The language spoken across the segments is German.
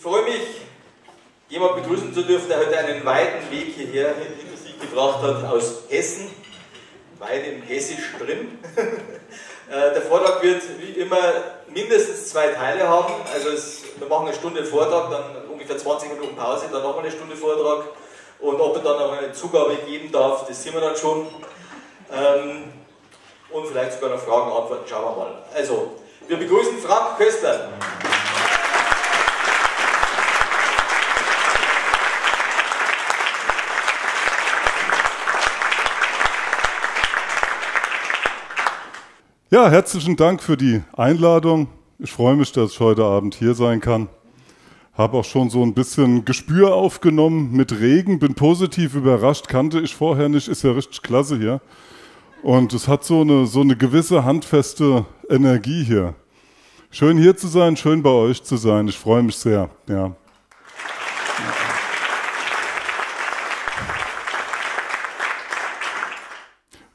Ich freue mich, jemanden begrüßen zu dürfen, der heute einen weiten Weg hierher hinter sich gebracht hat aus Hessen, weit im Hessisch drin. Äh, der Vortrag wird wie immer mindestens zwei Teile haben. Also es, wir machen eine Stunde Vortrag, dann ungefähr 20 Minuten Pause, dann nochmal eine Stunde Vortrag. Und ob er dann noch eine Zugabe geben darf, das sehen wir dann schon. Ähm, und vielleicht sogar noch Fragen antworten, schauen wir mal. Also, wir begrüßen Frank Köstler. Ja, herzlichen Dank für die Einladung. Ich freue mich, dass ich heute Abend hier sein kann. Habe auch schon so ein bisschen Gespür aufgenommen mit Regen, bin positiv überrascht, kannte ich vorher nicht, ist ja richtig klasse hier. Und es hat so eine, so eine gewisse handfeste Energie hier. Schön hier zu sein, schön bei euch zu sein, ich freue mich sehr. Ja.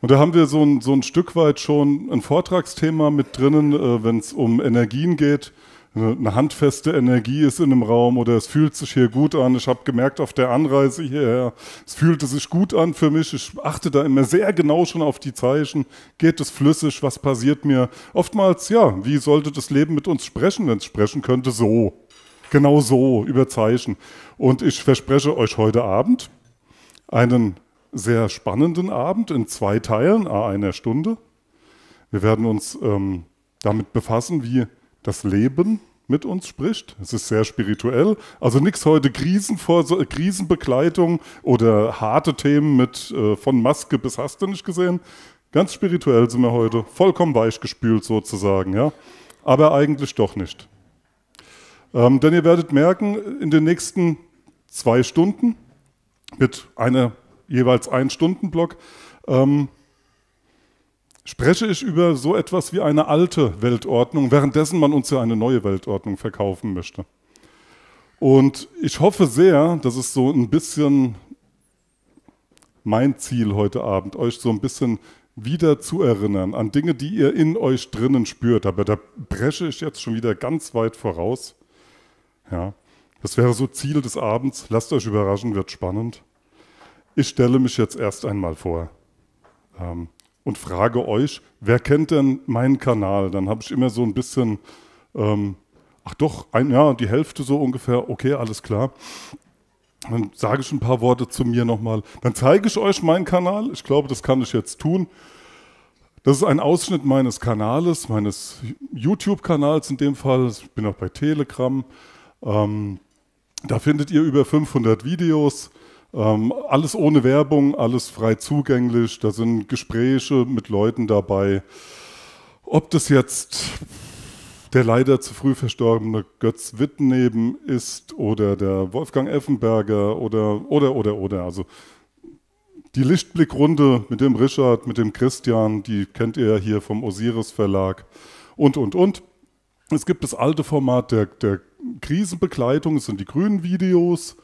Und da haben wir so ein, so ein Stück weit schon ein Vortragsthema mit drinnen, äh, wenn es um Energien geht. Eine, eine handfeste Energie ist in einem Raum oder es fühlt sich hier gut an. Ich habe gemerkt auf der Anreise hierher, es fühlte sich gut an für mich. Ich achte da immer sehr genau schon auf die Zeichen. Geht es flüssig? Was passiert mir? Oftmals, ja, wie sollte das Leben mit uns sprechen, wenn es sprechen könnte? So. Genau so, über Zeichen. Und ich verspreche euch heute Abend einen sehr spannenden Abend in zwei Teilen, einer Stunde. Wir werden uns ähm, damit befassen, wie das Leben mit uns spricht. Es ist sehr spirituell. Also nichts heute Krisenvors äh, Krisenbegleitung oder harte Themen mit äh, von Maske bis hast du nicht gesehen. Ganz spirituell sind wir heute. Vollkommen weichgespült sozusagen, ja. Aber eigentlich doch nicht. Ähm, denn ihr werdet merken, in den nächsten zwei Stunden wird eine jeweils ein Stundenblock, ähm, spreche ich über so etwas wie eine alte Weltordnung, währenddessen man uns ja eine neue Weltordnung verkaufen möchte. Und ich hoffe sehr, dass es so ein bisschen mein Ziel heute Abend, euch so ein bisschen wieder zu erinnern an Dinge, die ihr in euch drinnen spürt. Aber da breche ich jetzt schon wieder ganz weit voraus. Ja, das wäre so Ziel des Abends. Lasst euch überraschen, wird spannend. Ich stelle mich jetzt erst einmal vor ähm, und frage euch, wer kennt denn meinen Kanal? Dann habe ich immer so ein bisschen, ähm, ach doch, ein, ja, die Hälfte so ungefähr, okay, alles klar. Dann sage ich ein paar Worte zu mir nochmal. Dann zeige ich euch meinen Kanal. Ich glaube, das kann ich jetzt tun. Das ist ein Ausschnitt meines Kanales, meines YouTube-Kanals in dem Fall. Ich bin auch bei Telegram. Ähm, da findet ihr über 500 Videos. Ähm, alles ohne Werbung, alles frei zugänglich. Da sind Gespräche mit Leuten dabei. Ob das jetzt der leider zu früh verstorbene Götz Wittneben ist oder der Wolfgang Effenberger oder, oder, oder, oder. Also die Lichtblickrunde mit dem Richard, mit dem Christian, die kennt ihr ja hier vom Osiris Verlag und, und, und. Es gibt das alte Format der, der Krisenbegleitung, es sind die grünen Videos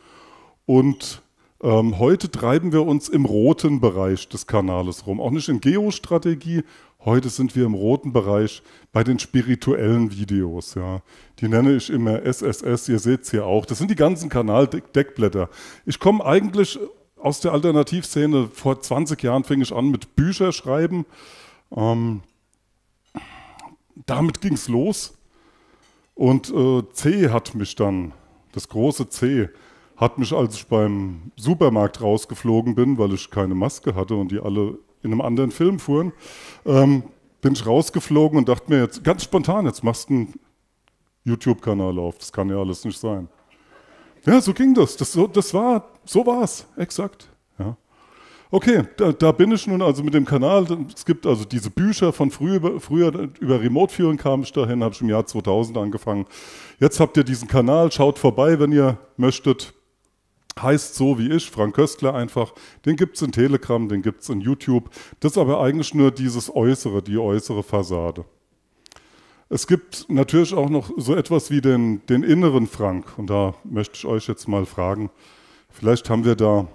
und ähm, heute treiben wir uns im roten Bereich des Kanales rum, auch nicht in Geostrategie. Heute sind wir im roten Bereich bei den spirituellen Videos. Ja. Die nenne ich immer SSS, ihr seht es hier auch. Das sind die ganzen Kanaldeckblätter. Ich komme eigentlich aus der Alternativszene. Vor 20 Jahren fing ich an mit Bücherschreiben. Ähm, damit ging es los. Und äh, C hat mich dann, das große C, hat mich, als ich beim Supermarkt rausgeflogen bin, weil ich keine Maske hatte und die alle in einem anderen Film fuhren, ähm, bin ich rausgeflogen und dachte mir jetzt ganz spontan, jetzt machst du einen YouTube-Kanal auf. Das kann ja alles nicht sein. Ja, so ging das. Das, so, das war, so war es, exakt. Ja. Okay, da, da, bin ich nun also mit dem Kanal. Es gibt also diese Bücher von früher, früher über remote führung kam ich dahin, habe ich im Jahr 2000 angefangen. Jetzt habt ihr diesen Kanal, schaut vorbei, wenn ihr möchtet. Heißt so wie ich, Frank Köstler einfach. Den gibt es in Telegram, den gibt es in YouTube. Das ist aber eigentlich nur dieses Äußere, die äußere Fassade. Es gibt natürlich auch noch so etwas wie den, den inneren Frank. Und da möchte ich euch jetzt mal fragen, vielleicht haben wir da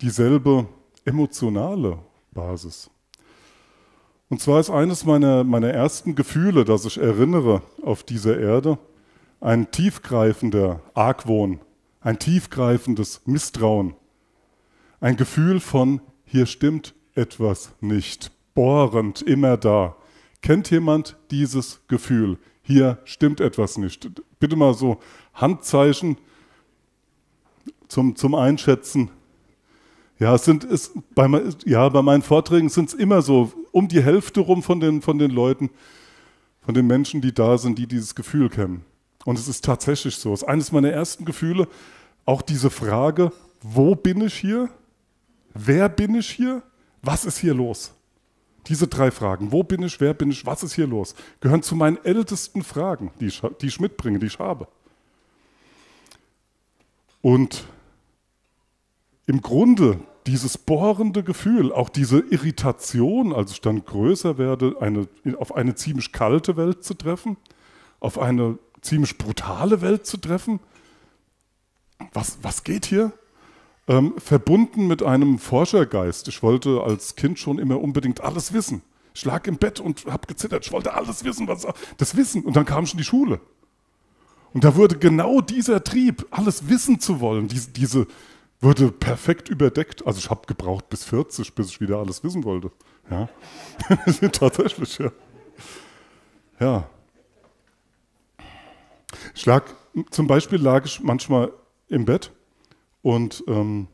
dieselbe emotionale Basis. Und zwar ist eines meiner, meiner ersten Gefühle, das ich erinnere auf dieser Erde, ein tiefgreifender Argwohn ein tiefgreifendes Misstrauen, ein Gefühl von, hier stimmt etwas nicht, bohrend, immer da. Kennt jemand dieses Gefühl? Hier stimmt etwas nicht. Bitte mal so Handzeichen zum, zum Einschätzen. Ja, es sind, es, bei, ja, bei meinen Vorträgen sind es immer so, um die Hälfte rum von den, von den Leuten, von den Menschen, die da sind, die dieses Gefühl kennen. Und es ist tatsächlich so. Es ist eines meiner ersten Gefühle, auch diese Frage, wo bin ich hier? Wer bin ich hier? Was ist hier los? Diese drei Fragen, wo bin ich, wer bin ich, was ist hier los, gehören zu meinen ältesten Fragen, die ich, die ich mitbringe, die ich habe. Und im Grunde dieses bohrende Gefühl, auch diese Irritation, als ich dann größer werde, eine, auf eine ziemlich kalte Welt zu treffen, auf eine ziemlich brutale Welt zu treffen, was, was geht hier? Ähm, verbunden mit einem Forschergeist. Ich wollte als Kind schon immer unbedingt alles wissen. Ich lag im Bett und habe gezittert. Ich wollte alles wissen, was das Wissen. Und dann kam ich in die Schule. Und da wurde genau dieser Trieb, alles wissen zu wollen, diese, diese wurde perfekt überdeckt. Also ich habe gebraucht bis 40, bis ich wieder alles wissen wollte. Ja, tatsächlich, ja. Ja. Ich lag, zum Beispiel lag ich manchmal im Bett und ähm,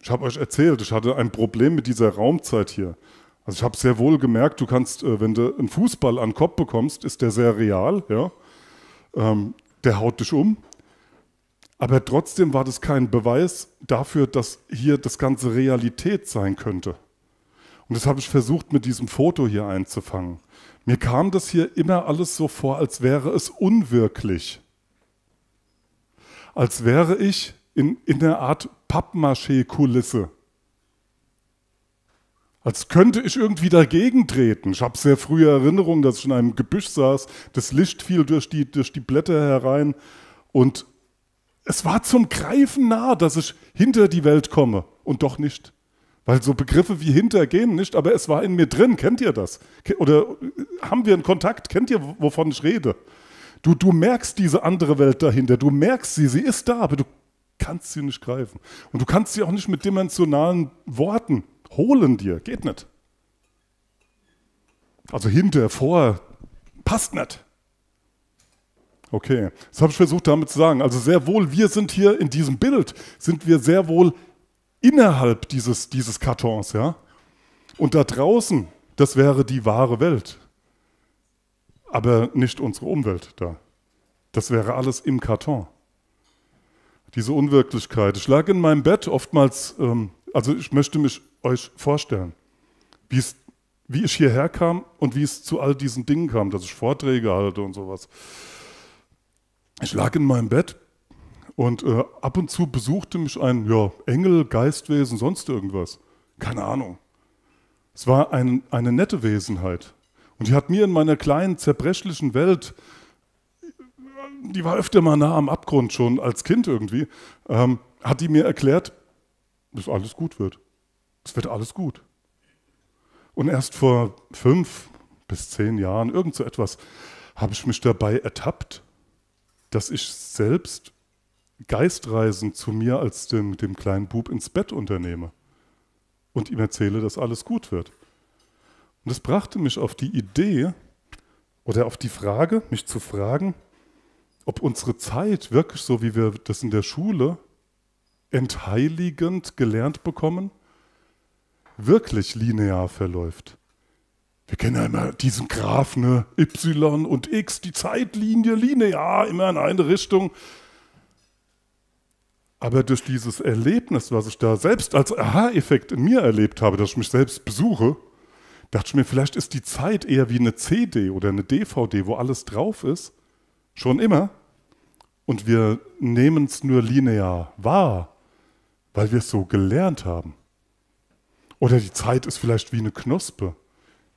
ich habe euch erzählt, ich hatte ein Problem mit dieser Raumzeit hier. Also ich habe sehr wohl gemerkt, du kannst, äh, wenn du einen Fußball an den Kopf bekommst, ist der sehr real, ja. Ähm, der haut dich um. Aber trotzdem war das kein Beweis dafür, dass hier das Ganze Realität sein könnte. Und das habe ich versucht, mit diesem Foto hier einzufangen. Mir kam das hier immer alles so vor, als wäre es unwirklich als wäre ich in, in einer Art Pappmaché-Kulisse. Als könnte ich irgendwie dagegen treten. Ich habe sehr frühe Erinnerungen, dass ich in einem Gebüsch saß, das Licht fiel durch die, durch die Blätter herein und es war zum Greifen nah, dass ich hinter die Welt komme und doch nicht. Weil so Begriffe wie hintergehen nicht, aber es war in mir drin. Kennt ihr das? Oder äh, haben wir einen Kontakt? Kennt ihr, wovon ich rede? Du, du merkst diese andere Welt dahinter, du merkst sie, sie ist da, aber du kannst sie nicht greifen. Und du kannst sie auch nicht mit dimensionalen Worten holen dir, geht nicht. Also hinter, vor, passt nicht. Okay, das habe ich versucht damit zu sagen. Also sehr wohl, wir sind hier in diesem Bild, sind wir sehr wohl innerhalb dieses, dieses Kartons, ja. Und da draußen, das wäre die wahre Welt aber nicht unsere Umwelt da. Das wäre alles im Karton. Diese Unwirklichkeit. Ich lag in meinem Bett oftmals, ähm, also ich möchte mich euch vorstellen, wie es wie ich hierher kam und wie es zu all diesen Dingen kam, dass ich Vorträge halte und sowas. Ich lag in meinem Bett und äh, ab und zu besuchte mich ein ja, Engel, Geistwesen, sonst irgendwas. Keine Ahnung. Es war ein, eine nette Wesenheit. Und die hat mir in meiner kleinen, zerbrechlichen Welt, die war öfter mal nah am Abgrund schon als Kind irgendwie, ähm, hat die mir erklärt, dass alles gut wird. Es wird alles gut. Und erst vor fünf bis zehn Jahren, irgend so etwas, habe ich mich dabei ertappt, dass ich selbst Geistreisen zu mir als dem, dem kleinen Bub ins Bett unternehme und ihm erzähle, dass alles gut wird. Und das brachte mich auf die Idee oder auf die Frage, mich zu fragen, ob unsere Zeit wirklich so, wie wir das in der Schule entheiligend gelernt bekommen, wirklich linear verläuft. Wir kennen ja immer diesen Graph, ne? Y und X, die Zeitlinie linear, immer in eine Richtung. Aber durch dieses Erlebnis, was ich da selbst als Aha-Effekt in mir erlebt habe, dass ich mich selbst besuche, Dachte ich mir, vielleicht ist die Zeit eher wie eine CD oder eine DVD, wo alles drauf ist, schon immer. Und wir nehmen es nur linear wahr, weil wir es so gelernt haben. Oder die Zeit ist vielleicht wie eine Knospe,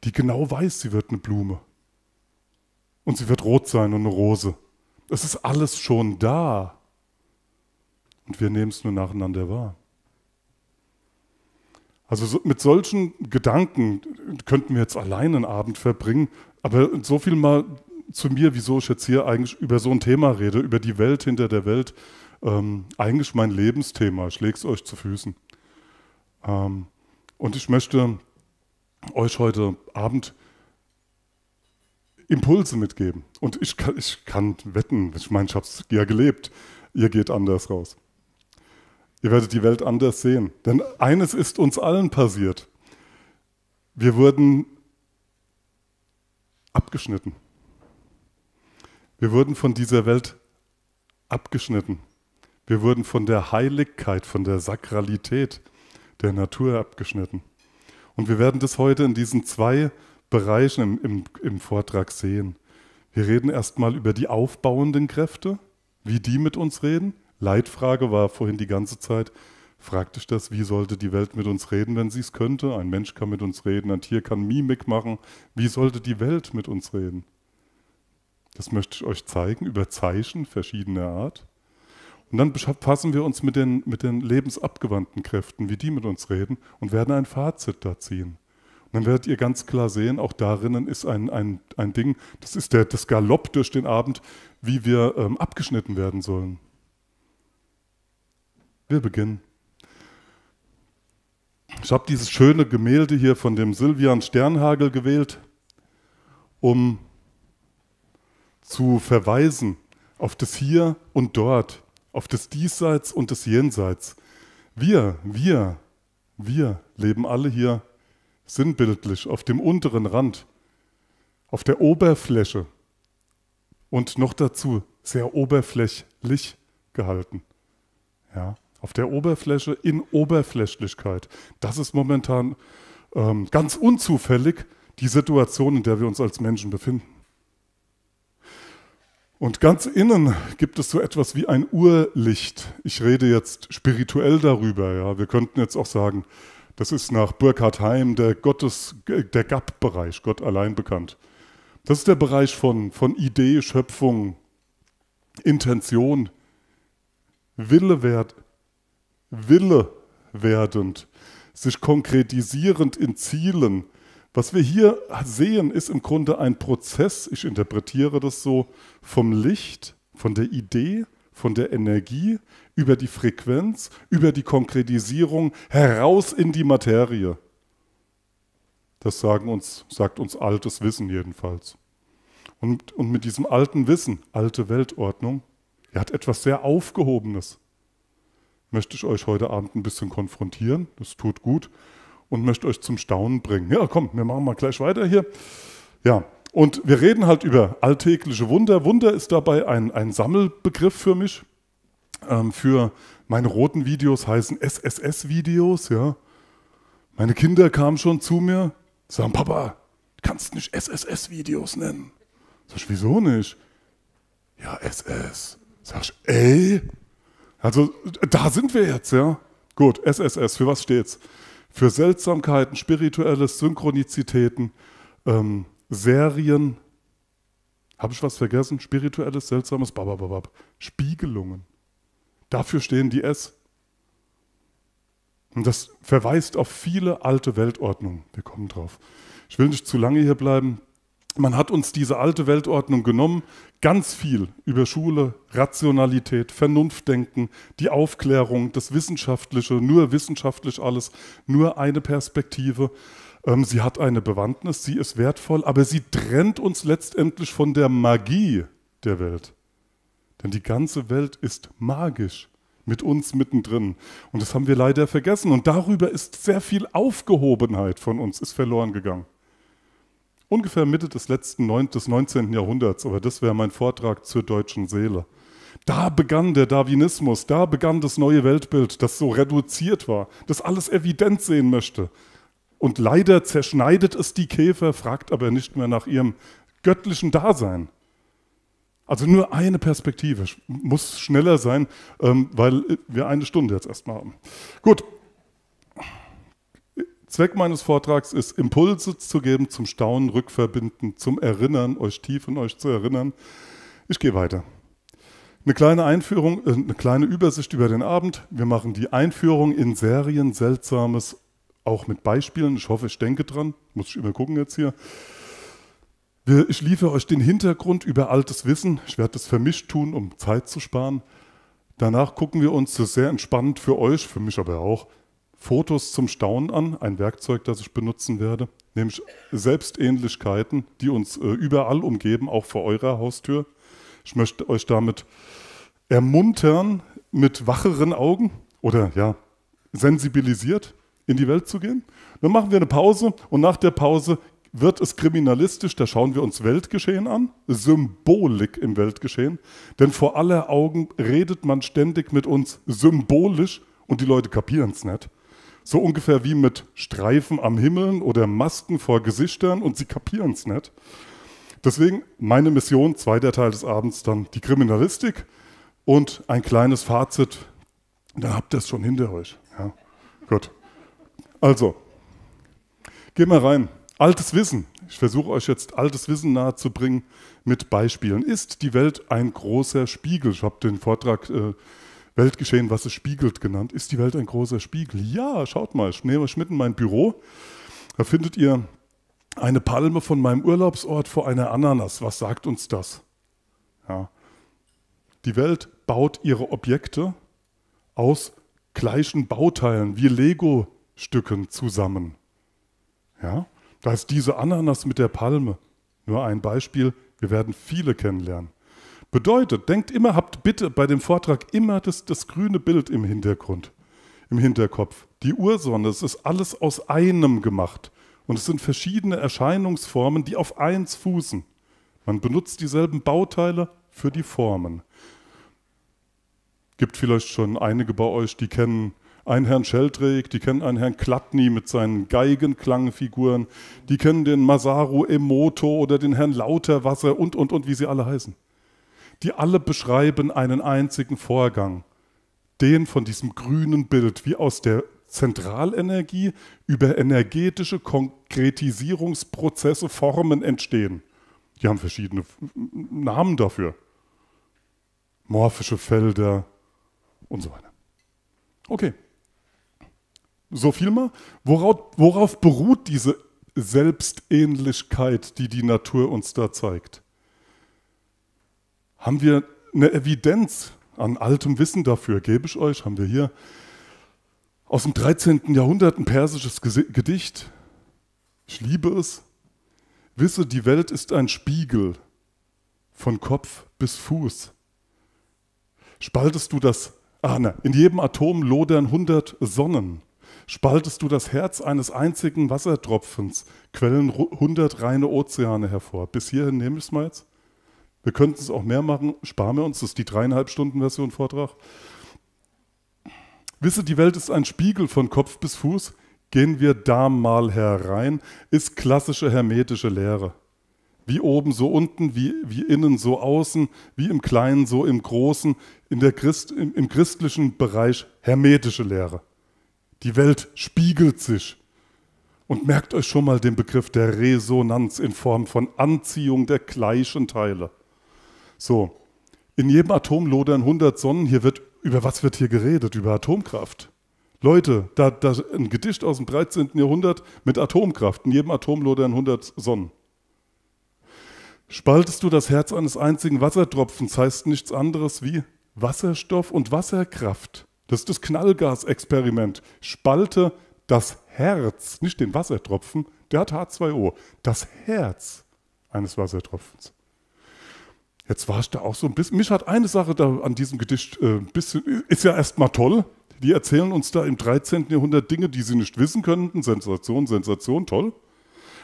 die genau weiß, sie wird eine Blume. Und sie wird rot sein und eine Rose. Es ist alles schon da. Und wir nehmen es nur nacheinander wahr. Also so, mit solchen Gedanken könnten wir jetzt allein einen Abend verbringen, aber so viel mal zu mir, wieso ich jetzt hier eigentlich über so ein Thema rede, über die Welt hinter der Welt. Ähm, eigentlich mein Lebensthema, ich lege es euch zu Füßen. Ähm, und ich möchte euch heute Abend Impulse mitgeben. Und ich kann, ich kann wetten, ich meine, ich habe es ja gelebt, ihr geht anders raus. Ihr werdet die Welt anders sehen. Denn eines ist uns allen passiert. Wir wurden abgeschnitten. Wir wurden von dieser Welt abgeschnitten. Wir wurden von der Heiligkeit, von der Sakralität der Natur abgeschnitten. Und wir werden das heute in diesen zwei Bereichen im, im, im Vortrag sehen. Wir reden erstmal über die aufbauenden Kräfte, wie die mit uns reden, Leitfrage war vorhin die ganze Zeit, fragte ich das, wie sollte die Welt mit uns reden, wenn sie es könnte? Ein Mensch kann mit uns reden, ein Tier kann Mimik machen. Wie sollte die Welt mit uns reden? Das möchte ich euch zeigen über Zeichen verschiedener Art. Und dann befassen wir uns mit den, mit den lebensabgewandten Kräften, wie die mit uns reden, und werden ein Fazit da ziehen. Und dann werdet ihr ganz klar sehen, auch darinnen ist ein, ein, ein Ding, das ist der, das Galopp durch den Abend, wie wir ähm, abgeschnitten werden sollen. Wir beginnen. Ich habe dieses schöne Gemälde hier von dem Silvian Sternhagel gewählt, um zu verweisen auf das Hier und Dort, auf das Diesseits und das Jenseits. Wir, wir, wir leben alle hier sinnbildlich auf dem unteren Rand, auf der Oberfläche und noch dazu sehr oberflächlich gehalten. Ja. Auf der Oberfläche in Oberflächlichkeit. Das ist momentan ähm, ganz unzufällig die Situation, in der wir uns als Menschen befinden. Und ganz innen gibt es so etwas wie ein Urlicht. Ich rede jetzt spirituell darüber. Ja. Wir könnten jetzt auch sagen, das ist nach Burkhard Heim der Gottes, der Gab-Bereich, Gott allein bekannt. Das ist der Bereich von, von Idee, Schöpfung, Intention, Wille, Wert, Wille werdend, sich konkretisierend in Zielen. Was wir hier sehen, ist im Grunde ein Prozess, ich interpretiere das so, vom Licht, von der Idee, von der Energie über die Frequenz, über die Konkretisierung heraus in die Materie. Das sagen uns, sagt uns altes Wissen jedenfalls. Und, und mit diesem alten Wissen, alte Weltordnung, er hat etwas sehr Aufgehobenes möchte ich euch heute Abend ein bisschen konfrontieren. Das tut gut und möchte euch zum Staunen bringen. Ja, komm, wir machen mal gleich weiter hier. Ja, und wir reden halt über alltägliche Wunder. Wunder ist dabei ein, ein Sammelbegriff für mich. Ähm, für meine roten Videos heißen SSS-Videos. Ja. Meine Kinder kamen schon zu mir, sagen, Papa, kannst du nicht SSS-Videos nennen. Sag ich, wieso nicht? Ja, SS. Sag ich, ey, also da sind wir jetzt, ja. Gut, SSS, für was steht's? Für Seltsamkeiten, spirituelles, Synchronizitäten, ähm, Serien. Habe ich was vergessen? Spirituelles, seltsames, babababab. Spiegelungen. Dafür stehen die S. Und das verweist auf viele alte Weltordnungen. Wir kommen drauf. Ich will nicht zu lange hier bleiben. Man hat uns diese alte Weltordnung genommen, ganz viel über Schule, Rationalität, Vernunftdenken, die Aufklärung, das Wissenschaftliche, nur wissenschaftlich alles, nur eine Perspektive. Ähm, sie hat eine Bewandtnis, sie ist wertvoll, aber sie trennt uns letztendlich von der Magie der Welt. Denn die ganze Welt ist magisch mit uns mittendrin. Und das haben wir leider vergessen. Und darüber ist sehr viel Aufgehobenheit von uns, ist verloren gegangen ungefähr Mitte des letzten neun, des 19. Jahrhunderts, aber das wäre mein Vortrag zur deutschen Seele. Da begann der Darwinismus, da begann das neue Weltbild, das so reduziert war, das alles evident sehen möchte. Und leider zerschneidet es die Käfer, fragt aber nicht mehr nach ihrem göttlichen Dasein. Also nur eine Perspektive muss schneller sein, ähm, weil wir eine Stunde jetzt erstmal haben. Gut, Zweck meines Vortrags ist, Impulse zu geben zum Staunen, Rückverbinden, zum Erinnern, euch tief in euch zu erinnern. Ich gehe weiter. Eine kleine Einführung, äh, eine kleine Übersicht über den Abend. Wir machen die Einführung in Serien, Seltsames, auch mit Beispielen. Ich hoffe, ich denke dran. Muss ich immer gucken jetzt hier. Ich liefere euch den Hintergrund über altes Wissen. Ich werde das vermischt tun, um Zeit zu sparen. Danach gucken wir uns, das ist sehr entspannt für euch, für mich aber auch, Fotos zum Staunen an, ein Werkzeug, das ich benutzen werde, nämlich Selbstähnlichkeiten, die uns äh, überall umgeben, auch vor eurer Haustür. Ich möchte euch damit ermuntern, mit wacheren Augen oder ja, sensibilisiert in die Welt zu gehen. Dann machen wir eine Pause und nach der Pause wird es kriminalistisch, da schauen wir uns Weltgeschehen an, Symbolik im Weltgeschehen, denn vor aller Augen redet man ständig mit uns symbolisch und die Leute kapieren es nicht. So ungefähr wie mit Streifen am Himmel oder Masken vor Gesichtern und sie kapieren es nicht. Deswegen meine Mission, zweiter Teil des Abends, dann die Kriminalistik und ein kleines Fazit. dann habt ihr es schon hinter euch. Ja. Gut. Also, geh mal rein. Altes Wissen. Ich versuche euch jetzt altes Wissen nahezubringen mit Beispielen. Ist die Welt ein großer Spiegel? Ich habe den Vortrag äh, Weltgeschehen, was es spiegelt, genannt. Ist die Welt ein großer Spiegel? Ja, schaut mal, ich nehme Schmidt in mein Büro. Da findet ihr eine Palme von meinem Urlaubsort vor einer Ananas. Was sagt uns das? Ja. Die Welt baut ihre Objekte aus gleichen Bauteilen wie Lego-Stücken zusammen. Ja? Da ist diese Ananas mit der Palme nur ein Beispiel. Wir werden viele kennenlernen. Bedeutet, denkt immer, habt bitte bei dem Vortrag immer das, das grüne Bild im Hintergrund, im Hinterkopf. Die Ursonne, es ist alles aus einem gemacht. Und es sind verschiedene Erscheinungsformen, die auf eins fußen. Man benutzt dieselben Bauteile für die Formen. Gibt vielleicht schon einige bei euch, die kennen einen Herrn Scheldrake, die kennen einen Herrn Klatny mit seinen Geigenklangfiguren, die kennen den Masaru Emoto oder den Herrn Lauterwasser und, und, und, wie sie alle heißen die alle beschreiben einen einzigen Vorgang. Den von diesem grünen Bild, wie aus der Zentralenergie über energetische Konkretisierungsprozesse Formen entstehen. Die haben verschiedene Namen dafür. Morphische Felder und so weiter. Okay. So viel mal. Worauf, worauf beruht diese Selbstähnlichkeit, die die Natur uns da zeigt? haben wir eine Evidenz an altem Wissen dafür, gebe ich euch, haben wir hier aus dem 13. Jahrhundert ein persisches Gedicht. Ich liebe es. Wisse, die Welt ist ein Spiegel von Kopf bis Fuß. Spaltest du das, ah, ne, in jedem Atom lodern 100 Sonnen. Spaltest du das Herz eines einzigen Wassertropfens, quellen 100 reine Ozeane hervor. Bis hierhin nehme ich es mal jetzt. Wir könnten es auch mehr machen, sparen wir uns, das ist die dreieinhalb Stunden Version Vortrag. Wisse, die Welt ist ein Spiegel von Kopf bis Fuß. Gehen wir da mal herein, ist klassische hermetische Lehre. Wie oben so unten, wie, wie innen so außen, wie im Kleinen so im Großen, in der Christ, im, im christlichen Bereich hermetische Lehre. Die Welt spiegelt sich. Und merkt euch schon mal den Begriff der Resonanz in Form von Anziehung der gleichen Teile. So, in jedem Atom lodern 100 Sonnen. Hier wird, über was wird hier geredet? Über Atomkraft. Leute, da, da ein Gedicht aus dem 13. Jahrhundert mit Atomkraft. In jedem Atom lodern 100 Sonnen. Spaltest du das Herz eines einzigen Wassertropfens, heißt nichts anderes wie Wasserstoff und Wasserkraft. Das ist das Knallgasexperiment. Spalte das Herz, nicht den Wassertropfen, der hat H2O, das Herz eines Wassertropfens. Jetzt war ich da auch so ein bisschen. Mich hat eine Sache da an diesem Gedicht äh, ein bisschen, ist ja erstmal toll. Die erzählen uns da im 13. Jahrhundert Dinge, die sie nicht wissen könnten. Sensation, Sensation, toll.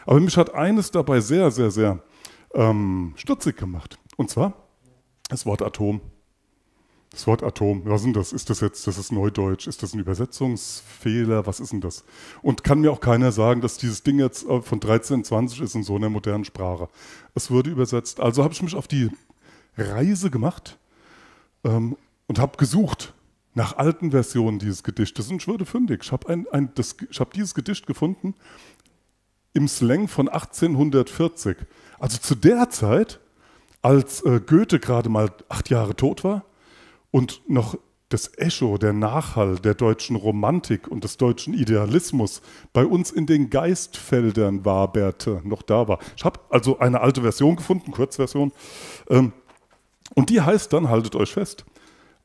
Aber mich hat eines dabei sehr, sehr, sehr ähm, stutzig gemacht. Und zwar das Wort Atom. Das Wort Atom, was ist denn das? Ist das jetzt, das ist Neudeutsch? Ist das ein Übersetzungsfehler? Was ist denn das? Und kann mir auch keiner sagen, dass dieses Ding jetzt äh, von 1320 ist in so einer modernen Sprache. Es wurde übersetzt. Also habe ich mich auf die Reise gemacht ähm, und habe gesucht nach alten Versionen dieses Gedichtes und ich wurde fündig. Ich habe ein, ein, hab dieses Gedicht gefunden im Slang von 1840. Also zu der Zeit, als äh, Goethe gerade mal acht Jahre tot war und noch das Echo, der Nachhall der deutschen Romantik und des deutschen Idealismus bei uns in den Geistfeldern waberte, noch da war. Ich habe also eine alte Version gefunden, Kurzversion. Ähm, und die heißt dann, haltet euch fest,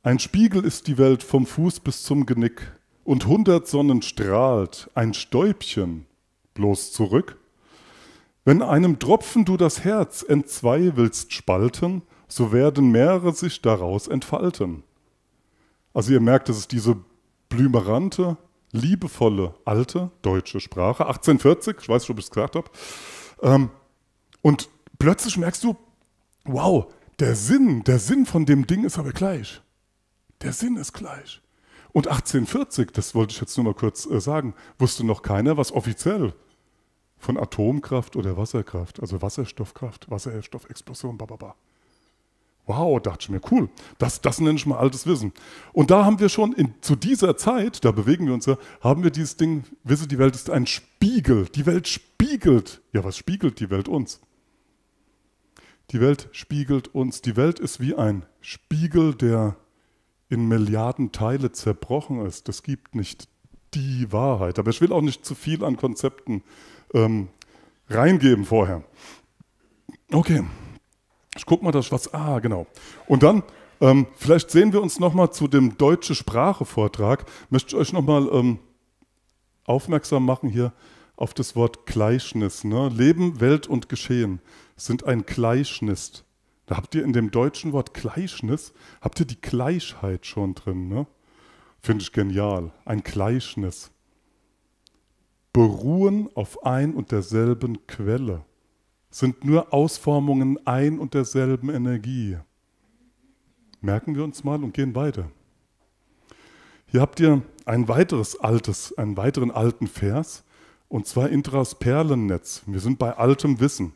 ein Spiegel ist die Welt vom Fuß bis zum Genick, und hundert Sonnen strahlt ein Stäubchen bloß zurück. Wenn einem Tropfen du das Herz entzwei willst spalten, so werden mehrere sich daraus entfalten. Also ihr merkt, das ist diese blümerante, liebevolle, alte deutsche Sprache, 1840, ich weiß nicht, ob ich es gesagt habe. Ähm, und plötzlich merkst du, wow, der Sinn, der Sinn von dem Ding ist aber gleich. Der Sinn ist gleich. Und 1840, das wollte ich jetzt nur mal kurz äh, sagen, wusste noch keiner, was offiziell von Atomkraft oder Wasserkraft, also Wasserstoffkraft, Wasserstoffexplosion, bababa. Wow, dachte ich mir, cool, das, das nenne ich mal altes Wissen. Und da haben wir schon in, zu dieser Zeit, da bewegen wir uns ja, haben wir dieses Ding, wisse, die Welt ist ein Spiegel, die Welt spiegelt. Ja, was spiegelt die Welt uns? Die Welt spiegelt uns. Die Welt ist wie ein Spiegel, der in Milliarden Teile zerbrochen ist. Es gibt nicht die Wahrheit. Aber ich will auch nicht zu viel an Konzepten ähm, reingeben vorher. Okay, ich gucke mal, das ich was. Ah, genau. Und dann, ähm, vielleicht sehen wir uns nochmal zu dem Deutsche Sprache-Vortrag. Möchte ich euch nochmal ähm, aufmerksam machen hier auf das Wort Gleichnis. Ne? Leben, Welt und Geschehen sind ein Gleichnis. Da habt ihr in dem deutschen Wort Gleichnis, habt ihr die Gleichheit schon drin. Ne? Finde ich genial. Ein Gleichnis. Beruhen auf ein und derselben Quelle. Sind nur Ausformungen ein und derselben Energie. Merken wir uns mal und gehen weiter. Hier habt ihr ein weiteres altes, einen weiteren alten Vers, und zwar Intras Perlennetz. Wir sind bei altem Wissen.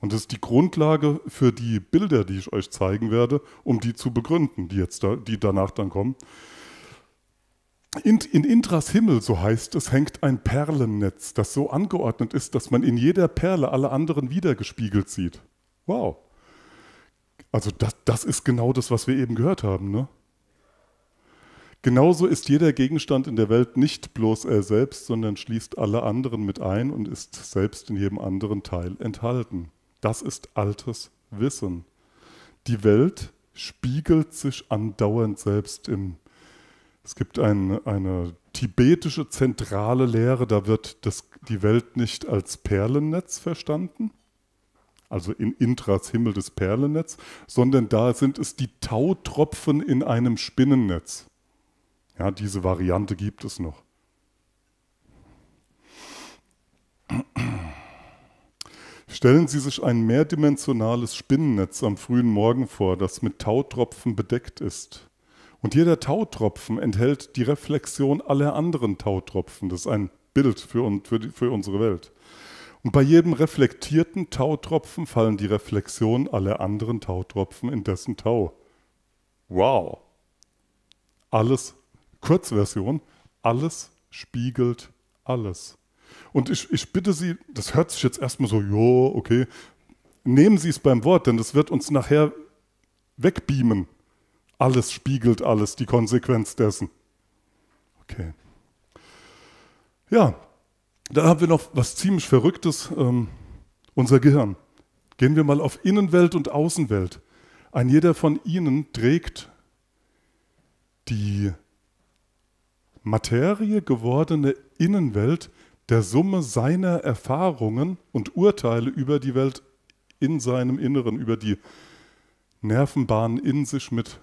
Und das ist die Grundlage für die Bilder, die ich euch zeigen werde, um die zu begründen, die, jetzt da, die danach dann kommen. In, in, Intras Himmel, so heißt es, hängt ein Perlennetz, das so angeordnet ist, dass man in jeder Perle alle anderen wiedergespiegelt sieht. Wow. Also das, das ist genau das, was wir eben gehört haben. Ne? Genauso ist jeder Gegenstand in der Welt nicht bloß er selbst, sondern schließt alle anderen mit ein und ist selbst in jedem anderen Teil enthalten. Das ist altes Wissen. Die Welt spiegelt sich andauernd selbst im. Es gibt ein, eine tibetische zentrale Lehre, da wird das, die Welt nicht als Perlennetz verstanden, also in Intras Himmel des Perlennetz, sondern da sind es die Tautropfen in einem Spinnennetz. Ja, diese Variante gibt es noch. Stellen Sie sich ein mehrdimensionales Spinnennetz am frühen Morgen vor, das mit Tautropfen bedeckt ist. Und jeder Tautropfen enthält die Reflexion aller anderen Tautropfen. Das ist ein Bild für, für, die, für unsere Welt. Und bei jedem reflektierten Tautropfen fallen die Reflexionen aller anderen Tautropfen in dessen Tau. Wow! Alles Kurzversion, alles spiegelt alles. Und ich, ich bitte Sie, das hört sich jetzt erstmal so, jo, okay, nehmen Sie es beim Wort, denn das wird uns nachher wegbeamen. Alles spiegelt alles, die Konsequenz dessen. Okay. Ja, da haben wir noch was ziemlich Verrücktes, ähm, unser Gehirn. Gehen wir mal auf Innenwelt und Außenwelt. Ein jeder von Ihnen trägt die Materie gewordene Innenwelt der Summe seiner Erfahrungen und Urteile über die Welt in seinem Inneren, über die Nervenbahnen in sich mit.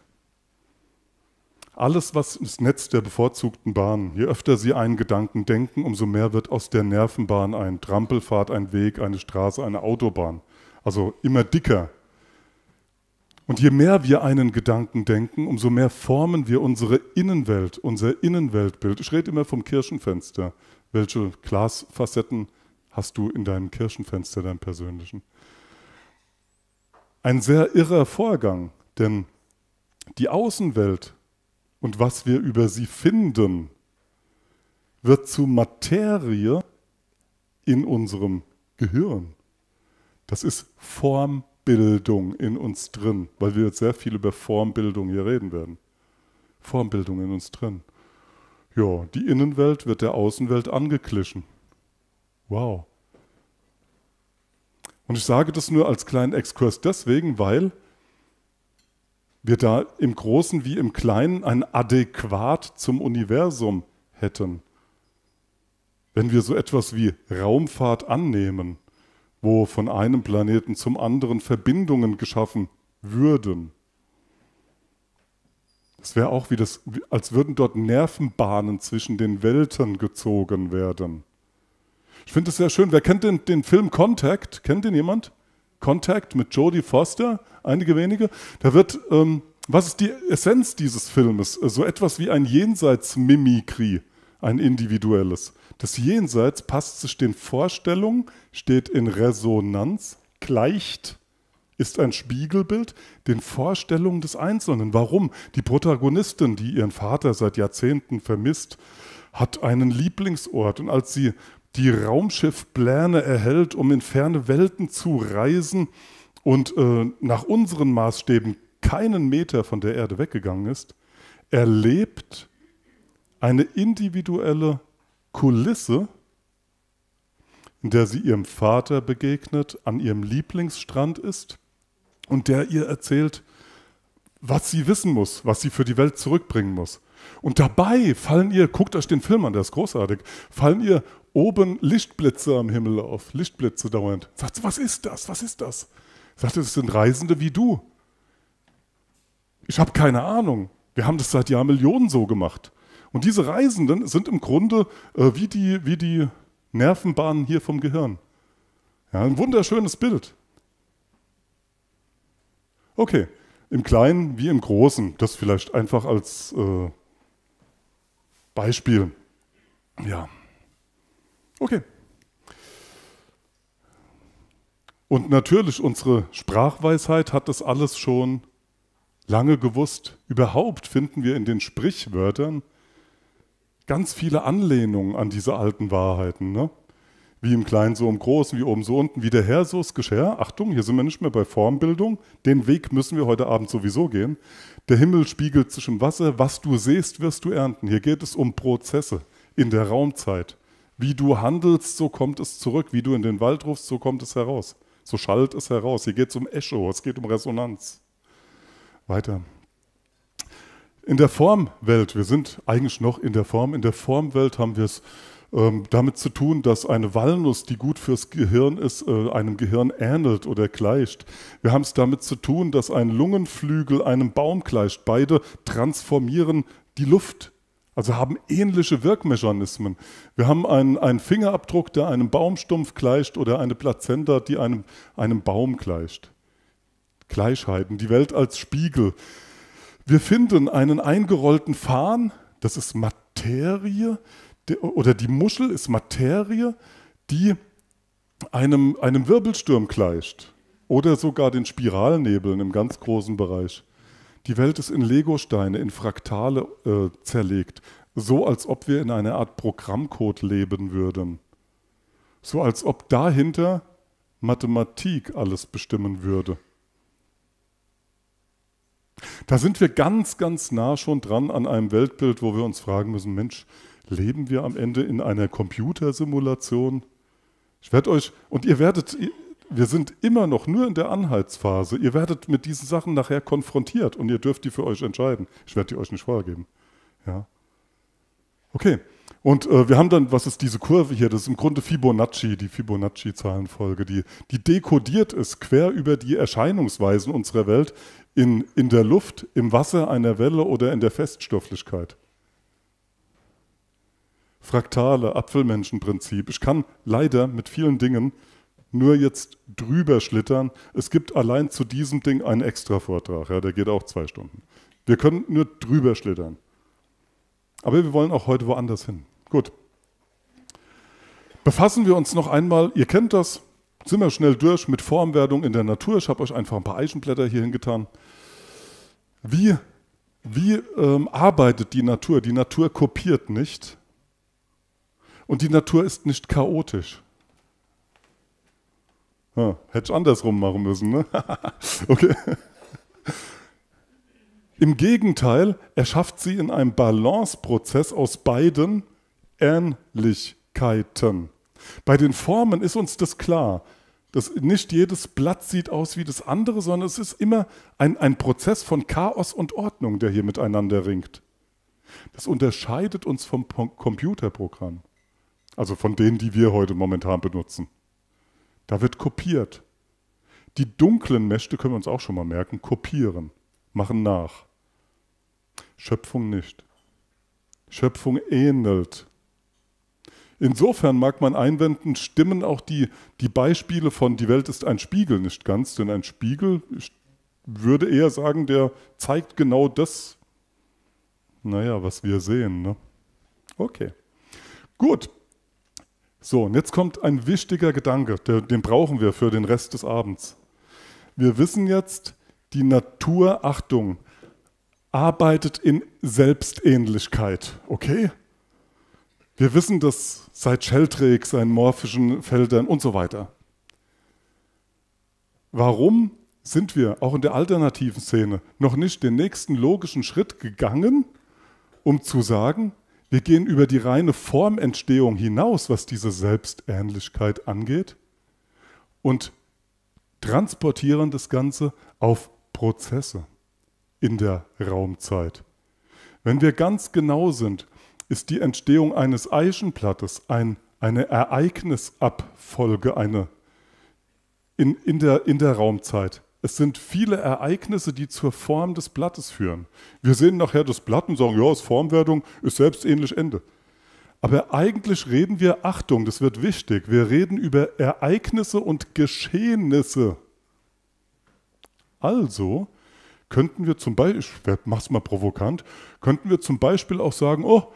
Alles, was das Netz der bevorzugten Bahnen, je öfter Sie einen Gedanken denken, umso mehr wird aus der Nervenbahn ein Trampelfahrt, ein Weg, eine Straße, eine Autobahn. Also immer dicker, und je mehr wir einen Gedanken denken, umso mehr formen wir unsere Innenwelt, unser Innenweltbild. Ich rede immer vom Kirchenfenster. Welche Glasfacetten hast du in deinem Kirchenfenster, deinem persönlichen? Ein sehr irrer Vorgang, denn die Außenwelt und was wir über sie finden, wird zu Materie in unserem Gehirn. Das ist Form Formbildung in uns drin, weil wir jetzt sehr viel über Formbildung hier reden werden. Formbildung in uns drin. Ja, die Innenwelt wird der Außenwelt angeglichen. Wow. Und ich sage das nur als kleinen Exkurs deswegen, weil wir da im Großen wie im Kleinen ein Adäquat zum Universum hätten. Wenn wir so etwas wie Raumfahrt annehmen, wo von einem Planeten zum anderen Verbindungen geschaffen würden. Es wäre auch wie das, als würden dort Nervenbahnen zwischen den Welten gezogen werden. Ich finde es sehr schön. Wer kennt den, den Film Contact? Kennt den jemand? Contact mit Jodie Foster, einige wenige. Da wird, ähm, was ist die Essenz dieses Filmes? So etwas wie ein Jenseits-Mimikry, ein individuelles. Das Jenseits passt sich den Vorstellungen, steht in Resonanz, gleicht, ist ein Spiegelbild den Vorstellungen des Einzelnen. Warum? Die Protagonistin, die ihren Vater seit Jahrzehnten vermisst, hat einen Lieblingsort. Und als sie die Raumschiffpläne erhält, um in ferne Welten zu reisen und äh, nach unseren Maßstäben keinen Meter von der Erde weggegangen ist, erlebt eine individuelle Kulisse, in der sie ihrem Vater begegnet, an ihrem Lieblingsstrand ist und der ihr erzählt, was sie wissen muss, was sie für die Welt zurückbringen muss. Und dabei fallen ihr, guckt euch den Film an, der ist großartig, fallen ihr oben Lichtblitze am Himmel auf, Lichtblitze dauernd. Sagt, sie, was ist das? Was ist das? Sagt, sie, das sind Reisende wie du. Ich habe keine Ahnung. Wir haben das seit Jahrmillionen so gemacht. Und diese Reisenden sind im Grunde äh, wie, die, wie die Nervenbahnen hier vom Gehirn. Ja, ein wunderschönes Bild. Okay, im Kleinen wie im Großen. Das vielleicht einfach als äh, Beispiel. Ja. Okay. Und natürlich, unsere Sprachweisheit hat das alles schon lange gewusst. Überhaupt finden wir in den Sprichwörtern ganz viele Anlehnungen an diese alten Wahrheiten. Ne? Wie im Kleinen so im Großen, wie oben so unten, wie der Herr so ist Geschirr. Achtung, hier sind wir nicht mehr bei Formbildung. Den Weg müssen wir heute Abend sowieso gehen. Der Himmel spiegelt sich im Wasser. Was du siehst, wirst du ernten. Hier geht es um Prozesse in der Raumzeit. Wie du handelst, so kommt es zurück. Wie du in den Wald rufst, so kommt es heraus. So schallt es heraus. Hier geht es um Echo, es geht um Resonanz. Weiter. In der Formwelt, wir sind eigentlich noch in der Form, in der Formwelt haben wir es ähm, damit zu tun, dass eine Walnuss, die gut fürs Gehirn ist, äh, einem Gehirn ähnelt oder gleicht. Wir haben es damit zu tun, dass ein Lungenflügel einem Baum gleicht. Beide transformieren die Luft. Also haben ähnliche Wirkmechanismen. Wir haben einen, einen Fingerabdruck, der einem Baumstumpf gleicht oder eine Plazenta, die einem, einem Baum gleicht. Gleichheiten, die Welt als Spiegel. Wir finden einen eingerollten Farn, das ist Materie, oder die Muschel ist Materie, die einem, einem Wirbelsturm gleicht oder sogar den Spiralnebeln im ganz großen Bereich. Die Welt ist in Legosteine, in Fraktale äh, zerlegt, so als ob wir in einer Art Programmcode leben würden. So als ob dahinter Mathematik alles bestimmen würde. Da sind wir ganz, ganz nah schon dran an einem Weltbild, wo wir uns fragen müssen, Mensch, leben wir am Ende in einer Computersimulation? Ich werde euch, und ihr werdet, wir sind immer noch nur in der Anhaltsphase, ihr werdet mit diesen Sachen nachher konfrontiert und ihr dürft die für euch entscheiden. Ich werde die euch nicht vorgeben. Ja. Okay. Und äh, wir haben dann, was ist diese Kurve hier? Das ist im Grunde Fibonacci, die Fibonacci-Zahlenfolge, die, die dekodiert ist quer über die Erscheinungsweisen unserer Welt in, in der Luft, im Wasser, einer Welle oder in der Feststofflichkeit. Fraktale, Apfelmenschenprinzip. Ich kann leider mit vielen Dingen nur jetzt drüber schlittern. Es gibt allein zu diesem Ding einen Extra-Vortrag, ja, der geht auch zwei Stunden. Wir können nur drüber schlittern. Aber wir wollen auch heute woanders hin. Gut. Befassen wir uns noch einmal, ihr kennt das, sind wir schnell durch mit Formwerdung in der Natur. Ich habe euch einfach ein paar Eichenblätter hier hingetan. Wie, wie ähm, arbeitet die Natur? Die Natur kopiert nicht. Und die Natur ist nicht chaotisch. Ja, hätte ich andersrum machen müssen, ne? okay. Im Gegenteil, er schafft sie in einem Balanceprozess aus beiden Ähnlichkeiten. Bei den Formen ist uns das klar. Dass nicht jedes Blatt sieht aus wie das andere, sondern es ist immer ein, ein Prozess von Chaos und Ordnung, der hier miteinander ringt. Das unterscheidet uns vom Computerprogramm, also von denen, die wir heute momentan benutzen. Da wird kopiert. Die dunklen Mächte können wir uns auch schon mal merken, kopieren, machen nach. Schöpfung nicht. Schöpfung ähnelt Insofern mag man einwenden, stimmen auch die, die Beispiele von die Welt ist ein Spiegel nicht ganz, denn ein Spiegel, ich würde eher sagen, der zeigt genau das, naja, was wir sehen. Ne? Okay, gut. So, und jetzt kommt ein wichtiger Gedanke, der, den brauchen wir für den Rest des Abends. Wir wissen jetzt, die Natur, Achtung, arbeitet in Selbstähnlichkeit, okay? Wir wissen das seit Sheldrake, seinen morphischen Feldern und so weiter. Warum sind wir auch in der alternativen Szene noch nicht den nächsten logischen Schritt gegangen, um zu sagen, wir gehen über die reine Formentstehung hinaus, was diese Selbstähnlichkeit angeht, und transportieren das Ganze auf Prozesse in der Raumzeit. Wenn wir ganz genau sind, ist die Entstehung eines Eichenblattes ein, eine Ereignisabfolge eine, in, in, der, in der Raumzeit. Es sind viele Ereignisse, die zur Form des Blattes führen. Wir sehen nachher das Blatt und sagen, ja, ist Formwerdung, ist selbstähnlich Ende. Aber eigentlich reden wir, Achtung, das wird wichtig, wir reden über Ereignisse und Geschehnisse. Also könnten wir zum Beispiel, ich mache es mal provokant, könnten wir zum Beispiel auch sagen, oh,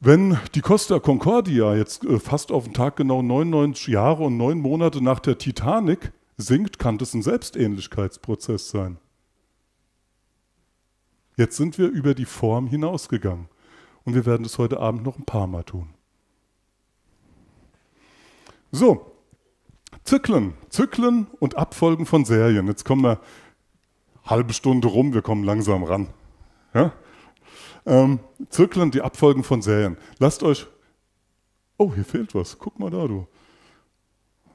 wenn die Costa Concordia jetzt äh, fast auf den Tag genau 99 Jahre und 9 Monate nach der Titanic sinkt, kann das ein Selbstähnlichkeitsprozess sein. Jetzt sind wir über die Form hinausgegangen und wir werden das heute Abend noch ein paar Mal tun. So, Zyklen, Zyklen und Abfolgen von Serien. Jetzt kommen wir halbe Stunde rum, wir kommen langsam ran. Ja? Ähm, zirkeln die Abfolgen von Serien. Lasst euch. Oh, hier fehlt was. Guck mal da, du.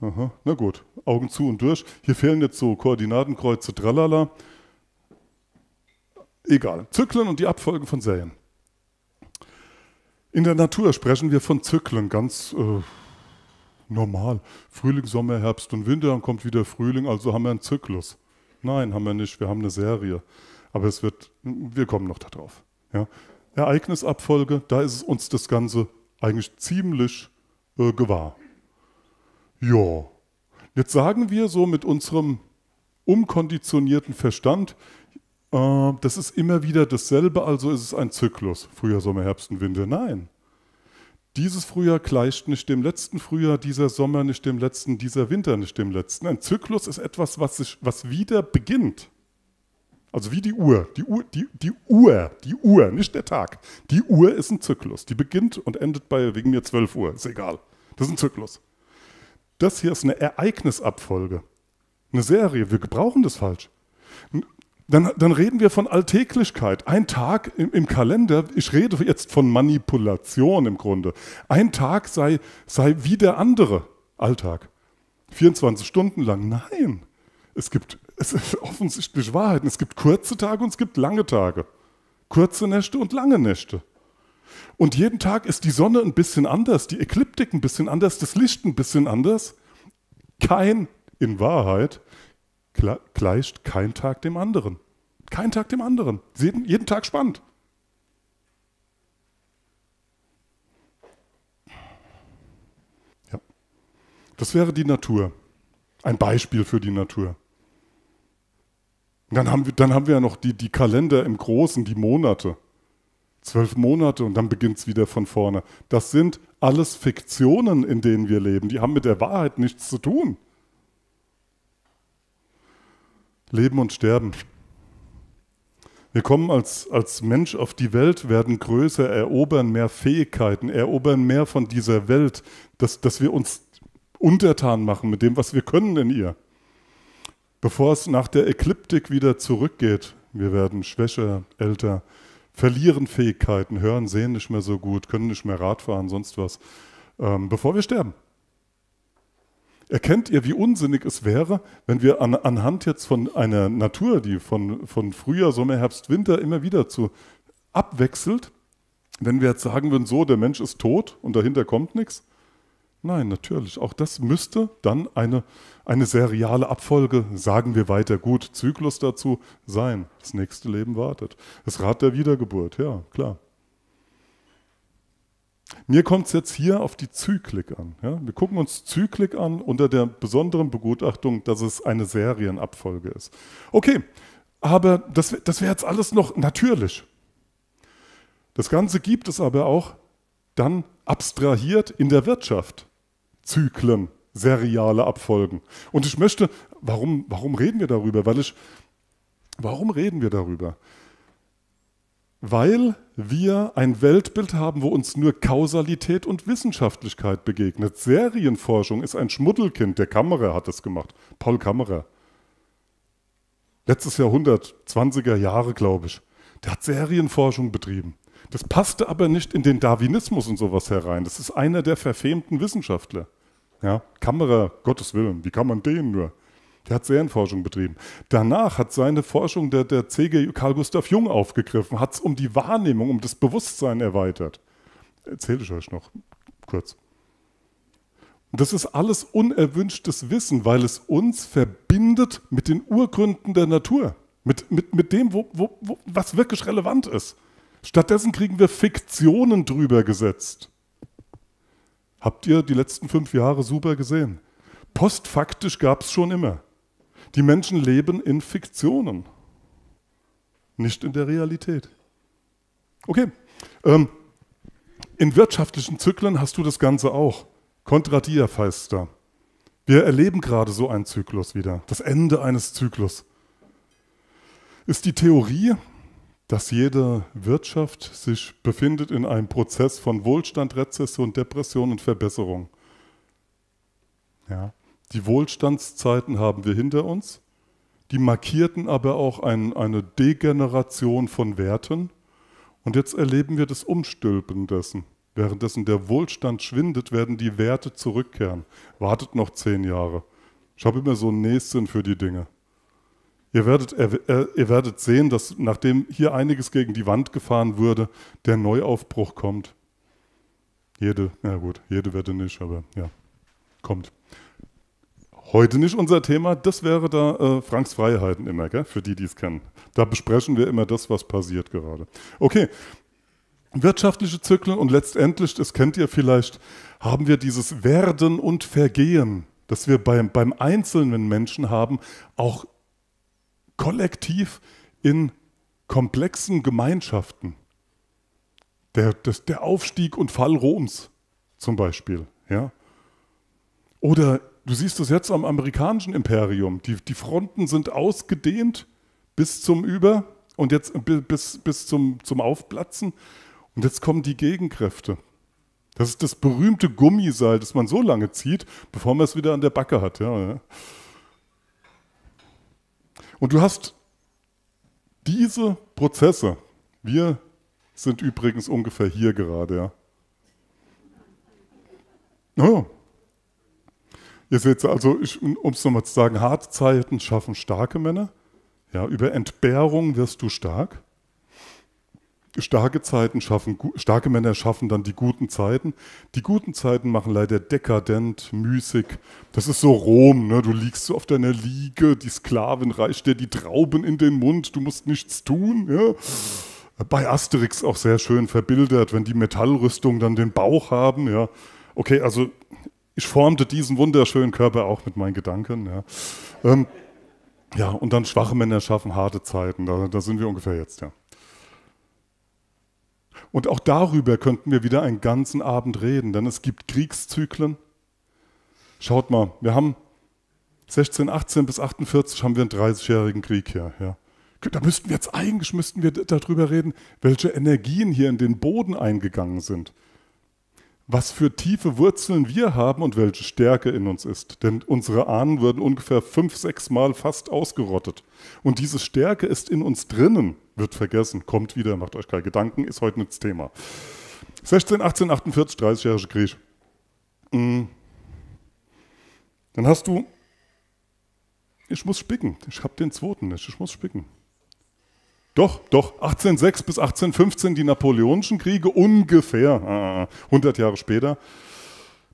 Aha, na gut. Augen zu und durch. Hier fehlen jetzt so Koordinatenkreuze, tralala. Egal. Zyklen und die Abfolgen von Serien. In der Natur sprechen wir von Zyklen, ganz äh, normal. Frühling, Sommer, Herbst und Winter, dann kommt wieder Frühling, also haben wir einen Zyklus. Nein, haben wir nicht, wir haben eine Serie. Aber es wird, wir kommen noch darauf. Ja. Ereignisabfolge, da ist uns das Ganze eigentlich ziemlich äh, gewahr. Ja, jetzt sagen wir so mit unserem umkonditionierten Verstand, äh, das ist immer wieder dasselbe, also ist es ein Zyklus, Frühjahr, Sommer, Herbst und Winter. Nein, dieses Frühjahr gleicht nicht dem letzten Frühjahr, dieser Sommer nicht dem letzten, dieser Winter nicht dem letzten. Ein Zyklus ist etwas, was, sich, was wieder beginnt. Also wie die Uhr. Die Uhr, die, die Uhr, die Uhr, nicht der Tag. Die Uhr ist ein Zyklus. Die beginnt und endet bei wegen mir 12 Uhr. Ist egal. Das ist ein Zyklus. Das hier ist eine Ereignisabfolge. Eine Serie. Wir gebrauchen das falsch. Dann, dann reden wir von Alltäglichkeit. Ein Tag im, im, Kalender, ich rede jetzt von Manipulation im Grunde. Ein Tag sei, sei wie der andere Alltag. 24 Stunden lang. Nein. Es gibt es ist offensichtlich Wahrheiten. Es gibt kurze Tage und es gibt lange Tage. Kurze Nächte und lange Nächte. Und jeden Tag ist die Sonne ein bisschen anders, die Ekliptik ein bisschen anders, das Licht ein bisschen anders. Kein, in Wahrheit, gleicht kein Tag dem anderen. Kein Tag dem anderen. Jeden, jeden Tag spannend. Ja. Das wäre die Natur. Ein Beispiel für die Natur. Und dann haben wir, dann haben wir ja noch die, die Kalender im Großen, die Monate. Zwölf Monate und dann beginnt es wieder von vorne. Das sind alles Fiktionen, in denen wir leben. Die haben mit der Wahrheit nichts zu tun. Leben und Sterben. Wir kommen als, als Mensch auf die Welt, werden größer, erobern mehr Fähigkeiten, erobern mehr von dieser Welt, dass, dass wir uns untertan machen mit dem, was wir können in ihr bevor es nach der Ekliptik wieder zurückgeht. Wir werden schwächer, älter, verlieren Fähigkeiten, hören, sehen nicht mehr so gut, können nicht mehr Rad fahren, sonst was, ähm, bevor wir sterben. Erkennt ihr, wie unsinnig es wäre, wenn wir an, anhand jetzt von einer Natur, die von, von Frühjahr, Sommer, Herbst, Winter immer wieder zu abwechselt, wenn wir jetzt sagen würden, so, der Mensch ist tot und dahinter kommt nichts, Nein, natürlich. Auch das müsste dann eine, eine seriale Abfolge, sagen wir weiter gut, Zyklus dazu sein. Das nächste Leben wartet. Das Rad der Wiedergeburt, ja, klar. Mir kommt es jetzt hier auf die Zyklik an. Ja? Wir gucken uns Zyklik an unter der besonderen Begutachtung, dass es eine Serienabfolge ist. Okay, aber das, das wäre jetzt alles noch natürlich. Das Ganze gibt es aber auch dann abstrahiert in der Wirtschaft. Zyklen, seriale Abfolgen. Und ich möchte, warum, warum reden wir darüber? Weil ich, warum reden wir darüber? Weil wir ein Weltbild haben, wo uns nur Kausalität und Wissenschaftlichkeit begegnet. Serienforschung ist ein Schmuddelkind. Der Kammerer hat das gemacht. Paul Kammerer. Letztes Jahrhundert, 20er Jahre, glaube ich. Der hat Serienforschung betrieben. Das passte aber nicht in den Darwinismus und sowas herein. Das ist einer der verfemten Wissenschaftler. Ja, Kammerer, Gottes Willen, wie kann man den nur? Der hat Serienforschung betrieben. Danach hat seine Forschung der, der CGU Karl Gustav Jung aufgegriffen, hat es um die Wahrnehmung, um das Bewusstsein erweitert. Erzähle ich euch noch kurz. Und das ist alles unerwünschtes Wissen, weil es uns verbindet mit den Urgründen der Natur, mit, mit, mit dem, wo, wo, wo, was wirklich relevant ist. Stattdessen kriegen wir Fiktionen drüber gesetzt. Habt ihr die letzten fünf Jahre super gesehen? Postfaktisch gab es schon immer. Die Menschen leben in Fiktionen, nicht in der Realität. Okay, ähm, in wirtschaftlichen Zyklen hast du das Ganze auch. Kontradia heißt da. Wir erleben gerade so einen Zyklus wieder, das Ende eines Zyklus. Ist die Theorie, dass jede Wirtschaft sich befindet in einem Prozess von Wohlstand, Rezession, Depression und Verbesserung. Ja. Die Wohlstandszeiten haben wir hinter uns, die markierten aber auch ein, eine Degeneration von Werten und jetzt erleben wir das Umstülpen dessen. Währenddessen der Wohlstand schwindet, werden die Werte zurückkehren. Wartet noch zehn Jahre. Ich habe immer so einen Näschen für die Dinge. Ihr werdet, äh, ihr werdet sehen, dass nachdem hier einiges gegen die Wand gefahren wurde, der Neuaufbruch kommt. Jede, na gut, jede Wette nicht, aber ja, kommt. Heute nicht unser Thema, das wäre da äh, Franks Freiheiten immer, gell? für die, die es kennen. Da besprechen wir immer das, was passiert gerade. Okay, wirtschaftliche Zyklen und letztendlich, das kennt ihr vielleicht, haben wir dieses Werden und Vergehen, das wir beim, beim einzelnen Menschen haben, auch kollektiv in komplexen Gemeinschaften. Der, das, der Aufstieg und Fall Roms zum Beispiel. Ja? Oder du siehst es jetzt am amerikanischen Imperium. Die, die Fronten sind ausgedehnt bis zum Über und jetzt bis, bis zum, zum Aufplatzen. Und jetzt kommen die Gegenkräfte. Das ist das berühmte Gummiseil, das man so lange zieht, bevor man es wieder an der Backe hat. Ja, ja. Und du hast diese Prozesse. Wir sind übrigens ungefähr hier gerade, ja. Naja. Ihr seht also, um es nochmal zu sagen, harte Zeiten schaffen starke Männer. Ja, über Entbehrung wirst du stark starke Zeiten schaffen, starke Männer schaffen dann die guten Zeiten. Die guten Zeiten machen leider dekadent, müßig. Das ist so Rom, ne? Du liegst so auf deiner Liege, die Sklavin reicht dir die Trauben in den Mund, du musst nichts tun, ja? Bei Asterix auch sehr schön verbildert, wenn die Metallrüstung dann den Bauch haben, ja. Okay, also ich formte diesen wunderschönen Körper auch mit meinen Gedanken, ja. Ähm, ja, und dann schwache Männer schaffen harte Zeiten. Da, da sind wir ungefähr jetzt, ja. Und auch darüber könnten wir wieder einen ganzen Abend reden, denn es gibt Kriegszyklen. Schaut mal, wir haben 16, 18 bis 48 haben wir einen 30-jährigen Krieg hier. Ja. Da müssten wir jetzt eigentlich müssten wir darüber reden, welche Energien hier in den Boden eingegangen sind was für tiefe Wurzeln wir haben und welche Stärke in uns ist. Denn unsere Ahnen würden ungefähr fünf, sechs Mal fast ausgerottet. Und diese Stärke ist in uns drinnen, wird vergessen, kommt wieder, macht euch keine Gedanken, ist heute nicht das Thema. 16, 18, 48, 30-jährige Krieg. Dann hast du, ich muss spicken, ich habe den zweiten nicht, ich muss spicken. Doch, doch, 1806 bis 1815 die Napoleonischen Kriege, ungefähr, 100 ah, ah, ah, Jahre später.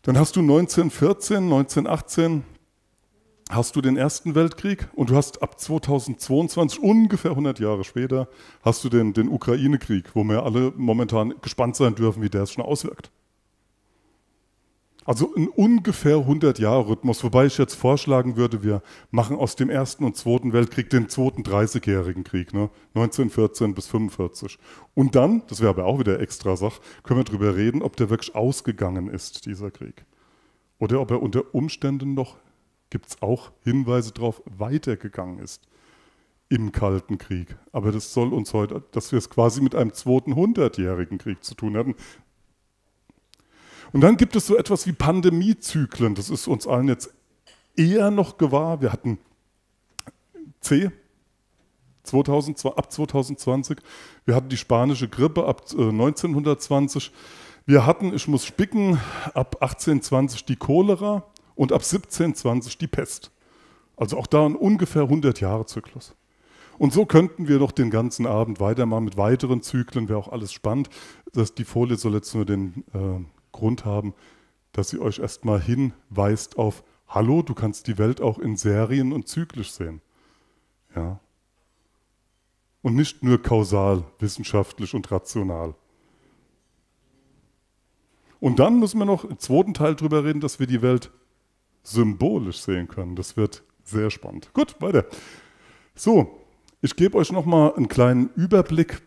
Dann hast du 1914, 1918, hast du den Ersten Weltkrieg und du hast ab 2022, ungefähr 100 Jahre später, hast du den, den Ukraine-Krieg, wo wir alle momentan gespannt sein dürfen, wie der es schon auswirkt. Also ein ungefähr 100 Jahre rhythmus wobei ich jetzt vorschlagen würde, wir machen aus dem Ersten und Zweiten Weltkrieg den Zweiten Dreißigjährigen Krieg, ne? 1914 bis 45. Und dann, das wäre aber auch wieder extra Sache, können wir darüber reden, ob der wirklich ausgegangen ist, dieser Krieg. Oder ob er unter Umständen noch, gibt es auch Hinweise darauf, weitergegangen ist im Kalten Krieg. Aber das soll uns heute, dass wir es quasi mit einem zweiten hundertjährigen Krieg zu tun hatten, und dann gibt es so etwas wie Pandemiezyklen. Das ist uns allen jetzt eher noch gewahr. Wir hatten C 2002, ab 2020. Wir hatten die spanische Grippe ab 1920. Äh, wir hatten, ich muss spicken, ab 1820 die Cholera und ab 1720 die Pest. Also auch da ein ungefähr 100 Jahre Zyklus. Und so könnten wir noch den ganzen Abend weitermachen mit weiteren Zyklen, wäre auch alles spannend. Das, die Folie soll jetzt nur den äh, Grund haben, dass sie euch erstmal hinweist auf, hallo, du kannst die Welt auch in Serien und zyklisch sehen. Ja. Und nicht nur kausal, wissenschaftlich und rational. Und dann müssen wir noch im zweiten Teil darüber reden, dass wir die Welt symbolisch sehen können. Das wird sehr spannend. Gut, weiter. So, ich gebe euch nochmal einen kleinen Überblick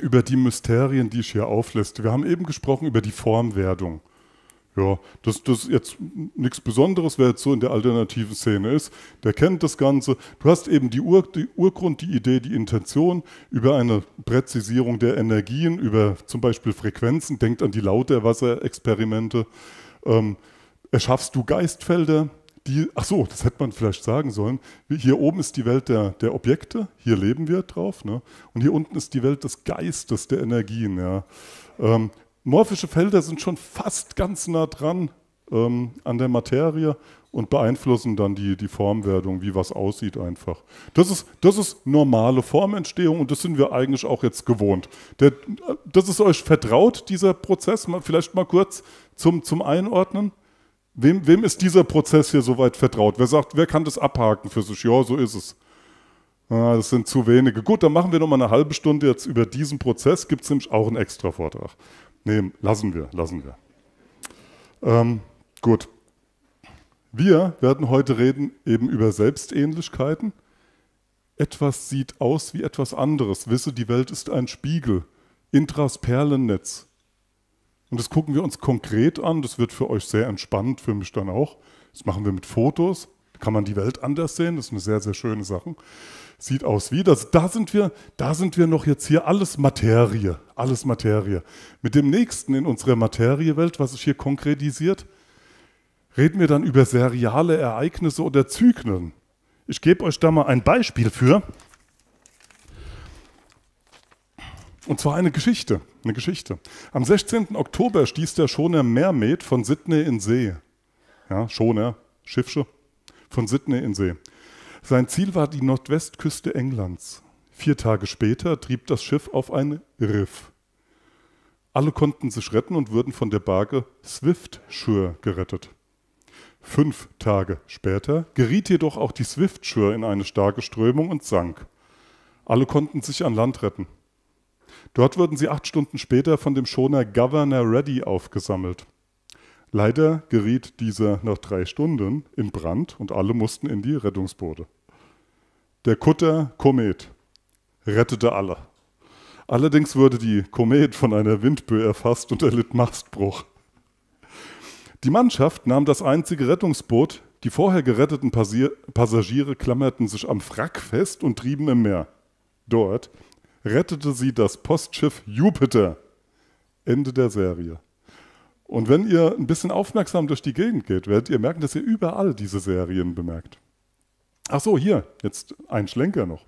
über die Mysterien, die ich hier aufliste. Wir haben eben gesprochen über die Formwerdung. Ja, das, das ist jetzt nichts Besonderes, wer jetzt so in der alternativen Szene ist, der kennt das Ganze. Du hast eben die, Ur, die Urgrund, die Idee, die Intention über eine Präzisierung der Energien, über zum Beispiel Frequenzen, denkt an die Lauterwasserexperimente. Ähm, erschaffst du Geistfelder, die, ach so, das hätte man vielleicht sagen sollen, hier oben ist die Welt der, der Objekte, hier leben wir drauf, ne? und hier unten ist die Welt des Geistes, der Energien. Ja. Ähm, morphische Felder sind schon fast ganz nah dran ähm, an der Materie und beeinflussen dann die, die Formwerdung, wie was aussieht einfach. Das ist, das ist normale Formentstehung und das sind wir eigentlich auch jetzt gewohnt. Der, äh, das ist euch vertraut, dieser Prozess, mal, vielleicht mal kurz zum, zum Einordnen. Wem, wem ist dieser Prozess hier soweit vertraut? Wer sagt, wer kann das abhaken für sich? Ja, so ist es. Ah, das sind zu wenige. Gut, dann machen wir nochmal eine halbe Stunde jetzt über diesen Prozess. Gibt es nämlich auch einen extra Vortrag. Nee, lassen wir, lassen wir. Ähm, gut. Wir werden heute reden eben über Selbstähnlichkeiten. Etwas sieht aus wie etwas anderes. Wisse, die Welt ist ein Spiegel. Intras Perlennetz. Und das gucken wir uns konkret an. Das wird für euch sehr entspannt, für mich dann auch. Das machen wir mit Fotos. Da kann man die Welt anders sehen. Das ist eine sehr, sehr schöne Sache. Sieht aus wie das. Da sind wir, da sind wir noch jetzt hier alles Materie. Alles Materie. Mit dem nächsten in unserer Materiewelt, was sich hier konkretisiert, reden wir dann über seriale Ereignisse oder Zyklen. Ich gebe euch da mal ein Beispiel für. Und zwar eine Geschichte, eine Geschichte. Am 16. Oktober stieß der Schoner Mermaid von Sydney in See. Ja, Schoner, Schiffsche, von Sydney in See. Sein Ziel war die Nordwestküste Englands. Vier Tage später trieb das Schiff auf ein Riff. Alle konnten sich retten und wurden von der Barke Swiftsure gerettet. Fünf Tage später geriet jedoch auch die Swiftsure in eine starke Strömung und sank. Alle konnten sich an Land retten. Dort wurden sie acht Stunden später von dem Schoner Governor Reddy aufgesammelt. Leider geriet dieser nach drei Stunden in Brand und alle mussten in die Rettungsboote. Der Kutter Komet rettete alle. Allerdings wurde die Komet von einer Windböe erfasst und erlitt Mastbruch. Die Mannschaft nahm das einzige Rettungsboot, die vorher geretteten Passagiere klammerten sich am Frack fest und trieben im Meer. Dort rettete sie das Postschiff Jupiter. Ende der Serie. Und wenn ihr ein bisschen aufmerksam durch die Gegend geht, werdet ihr merken, dass ihr überall diese Serien bemerkt. Ach so, hier, jetzt ein Schlenker noch.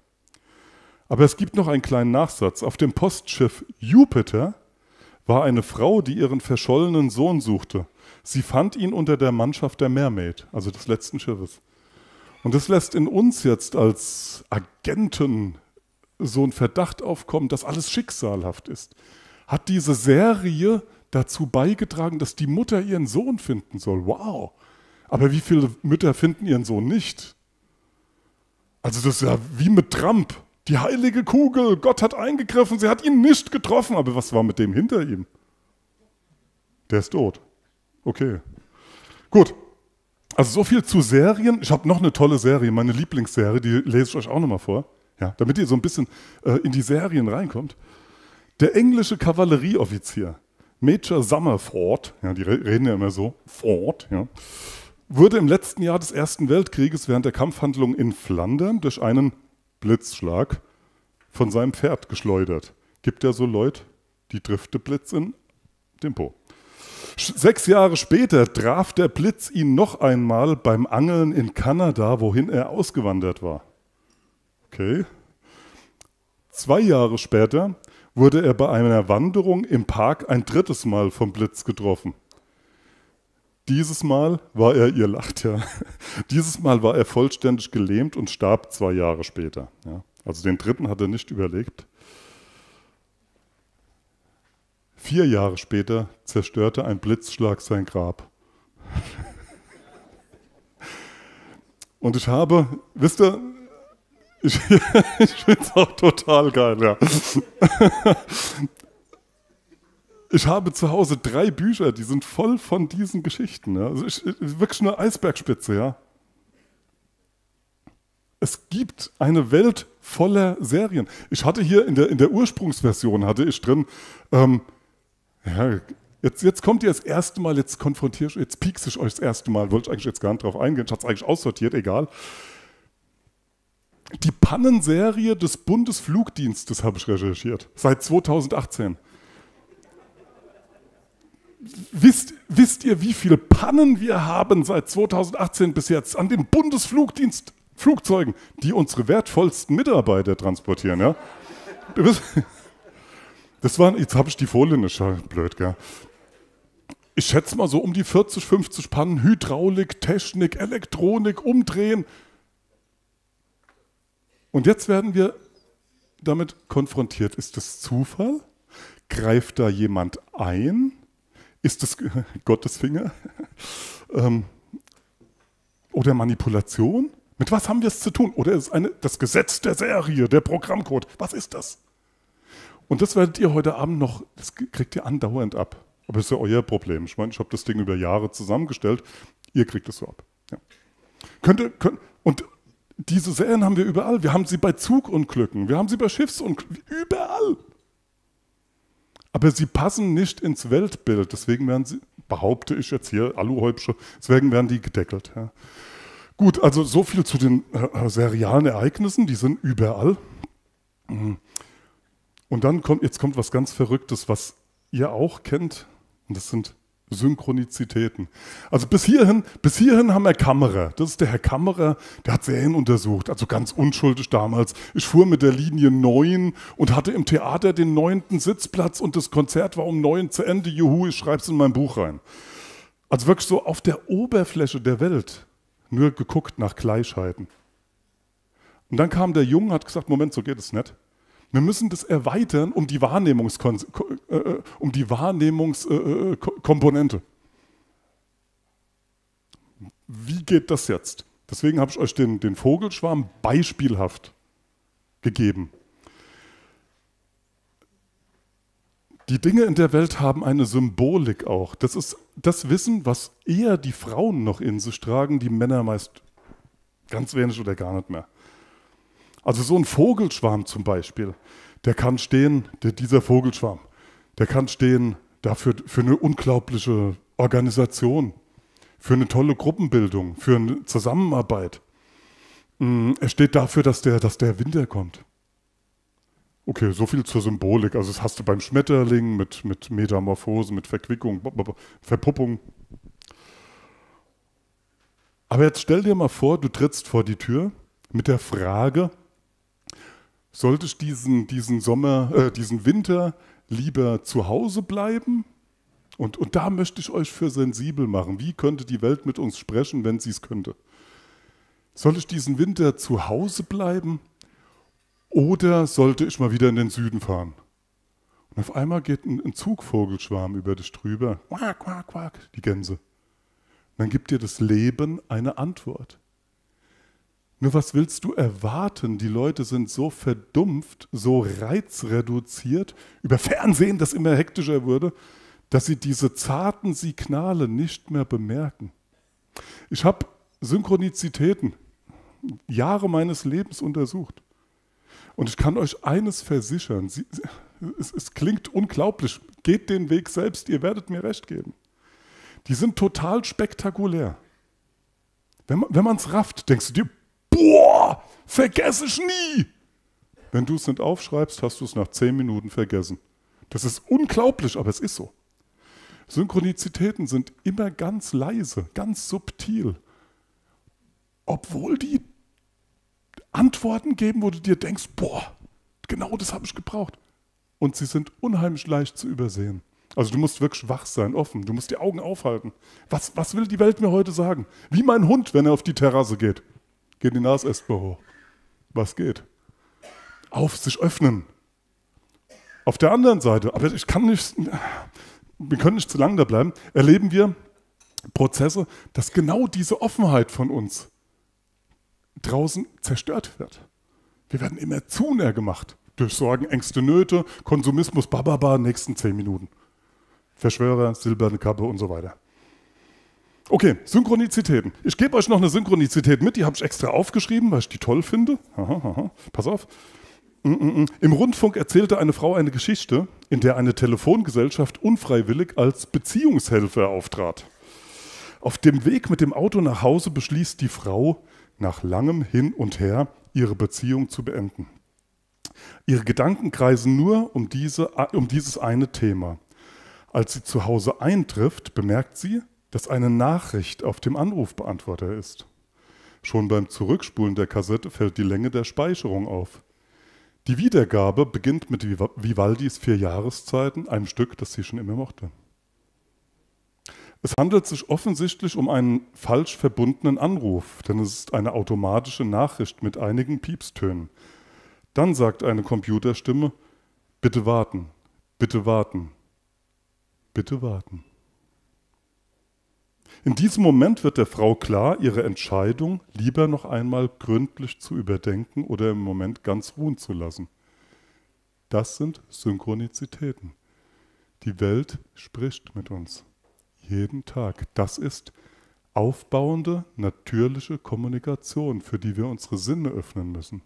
Aber es gibt noch einen kleinen Nachsatz. Auf dem Postschiff Jupiter war eine Frau, die ihren verschollenen Sohn suchte. Sie fand ihn unter der Mannschaft der Mermaid, also des letzten Schiffes. Und das lässt in uns jetzt als Agenten so ein Verdacht aufkommt, dass alles schicksalhaft ist, hat diese Serie dazu beigetragen, dass die Mutter ihren Sohn finden soll. Wow. Aber wie viele Mütter finden ihren Sohn nicht? Also das ist ja wie mit Trump. Die heilige Kugel, Gott hat eingegriffen, sie hat ihn nicht getroffen. Aber was war mit dem hinter ihm? Der ist tot. Okay. Gut. Also so viel zu Serien. Ich habe noch eine tolle Serie, meine Lieblingsserie, die lese ich euch auch nochmal vor ja, damit ihr so ein bisschen äh, in die Serien reinkommt. Der englische Kavallerieoffizier Major Summerford, ja, die reden ja immer so, Ford, ja, wurde im letzten Jahr des Ersten Weltkrieges während der Kampfhandlung in Flandern durch einen Blitzschlag von seinem Pferd geschleudert. Gibt ja so Leute, die trifft der Blitz in den Po. Sechs Jahre später traf der Blitz ihn noch einmal beim Angeln in Kanada, wohin er ausgewandert war. Okay. Zwei Jahre später wurde er bei einer Wanderung im Park ein drittes Mal vom Blitz getroffen. Dieses Mal war er, ihr lacht ja, dieses Mal war er vollständig gelähmt und starb zwei Jahre später. Ja. Also den dritten hat er nicht überlebt. Vier Jahre später zerstörte ein Blitzschlag sein Grab. Und ich habe, wisst ihr, ich, ich finde es auch total geil, ja. Ich habe zu Hause drei Bücher, die sind voll von diesen Geschichten. Ja. Also ich, wirklich eine Eisbergspitze, ja. Es gibt eine Welt voller Serien. Ich hatte hier in der, in der Ursprungsversion hatte ich drin, ähm, ja, Jetzt, jetzt, kommt ihr das erste Mal, jetzt konfrontiere ich, jetzt piekse ich euch das erste Mal, wollte ich eigentlich jetzt gar nicht drauf eingehen, ich hatte es eigentlich aussortiert, egal. Die Pannenserie des Bundesflugdienstes habe ich recherchiert. Seit 2018. Wisst, wisst ihr, wie viele Pannen wir haben seit 2018 bis jetzt an den Bundesflugdienst Flugzeugen, die unsere wertvollsten Mitarbeiter transportieren? Ja? Das waren, jetzt habe ich die Folie nicht, blöd, gell? Ich schätze mal so um die 40, 50 Pannen, Hydraulik, Technik, Elektronik, Umdrehen, und jetzt werden wir damit konfrontiert. Ist das Zufall? Greift da jemand ein? Ist das Gottes Finger? ähm, oder Manipulation? Mit was haben wir es zu tun? Oder ist eine, das Gesetz der Serie, der Programmcode? Was ist das? Und das werdet ihr heute Abend noch, das kriegt ihr andauernd ab. Aber das ist ja euer Problem. Ich meine, ich habe das Ding über Jahre zusammengestellt. Ihr kriegt es so ab. Ja. Könnte, könnt, und diese Säen haben wir überall. Wir haben sie bei Zugunglücken, wir haben sie bei Schiffsunglücken, überall. Aber sie passen nicht ins Weltbild. Deswegen werden sie, behaupte ich jetzt hier, Aluhäubsche, deswegen werden die gedeckelt. Ja. Gut, also so viel zu den äh, serialen Ereignissen, die sind überall. Mhm. Und dann kommt, jetzt kommt was ganz Verrücktes, was ihr auch kennt. Und das sind Synchronizitäten. Also bis hierhin, bis hierhin haben wir Kammerer. Das ist der Herr Kammerer, der hat Serien untersucht, also ganz unschuldig damals. Ich fuhr mit der Linie 9 und hatte im Theater den neunten Sitzplatz und das Konzert war um 9 zu Ende. Juhu, ich schreibe es in mein Buch rein. Also wirklich so auf der Oberfläche der Welt nur geguckt nach Gleichheiten. Und dann kam der Junge, hat gesagt, Moment, so geht es nicht. Wir müssen das erweitern um die, Wahrnehmungskon äh, äh, um die Wahrnehmungskomponente. Äh, äh, Wie geht das jetzt? Deswegen habe ich euch den, den Vogelschwarm beispielhaft gegeben. Die Dinge in der Welt haben eine Symbolik auch. Das ist das Wissen, was eher die Frauen noch in sich tragen, die Männer meist ganz wenig oder gar nicht mehr. Also so ein Vogelschwarm zum Beispiel, der kann stehen, der, dieser Vogelschwarm, der kann stehen dafür für eine unglaubliche Organisation, für eine tolle Gruppenbildung, für eine Zusammenarbeit. Mm, er steht dafür, dass der, dass der Winter kommt. Okay, so viel zur Symbolik. Also das hast du beim Schmetterling mit, mit Metamorphose, mit Verquickung, Verpuppung. Aber jetzt stell dir mal vor, du trittst vor die Tür mit der Frage, sollte ich diesen, diesen Sommer, äh, diesen Winter lieber zu Hause bleiben? Und, und da möchte ich euch für sensibel machen. Wie könnte die Welt mit uns sprechen, wenn sie es könnte? Soll ich diesen Winter zu Hause bleiben oder sollte ich mal wieder in den Süden fahren? Und auf einmal geht ein, ein Zugvogelschwarm über dich drüber. Quack, quack, quack, die Gänse. Und dann gibt dir das Leben eine Antwort. Nur was willst du erwarten? Die Leute sind so verdumpft, so reizreduziert über Fernsehen, das immer hektischer wurde, dass sie diese zarten Signale nicht mehr bemerken. Ich habe Synchronizitäten Jahre meines Lebens untersucht. Und ich kann euch eines versichern, sie, es, es klingt unglaublich, geht den Weg selbst, ihr werdet mir recht geben. Die sind total spektakulär. Wenn man es rafft, denkst du dir, boah, vergesse ich nie. Wenn du es nicht aufschreibst, hast du es nach zehn Minuten vergessen. Das ist unglaublich, aber es ist so. Synchronizitäten sind immer ganz leise, ganz subtil. Obwohl die Antworten geben, wo du dir denkst, boah, genau das habe ich gebraucht. Und sie sind unheimlich leicht zu übersehen. Also du musst wirklich wach sein, offen, du musst die Augen aufhalten. Was, was will die Welt mir heute sagen? Wie mein Hund, wenn er auf die Terrasse geht geht in das hoch. Was geht? Auf sich öffnen. Auf der anderen Seite, aber ich kann nicht, wir können nicht zu lange da bleiben, erleben wir Prozesse, dass genau diese Offenheit von uns draußen zerstört wird. Wir werden immer zu näher gemacht durch Sorgen, Ängste, Nöte, Konsumismus, bababa, nächsten zehn Minuten. Verschwörer, silberne Kappe und so weiter. Okay, Synchronizitäten. Ich gebe euch noch eine Synchronizität mit, die habe ich extra aufgeschrieben, weil ich die toll finde. Aha, aha. Pass auf. Mm, mm, mm. Im Rundfunk erzählte eine Frau eine Geschichte, in der eine Telefongesellschaft unfreiwillig als Beziehungshelfer auftrat. Auf dem Weg mit dem Auto nach Hause beschließt die Frau, nach langem Hin und Her ihre Beziehung zu beenden. Ihre Gedanken kreisen nur um, diese, um dieses eine Thema. Als sie zu Hause eintrifft, bemerkt sie, dass eine Nachricht auf dem Anrufbeantworter ist. Schon beim Zurückspulen der Kassette fällt die Länge der Speicherung auf. Die Wiedergabe beginnt mit Vivaldis Vier Jahreszeiten, einem Stück, das sie schon immer mochte. Es handelt sich offensichtlich um einen falsch verbundenen Anruf, denn es ist eine automatische Nachricht mit einigen Piepstönen. Dann sagt eine Computerstimme, bitte warten, bitte warten, bitte warten. In diesem Moment wird der Frau klar, ihre Entscheidung lieber noch einmal gründlich zu überdenken oder im Moment ganz ruhen zu lassen. Das sind Synchronizitäten. Die Welt spricht mit uns. Jeden Tag. Das ist aufbauende, natürliche Kommunikation, für die wir unsere Sinne öffnen müssen.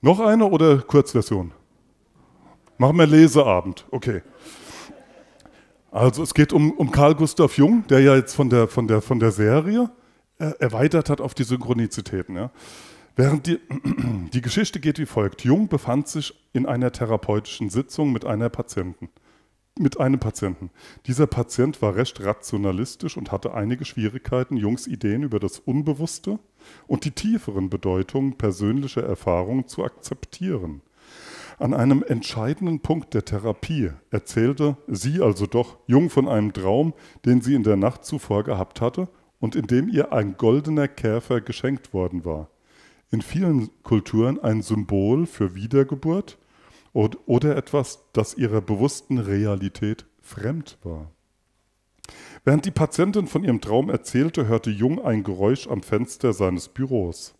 Noch eine oder Kurzversion? Machen wir Leseabend. Okay. Also es geht um, um Karl Gustav Jung, der ja jetzt von der, von der, von der Serie äh, erweitert hat auf die Synchronizitäten. Ja. Während die, die Geschichte geht wie folgt. Jung befand sich in einer therapeutischen Sitzung mit einer Patienten. Mit einem Patienten. Dieser Patient war recht rationalistisch und hatte einige Schwierigkeiten, Jungs Ideen über das Unbewusste und die tieferen Bedeutungen persönlicher Erfahrungen zu akzeptieren. An einem entscheidenden Punkt der Therapie erzählte sie also doch Jung von einem Traum, den sie in der Nacht zuvor gehabt hatte und in dem ihr ein goldener Käfer geschenkt worden war. In vielen Kulturen ein Symbol für Wiedergeburt oder etwas, das ihrer bewussten Realität fremd war. Während die Patientin von ihrem Traum erzählte, hörte Jung ein Geräusch am Fenster seines Büros.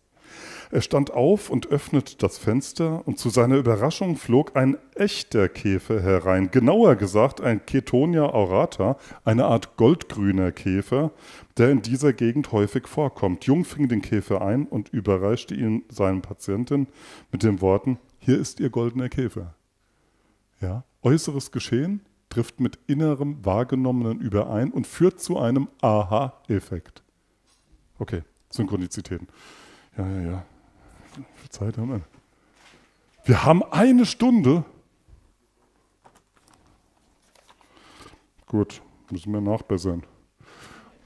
Er stand auf und öffnete das Fenster, und zu seiner Überraschung flog ein echter Käfer herein, genauer gesagt ein Ketonia aurata, eine Art goldgrüner Käfer, der in dieser Gegend häufig vorkommt. Jung fing den Käfer ein und überreichte ihn seinen Patienten mit den Worten, hier ist ihr goldener Käfer. Ja, äußeres Geschehen trifft mit innerem Wahrgenommenen überein und führt zu einem Aha-Effekt. Okay, Synchronizitäten. Ja, ja, ja viel Zeit haben wir? Wir haben eine Stunde. Gut, müssen wir nachbessern.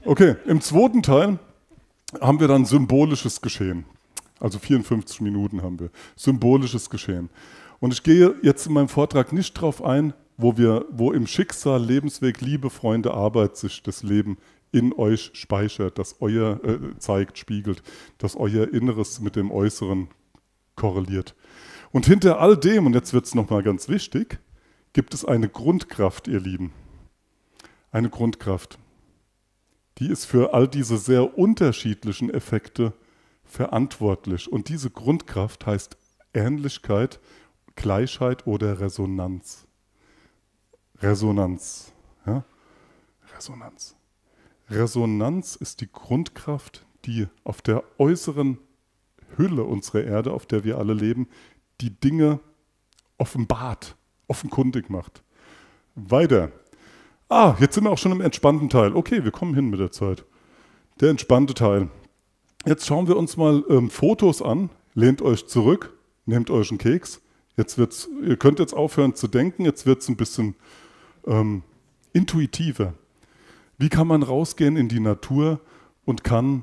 Okay, im zweiten Teil haben wir dann symbolisches Geschehen. Also 54 Minuten haben wir. Symbolisches Geschehen. Und ich gehe jetzt in meinem Vortrag nicht darauf ein, wo, wir, wo im Schicksal, Lebensweg, Liebe, Freunde, Arbeit sich das Leben in euch speichert, dass euer äh, zeigt, spiegelt, dass euer Inneres mit dem Äußeren korreliert. Und hinter all dem, und jetzt wird es nochmal ganz wichtig, gibt es eine Grundkraft, ihr Lieben. Eine Grundkraft. Die ist für all diese sehr unterschiedlichen Effekte verantwortlich. Und diese Grundkraft heißt Ähnlichkeit, Gleichheit oder Resonanz. Resonanz. Ja? Resonanz. Resonanz ist die Grundkraft, die auf der äußeren Hülle unserer Erde, auf der wir alle leben, die Dinge offenbart, offenkundig macht. Weiter. Ah, jetzt sind wir auch schon im entspannten Teil. Okay, wir kommen hin mit der Zeit. Der entspannte Teil. Jetzt schauen wir uns mal ähm, Fotos an. Lehnt euch zurück, nehmt euch einen Keks. Jetzt wird's, ihr könnt jetzt aufhören zu denken, jetzt wird es ein bisschen ähm, intuitiver. Wie kann man rausgehen in die Natur und kann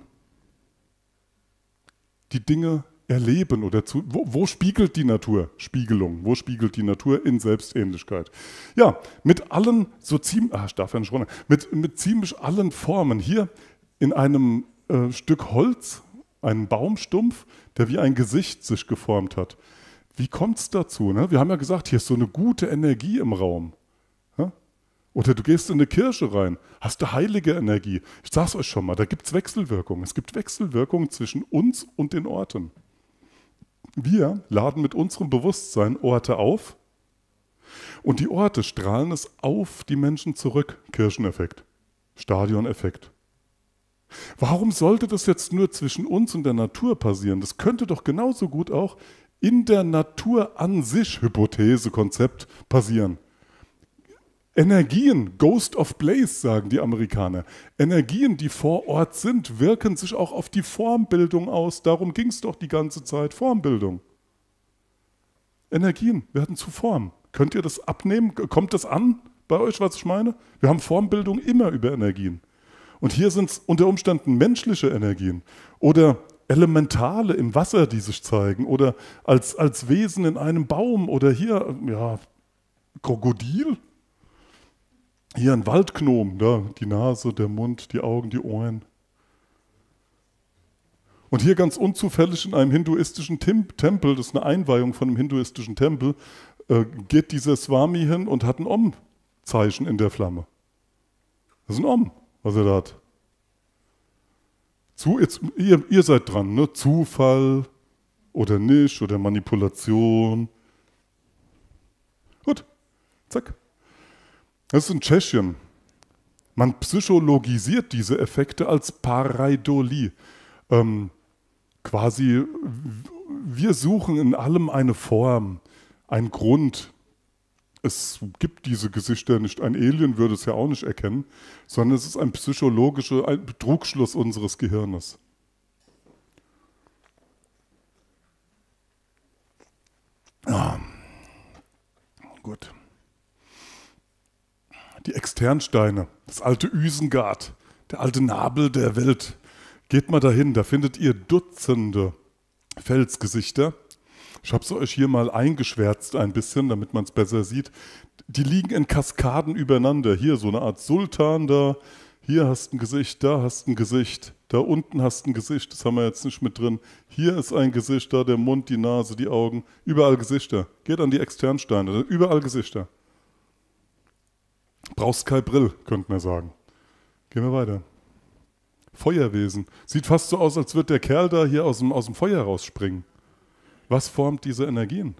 die Dinge erleben oder zu, wo, wo, spiegelt die Natur Spiegelung? Wo spiegelt die Natur in Selbstähnlichkeit? Ja, mit allen so ziemlich, ach, ah, darf ja nicht runter, mit, mit ziemlich allen Formen. Hier in einem äh, Stück Holz, einem Baumstumpf, der wie ein Gesicht sich geformt hat. Wie kommt es dazu? Ne? Wir haben ja gesagt, hier ist so eine gute Energie im Raum. Oder du gehst in eine Kirche rein, hast du heilige Energie. Ich sag's euch schon mal, da gibt es Wechselwirkungen. Es gibt Wechselwirkungen zwischen uns und den Orten. Wir laden mit unserem Bewusstsein Orte auf und die Orte strahlen es auf die Menschen zurück. Kircheneffekt, Stadioneffekt. Warum sollte das jetzt nur zwischen uns und der Natur passieren? Das könnte doch genauso gut auch in der Natur an sich, Hypothese, Konzept, passieren. Energien, Ghost of Blaze, sagen die Amerikaner. Energien, die vor Ort sind, wirken sich auch auf die Formbildung aus. Darum ging es doch die ganze Zeit, Formbildung. Energien werden zu Form. Könnt ihr das abnehmen? Kommt das an bei euch, was ich meine? Wir haben Formbildung immer über Energien. Und hier sind es unter Umständen menschliche Energien oder Elementale im Wasser, die sich zeigen oder als, als Wesen in einem Baum oder hier, ja, Krokodil, hier ein Waldgnom, da, die Nase, der Mund, die Augen, die Ohren. Und hier ganz unzufällig in einem hinduistischen Tempel, das ist eine Einweihung von einem hinduistischen Tempel, äh, geht dieser Swami hin und hat ein Om-Zeichen in der Flamme. Das ist ein Om, was er da hat. Zu, jetzt, ihr, ihr seid dran, ne? Zufall oder nicht oder Manipulation. Gut, zack. Das ist in Tschechien. Man psychologisiert diese Effekte als Pareidolie. Ähm, quasi, wir suchen in allem eine Form, einen Grund. Es gibt diese Gesichter nicht. Ein Alien würde es ja auch nicht erkennen, sondern es ist ein psychologischer ein Trugschluss unseres Gehirnes. Ah. Gut. Die Externsteine, das alte Üsengard, der alte Nabel der Welt. Geht mal dahin, da findet ihr Dutzende Felsgesichter. Ich habe sie euch hier mal eingeschwärzt ein bisschen, damit man es besser sieht. Die liegen in Kaskaden übereinander. Hier so eine Art Sultan da. Hier hast ein Gesicht, da hast ein Gesicht, da unten hast ein Gesicht, das haben wir jetzt nicht mit drin. Hier ist ein Gesicht, da der Mund, die Nase, die Augen, überall Gesichter. Geht an die Externsteine, überall Gesichter. Brauchst kein Brill, könnte man sagen. Gehen wir weiter. Feuerwesen. Sieht fast so aus, als würde der Kerl da hier aus dem, aus dem Feuer rausspringen. Was formt diese Energien?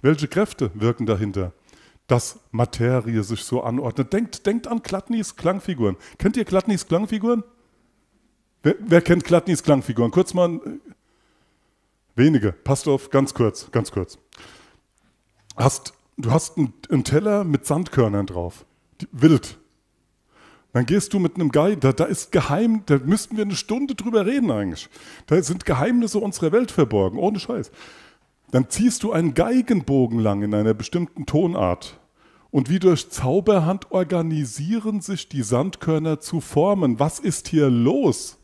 Welche Kräfte wirken dahinter? Dass Materie sich so anordnet. Denkt, denkt an Klatnis Klangfiguren. Kennt ihr Klatnis Klangfiguren? Wer, wer kennt Klatnis Klangfiguren? Kurz mal. Äh, wenige. Passt auf, ganz kurz, ganz kurz. Hast du hast einen, Teller mit Sandkörnern drauf, wild. Dann gehst du mit einem Guide, da, da ist geheim, da müssten wir eine Stunde drüber reden eigentlich. Da sind Geheimnisse unserer Welt verborgen, ohne Scheiß. Dann ziehst du einen Geigenbogen lang in einer bestimmten Tonart. Und wie durch Zauberhand organisieren sich die Sandkörner zu Formen. Was ist hier los?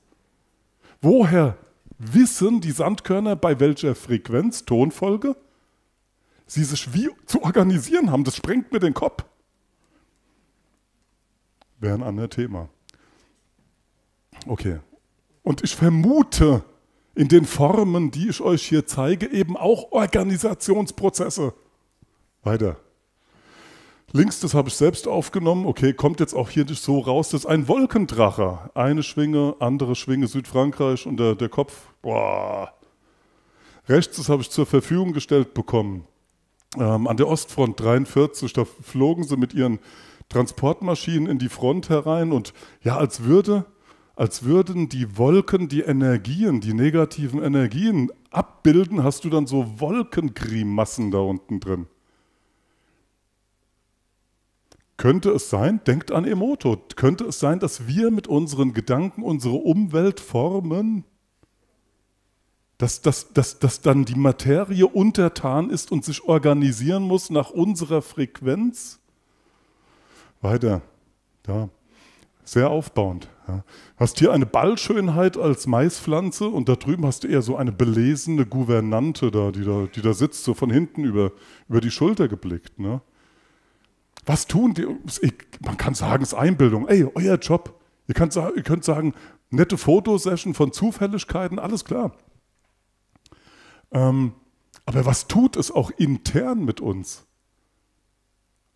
Woher wissen die Sandkörner bei welcher Frequenz, Tonfolge? sie sich wie zu organisieren haben. Das sprengt mir den Kopf. Wäre ein anderes Thema. Okay. Und ich vermute in den Formen, die ich euch hier zeige, eben auch Organisationsprozesse. Weiter. Links, das habe ich selbst aufgenommen. Okay, kommt jetzt auch hier nicht so raus. Das ist ein Wolkendracher. Eine Schwinge, andere Schwinge Südfrankreich und der, der Kopf. Boah. Rechts, das habe ich zur Verfügung gestellt bekommen. Ähm, an der Ostfront 43, da flogen sie mit ihren Transportmaschinen in die Front herein und ja, als würde, als würden die Wolken die Energien, die negativen Energien abbilden, hast du dann so Wolkengrimassen da unten drin. Könnte es sein, denkt an Emoto, könnte es sein, dass wir mit unseren Gedanken unsere Umwelt formen? dass, dass, dass, dass dann die Materie untertan ist und sich organisieren muss nach unserer Frequenz? Weiter, ja, sehr aufbauend. Ja. Hast hier eine Ballschönheit als Maispflanze und da drüben hast du eher so eine belesene Gouvernante da, die da, die da sitzt, so von hinten über, über die Schulter geblickt. Ne? Was tun die? man kann sagen, es ist Einbildung. Ey, euer Job. Ihr könnt, ihr könnt sagen, nette Fotosession von Zufälligkeiten, alles klar. Ähm, aber was tut es auch intern mit uns?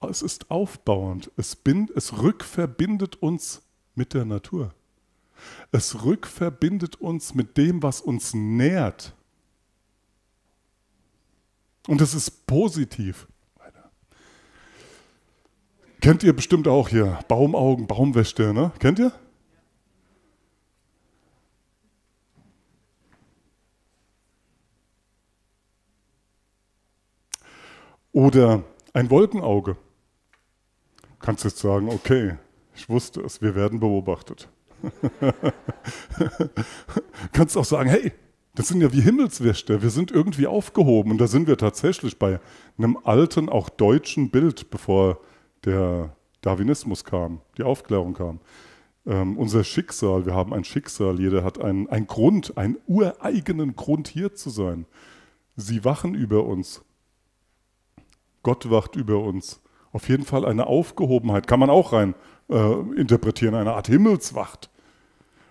Es ist aufbauend. Es, bind, es rückverbindet uns mit der Natur. Es rückverbindet uns mit dem, was uns nährt. Und es ist positiv. Kennt ihr bestimmt auch hier. Baumaugen, Baumwäsche, ne? Kennt ihr? Oder ein Wolkenauge. kannst jetzt sagen, okay, ich wusste es, wir werden beobachtet. kannst auch sagen, hey, das sind ja wie Himmelswächter, wir sind irgendwie aufgehoben. Und da sind wir tatsächlich bei einem alten, auch deutschen Bild, bevor der Darwinismus kam, die Aufklärung kam. Ähm, unser Schicksal, wir haben ein Schicksal, jeder hat einen, einen Grund, einen ureigenen Grund hier zu sein. Sie wachen über uns. Gott wacht über uns. Auf jeden Fall eine Aufgehobenheit, kann man auch rein äh, interpretieren, eine Art Himmelswacht.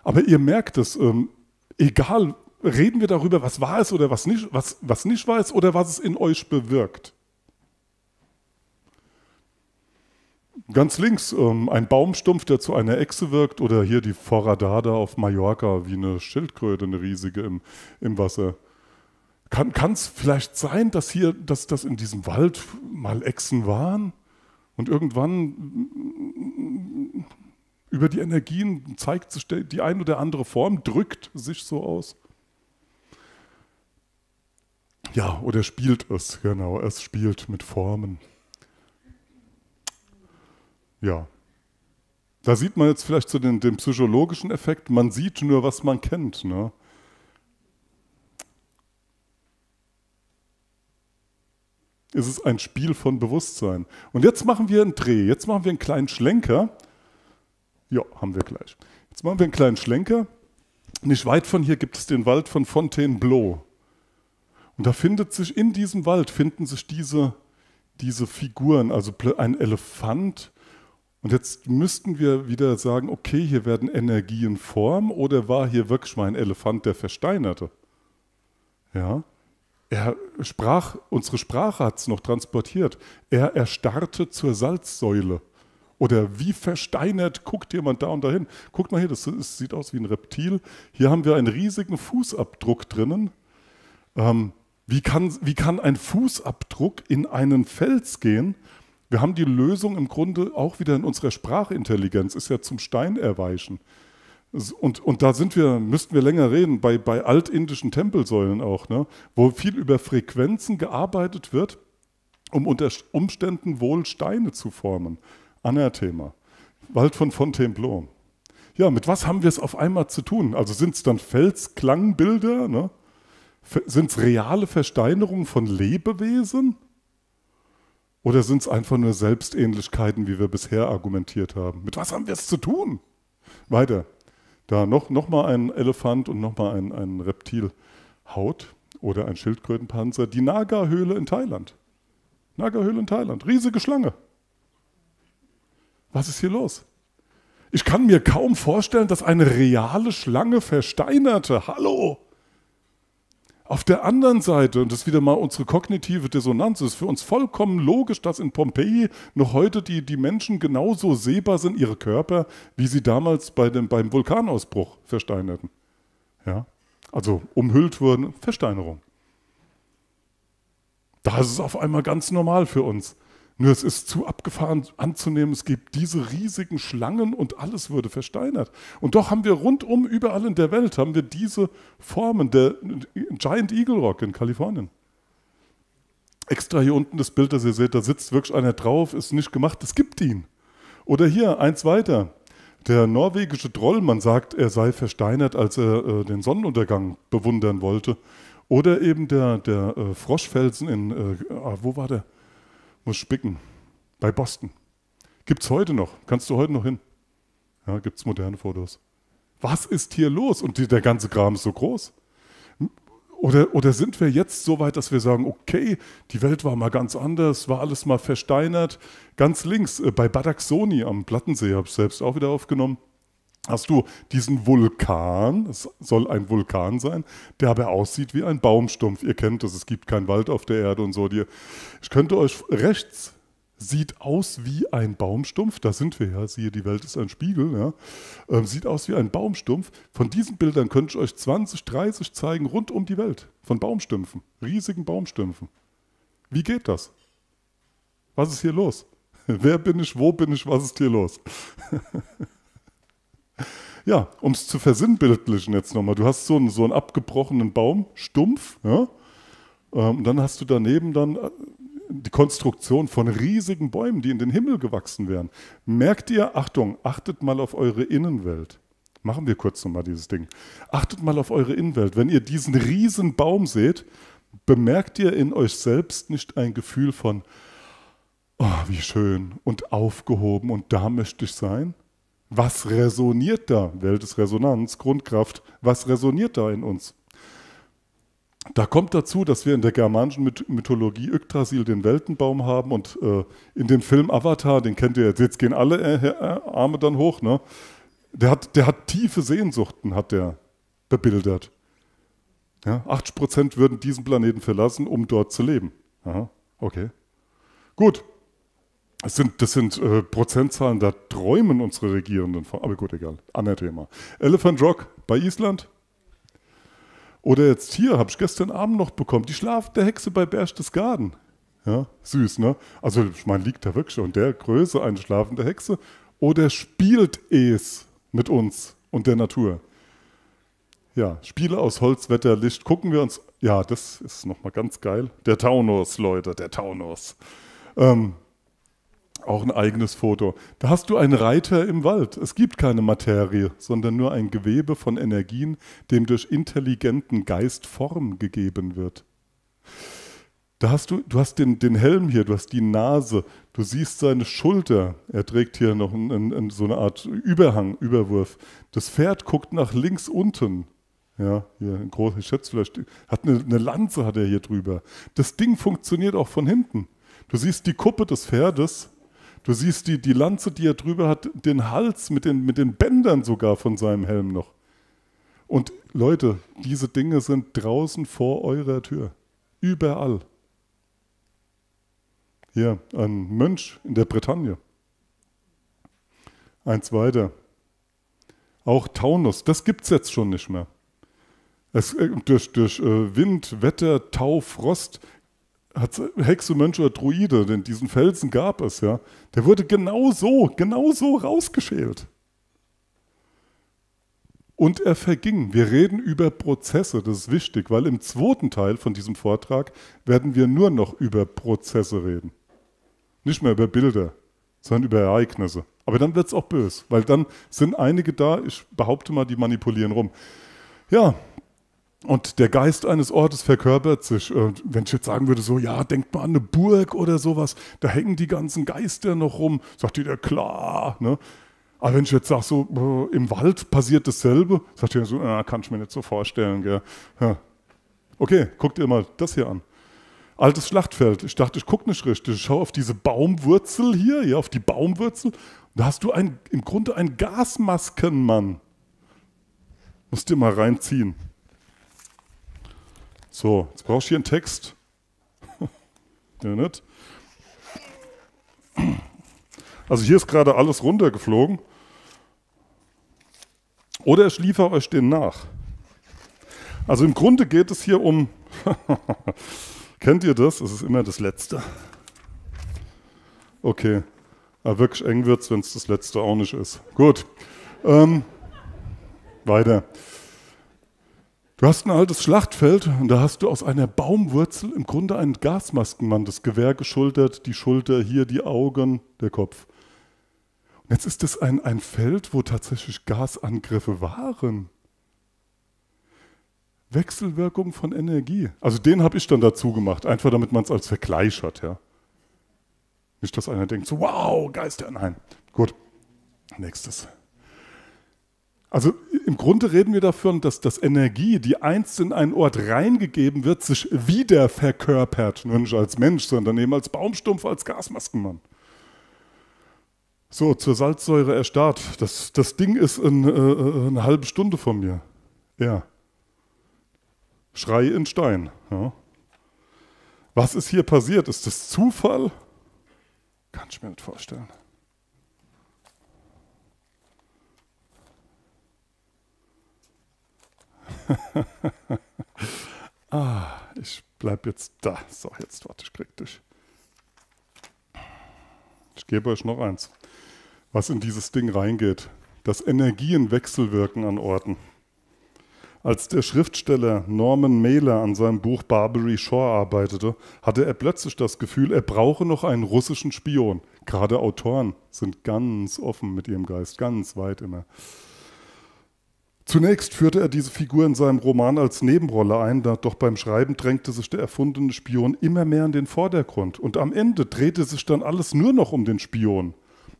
Aber ihr merkt es, ähm, egal, reden wir darüber, was war es oder was nicht, was, was nicht war es oder was es in euch bewirkt. Ganz links ähm, ein Baumstumpf, der zu einer Echse wirkt, oder hier die Foradada auf Mallorca, wie eine Schildkröte, eine riesige im, im Wasser. Kann es vielleicht sein, dass hier, dass das in diesem Wald mal Echsen waren und irgendwann mm, über die Energien zeigt sich die eine oder andere Form, drückt sich so aus? Ja, oder spielt es, genau, es spielt mit Formen. Ja. Da sieht man jetzt vielleicht zu so den, dem psychologischen Effekt, man sieht nur, was man kennt. Ne? ist Es ein Spiel von Bewusstsein. Und jetzt machen wir einen Dreh, jetzt machen wir einen kleinen Schlenker. Ja, haben wir gleich. Jetzt machen wir einen kleinen Schlenker. Nicht weit von hier gibt es den Wald von Fontainebleau. Und da findet sich in diesem Wald finden sich diese, diese Figuren, also ein Elefant. Und jetzt müssten wir wieder sagen, okay, hier werden Energien Form oder war hier wirklich mal ein Elefant, der versteinerte? Ja, er sprach, unsere Sprache hat es noch transportiert. Er erstarrte zur Salzsäule. Oder wie versteinert guckt jemand da und dahin. Guckt mal hier, das, das sieht aus wie ein Reptil. Hier haben wir einen riesigen Fußabdruck drinnen. Ähm, wie, kann, wie kann ein Fußabdruck in einen Fels gehen? Wir haben die Lösung im Grunde auch wieder in unserer Sprachintelligenz, ist ja zum Stein erweichen. Und, und da sind wir, müssten wir länger reden, bei, bei altindischen Tempelsäulen auch, ne? wo viel über Frequenzen gearbeitet wird, um unter Umständen wohl Steine zu formen. Anathema. Wald von Fontainebleau. Ja, mit was haben wir es auf einmal zu tun? Also sind es dann Felsklangbilder? Ne? Sind es reale Versteinerungen von Lebewesen? Oder sind es einfach nur Selbstähnlichkeiten, wie wir bisher argumentiert haben? Mit was haben wir es zu tun? Weiter da noch, noch mal ein Elefant und noch mal ein, ein Reptil haut oder ein Schildkrötenpanzer. Die Naga-Höhle in Thailand. Naga-Höhle in Thailand. Riesige Schlange. Was ist hier los? Ich kann mir kaum vorstellen, dass eine reale Schlange versteinerte. Hallo! Auf der anderen Seite, und das ist wieder mal unsere kognitive Dissonanz, ist für uns vollkommen logisch, dass in Pompeji noch heute die, die Menschen genauso sehbar sind, ihre Körper, wie sie damals bei dem, beim Vulkanausbruch versteinerten. Ja? Also umhüllt wurden, Versteinerung. Da ist es auf einmal ganz normal für uns. Nur es ist zu abgefahren anzunehmen, es gibt diese riesigen Schlangen und alles würde versteinert. Und doch haben wir rundum überall in der Welt haben wir diese Formen. Der Giant Eagle Rock in Kalifornien. Extra hier unten das Bild, das ihr seht, da sitzt wirklich einer drauf, ist nicht gemacht, es gibt ihn. Oder hier, eins weiter. Der norwegische Troll, man sagt, er sei versteinert, als er äh, den Sonnenuntergang bewundern wollte. Oder eben der, der äh, Froschfelsen in, äh, ah, wo war der? muss spicken. Bei Boston. Gibt es heute noch. Kannst du heute noch hin? Ja, gibt es moderne Fotos. Was ist hier los? Und die, der ganze Kram ist so groß. Oder, oder sind wir jetzt so weit, dass wir sagen, okay, die Welt war mal ganz anders, war alles mal versteinert. Ganz links, äh, bei Badaxoni am Plattensee habe ich selbst auch wieder aufgenommen hast du diesen Vulkan, es soll ein Vulkan sein, der aber aussieht wie ein Baumstumpf. Ihr kennt das, es gibt keinen Wald auf der Erde und so. Ich könnte euch rechts sieht aus wie ein Baumstumpf, da sind wir ja, siehe, die Welt ist ein Spiegel, ja. ähm, sieht aus wie ein Baumstumpf. Von diesen Bildern könnte ich euch 20, 30 zeigen rund um die Welt, von Baumstümpfen, riesigen Baumstümpfen. Wie geht das? Was ist hier los? Wer bin ich, wo bin ich, was ist hier los? Ja, um es zu versinnbildlichen jetzt nochmal. Du hast so einen, so einen abgebrochenen Baum, stumpf, ja. Ähm, und dann hast du daneben dann äh, die Konstruktion von riesigen Bäumen, die in den Himmel gewachsen wären. Merkt ihr, Achtung, achtet mal auf eure Innenwelt. Machen wir kurz nochmal dieses Ding. Achtet mal auf eure Innenwelt. Wenn ihr diesen riesen Baum seht, bemerkt ihr in euch selbst nicht ein Gefühl von, oh, wie schön und aufgehoben und da möchte ich sein? Was resoniert da? Welt ist Resonanz, Grundkraft. Was resoniert da in uns? Da kommt dazu, dass wir in der germanischen Mythologie Yggdrasil den Weltenbaum haben und äh, in dem Film Avatar, den kennt ihr jetzt, jetzt gehen alle äh, äh Arme dann hoch, ne? Der hat, der hat tiefe Sehnsuchten, hat der bebildert. Ja, 80 Prozent würden diesen Planeten verlassen, um dort zu leben. Aha, okay. Gut, das sind, das sind äh, Prozentzahlen, da träumen unsere Regierenden von. Aber gut, egal. Ander Thema. Elephant Rock bei Island. Oder jetzt hier, habe ich gestern Abend noch bekommen, die Schlaf der Hexe bei Berchtesgaden. Ja, süß, ne? Also, ich meine, liegt da wirklich schon der Größe eine schlafende Hexe? Oder spielt es mit uns und der Natur? Ja, Spiele aus Holz, Wetter, Licht. Gucken wir uns. Ja, das ist nochmal ganz geil. Der Taunus, Leute, der Taunus. Ähm, auch ein eigenes Foto. Da hast du einen Reiter im Wald. Es gibt keine Materie, sondern nur ein Gewebe von Energien, dem durch intelligenten Geist Form gegeben wird. Da hast du, du hast den, den Helm hier, du hast die Nase, du siehst seine Schulter. Er trägt hier noch einen, einen, so eine Art Überhang, Überwurf. Das Pferd guckt nach links unten. Ja, hier ein großes Schätzfleisch. Hat eine, eine Lanze hat er hier drüber. Das Ding funktioniert auch von hinten. Du siehst die Kuppe des Pferdes Du siehst die, die Lanze, die er drüber hat, den Hals mit den, mit den Bändern sogar von seinem Helm noch. Und Leute, diese Dinge sind draußen vor eurer Tür. Überall. Hier, ein Mönch in der Bretagne. Ein zweiter. Auch Taunus, das gibt es jetzt schon nicht mehr. Es, äh, durch, durch äh, Wind, Wetter, Tau, Frost hat Hexe, Mönch oder Druide, denn diesen Felsen gab es, ja, der wurde genau so, genau so rausgeschält. Und er verging. Wir reden über Prozesse, das ist wichtig, weil im zweiten Teil von diesem Vortrag werden wir nur noch über Prozesse reden. Nicht mehr über Bilder, sondern über Ereignisse. Aber dann wird es auch böse, weil dann sind einige da, ich behaupte mal, die manipulieren rum. Ja, und der Geist eines Ortes verkörpert sich. Äh, wenn ich jetzt sagen würde, so, ja, denkt mal an eine Burg oder sowas, da hängen die ganzen Geister noch rum, sagt jeder, klar. Ne? Aber wenn ich jetzt sage, so, äh, im Wald passiert dasselbe, sagt jeder so, ja, ah, kann ich mir nicht so vorstellen. Gell? Ja. Okay, guckt ihr mal das hier an. Altes Schlachtfeld. Ich dachte, ich gucke nicht richtig. Ich schaue auf diese Baumwurzel hier, ja, auf die Baumwurzel. Da hast du ein, im Grunde einen Gasmaskenmann. Musst dir mal reinziehen. So, jetzt brauchst du hier einen Text. ja, nicht? Also hier ist gerade alles runtergeflogen. Oder ich liefere euch den nach. Also im Grunde geht es hier um, kennt ihr das? Es ist immer das Letzte. Okay, aber wirklich eng wird es, wenn es das Letzte auch nicht ist. Gut, ähm, weiter. Du hast ein altes Schlachtfeld und da hast du aus einer Baumwurzel im Grunde einen Gasmaskenmann, das Gewehr geschultert, die Schulter, hier die Augen, der Kopf. Und jetzt ist es ein, ein Feld, wo tatsächlich Gasangriffe waren. Wechselwirkung von Energie. Also den habe ich dann dazu gemacht, einfach damit man es als Vergleich hat. Ja. Nicht, dass einer denkt, so, wow, Geister, nein. Gut, nächstes. Also im Grunde reden wir davon, dass, das Energie, die einst in einen Ort reingegeben wird, sich wieder verkörpert. Nicht als Mensch, sondern eben als Baumstumpf, als Gasmaskenmann. So, zur Salzsäure erstarrt. Das, das Ding ist in, äh, äh, eine halbe Stunde von mir. Ja. Schrei in Stein. Ja. Was ist hier passiert? Ist das Zufall? Kann ich mir nicht vorstellen. ah, ich bleibe jetzt da. So, jetzt warte, ich krieg dich. Ich gebe euch noch eins, was in dieses Ding reingeht. Das Energienwechselwirken an Orten. Als der Schriftsteller Norman Mailer an seinem Buch Barbary Shore arbeitete, hatte er plötzlich das Gefühl, er brauche noch einen russischen Spion. Gerade Autoren sind ganz offen mit ihrem Geist, ganz weit immer. Zunächst führte er diese Figur in seinem Roman als Nebenrolle ein, doch beim Schreiben drängte sich der erfundene Spion immer mehr in den Vordergrund und am Ende drehte sich dann alles nur noch um den Spion.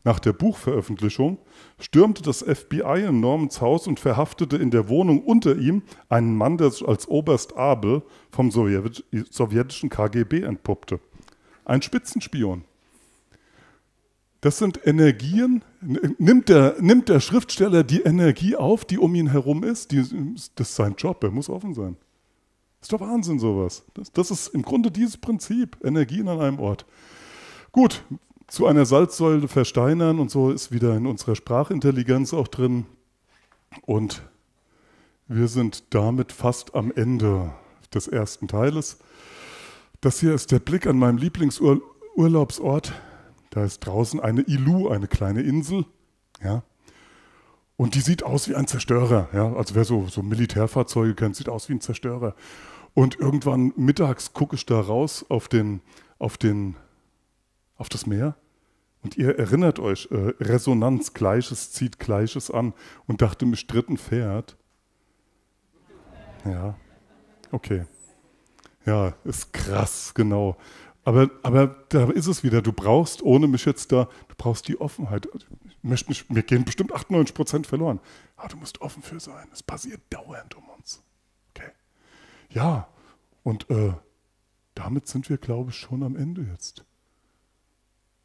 Nach der Buchveröffentlichung stürmte das FBI in Normans Haus und verhaftete in der Wohnung unter ihm einen Mann, der sich als Oberst Abel vom sowjetischen KGB entpuppte. Ein Spitzenspion. Das sind Energien. Nimmt der, nimmt der Schriftsteller die Energie auf, die um ihn herum ist? Die, das ist sein Job, er muss offen sein. ist doch Wahnsinn, sowas. Das, das ist im Grunde dieses Prinzip: Energien an einem Ort. Gut, zu einer Salzsäule versteinern und so ist wieder in unserer Sprachintelligenz auch drin. Und wir sind damit fast am Ende des ersten Teiles. Das hier ist der Blick an meinem Lieblingsurlaubsort. Da ist draußen eine Ilu, eine kleine Insel. Ja. Und die sieht aus wie ein Zerstörer. Ja. Also wer so, so Militärfahrzeuge kennt, sieht aus wie ein Zerstörer. Und irgendwann mittags gucke ich da raus auf, den, auf, den, auf das Meer. Und ihr erinnert euch, äh, Resonanz, Gleiches zieht Gleiches an. Und dachte mich, dritten Pferd. Ja, okay. Ja, ist krass, genau. Aber, aber da ist es wieder. Du brauchst, ohne mich jetzt da, du brauchst die Offenheit. Ich nicht, mir gehen bestimmt 98 Prozent verloren. Aber ah, du musst offen für sein. Es passiert dauernd um uns. Okay. Ja, und äh, damit sind wir, glaube ich, schon am Ende jetzt.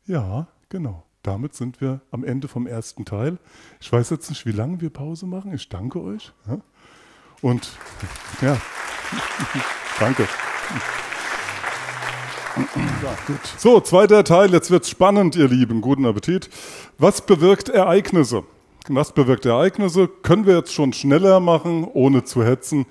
Ja, genau. Damit sind wir am Ende vom ersten Teil. Ich weiß jetzt nicht, wie lange wir Pause machen. Ich danke euch. Ja? Und ja, danke. Ja, so, zweiter Teil, jetzt wird's spannend, ihr Lieben. Guten Appetit. Was bewirkt Ereignisse? Was bewirkt Ereignisse? Können wir jetzt schon schneller machen, ohne zu hetzen,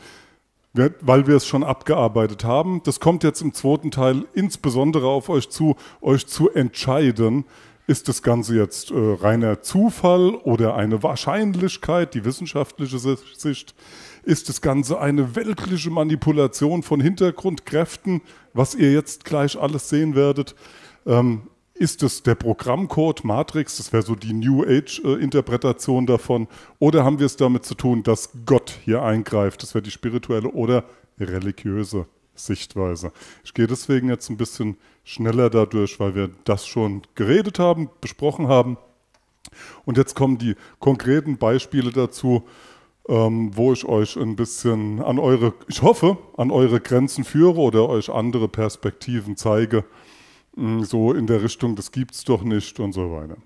weil wir es schon abgearbeitet haben. Das kommt jetzt im zweiten Teil insbesondere auf euch zu, euch zu entscheiden, ist das Ganze jetzt äh, reiner Zufall oder eine Wahrscheinlichkeit, die wissenschaftliche Sicht? ist das Ganze eine weltliche Manipulation von Hintergrundkräften, was ihr jetzt gleich alles sehen werdet. Ähm, ist es der Programmcode Matrix, das wäre so die New Age-Interpretation äh, davon, oder haben wir es damit zu tun, dass Gott hier eingreift? Das wäre die spirituelle oder religiöse Sichtweise. Ich gehe deswegen jetzt ein bisschen schneller dadurch, weil wir das schon geredet haben, besprochen haben. Und jetzt kommen die konkreten Beispiele dazu, ähm, wo ich euch ein bisschen an eure, ich hoffe, an eure Grenzen führe oder euch andere Perspektiven zeige, hm, so in der Richtung, das gibt's doch nicht und so weiter.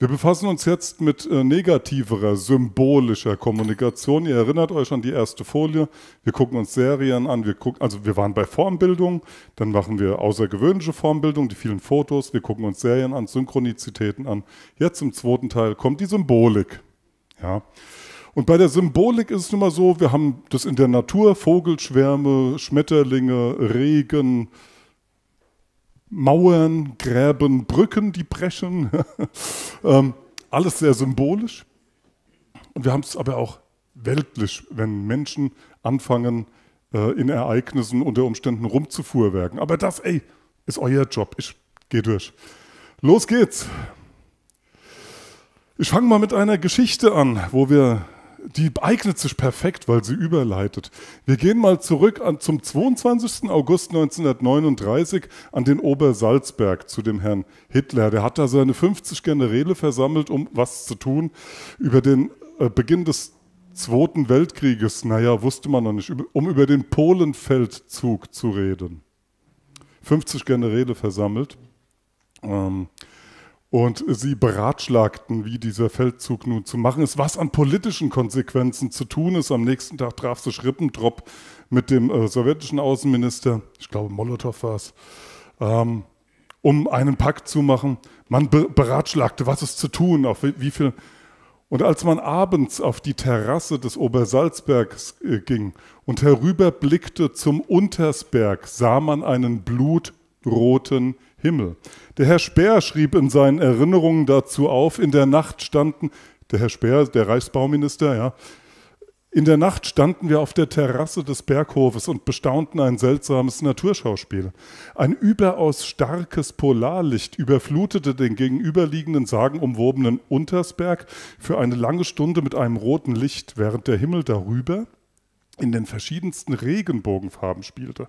Wir befassen uns jetzt mit äh, negativerer, symbolischer Kommunikation. Ihr erinnert euch an die erste Folie. Wir gucken uns Serien an. Wir gucken, also wir waren bei Formbildung, dann machen wir außergewöhnliche Formbildung, die vielen Fotos. Wir gucken uns Serien an, Synchronizitäten an. Jetzt im zweiten Teil kommt die Symbolik. Ja. Und bei der Symbolik ist es nun mal so, wir haben das in der Natur, Vogelschwärme, Schmetterlinge, Regen, Mauern, Gräben, Brücken, die brechen. ähm, alles sehr symbolisch. Und wir haben es aber auch weltlich, wenn Menschen anfangen, äh, in Ereignissen unter Umständen rumzufuhrwerken. Aber das, ey, ist euer Job. Ich gehe durch. Los geht's. Ich fange mal mit einer Geschichte an, wo wir die eignet sich perfekt, weil sie überleitet. Wir gehen mal zurück an, zum 22. August 1939 an den Obersalzberg zu dem Herrn Hitler. Der hat da seine 50 Generäle versammelt, um was zu tun über den äh, Beginn des Zweiten Weltkrieges. Naja, wusste man noch nicht, um über den Polenfeldzug zu reden. 50 Generäle versammelt. Ähm, und sie beratschlagten, wie dieser Feldzug nun zu machen ist, was an politischen Konsequenzen zu tun ist. Am nächsten Tag traf sich Rippentrop mit dem äh, sowjetischen Außenminister, ich glaube Molotow war es, ähm, um einen Pakt zu machen. Man be beratschlagte, was ist zu tun, auf wie, wie viel. Und als man abends auf die Terrasse des Obersalzbergs äh, ging und herüberblickte zum Untersberg, sah man einen blutroten Himmel. Der Herr Speer schrieb in seinen Erinnerungen dazu auf, in der Nacht standen, der Herr Speer, der Reichsbauminister, ja, in der Nacht standen wir auf der Terrasse des Berghofes und bestaunten ein seltsames Naturschauspiel. Ein überaus starkes Polarlicht überflutete den gegenüberliegenden sagenumwobenen Untersberg für eine lange Stunde mit einem roten Licht, während der Himmel darüber in den verschiedensten Regenbogenfarben spielte.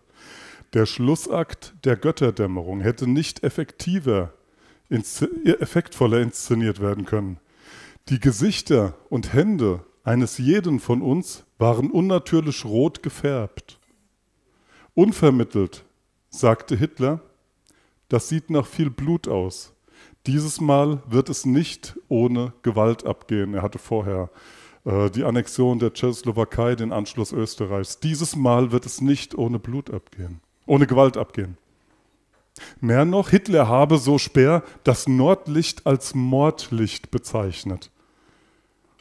Der Schlussakt der Götterdämmerung hätte nicht effektiver, äh, effektvoller inszeniert werden können. Die Gesichter und Hände eines jeden von uns waren unnatürlich rot gefärbt. Unvermittelt sagte Hitler, das sieht nach viel Blut aus. Dieses Mal wird es nicht ohne Gewalt abgehen. Er hatte vorher äh, die Annexion der Tschechoslowakei, den Anschluss Österreichs. Dieses Mal wird es nicht ohne Blut abgehen ohne Gewalt abgehen. Mehr noch, Hitler habe so Speer das Nordlicht als Mordlicht bezeichnet.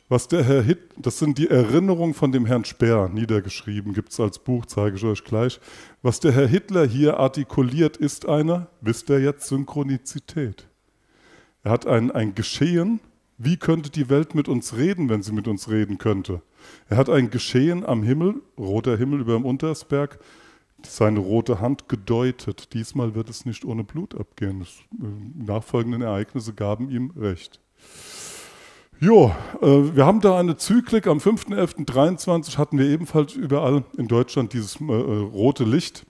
Was der Herr Hit, das sind die Erinnerungen von dem Herrn Speer, niedergeschrieben, gibt es als Buch, zeige ich euch gleich. Was der Herr Hitler hier artikuliert, ist eine, wisst ihr jetzt, Synchronizität. Er hat ein, ein Geschehen, wie könnte die Welt mit uns reden, wenn sie mit uns reden könnte? Er hat ein Geschehen am Himmel, roter Himmel über dem Untersberg, seine rote Hand gedeutet. Diesmal wird es nicht ohne Blut abgehen. Die äh, nachfolgenden Ereignisse gaben ihm recht. Jo, äh, wir haben da eine Zyklik. Am 5.11.23 hatten wir ebenfalls überall in Deutschland dieses äh, äh, rote Licht,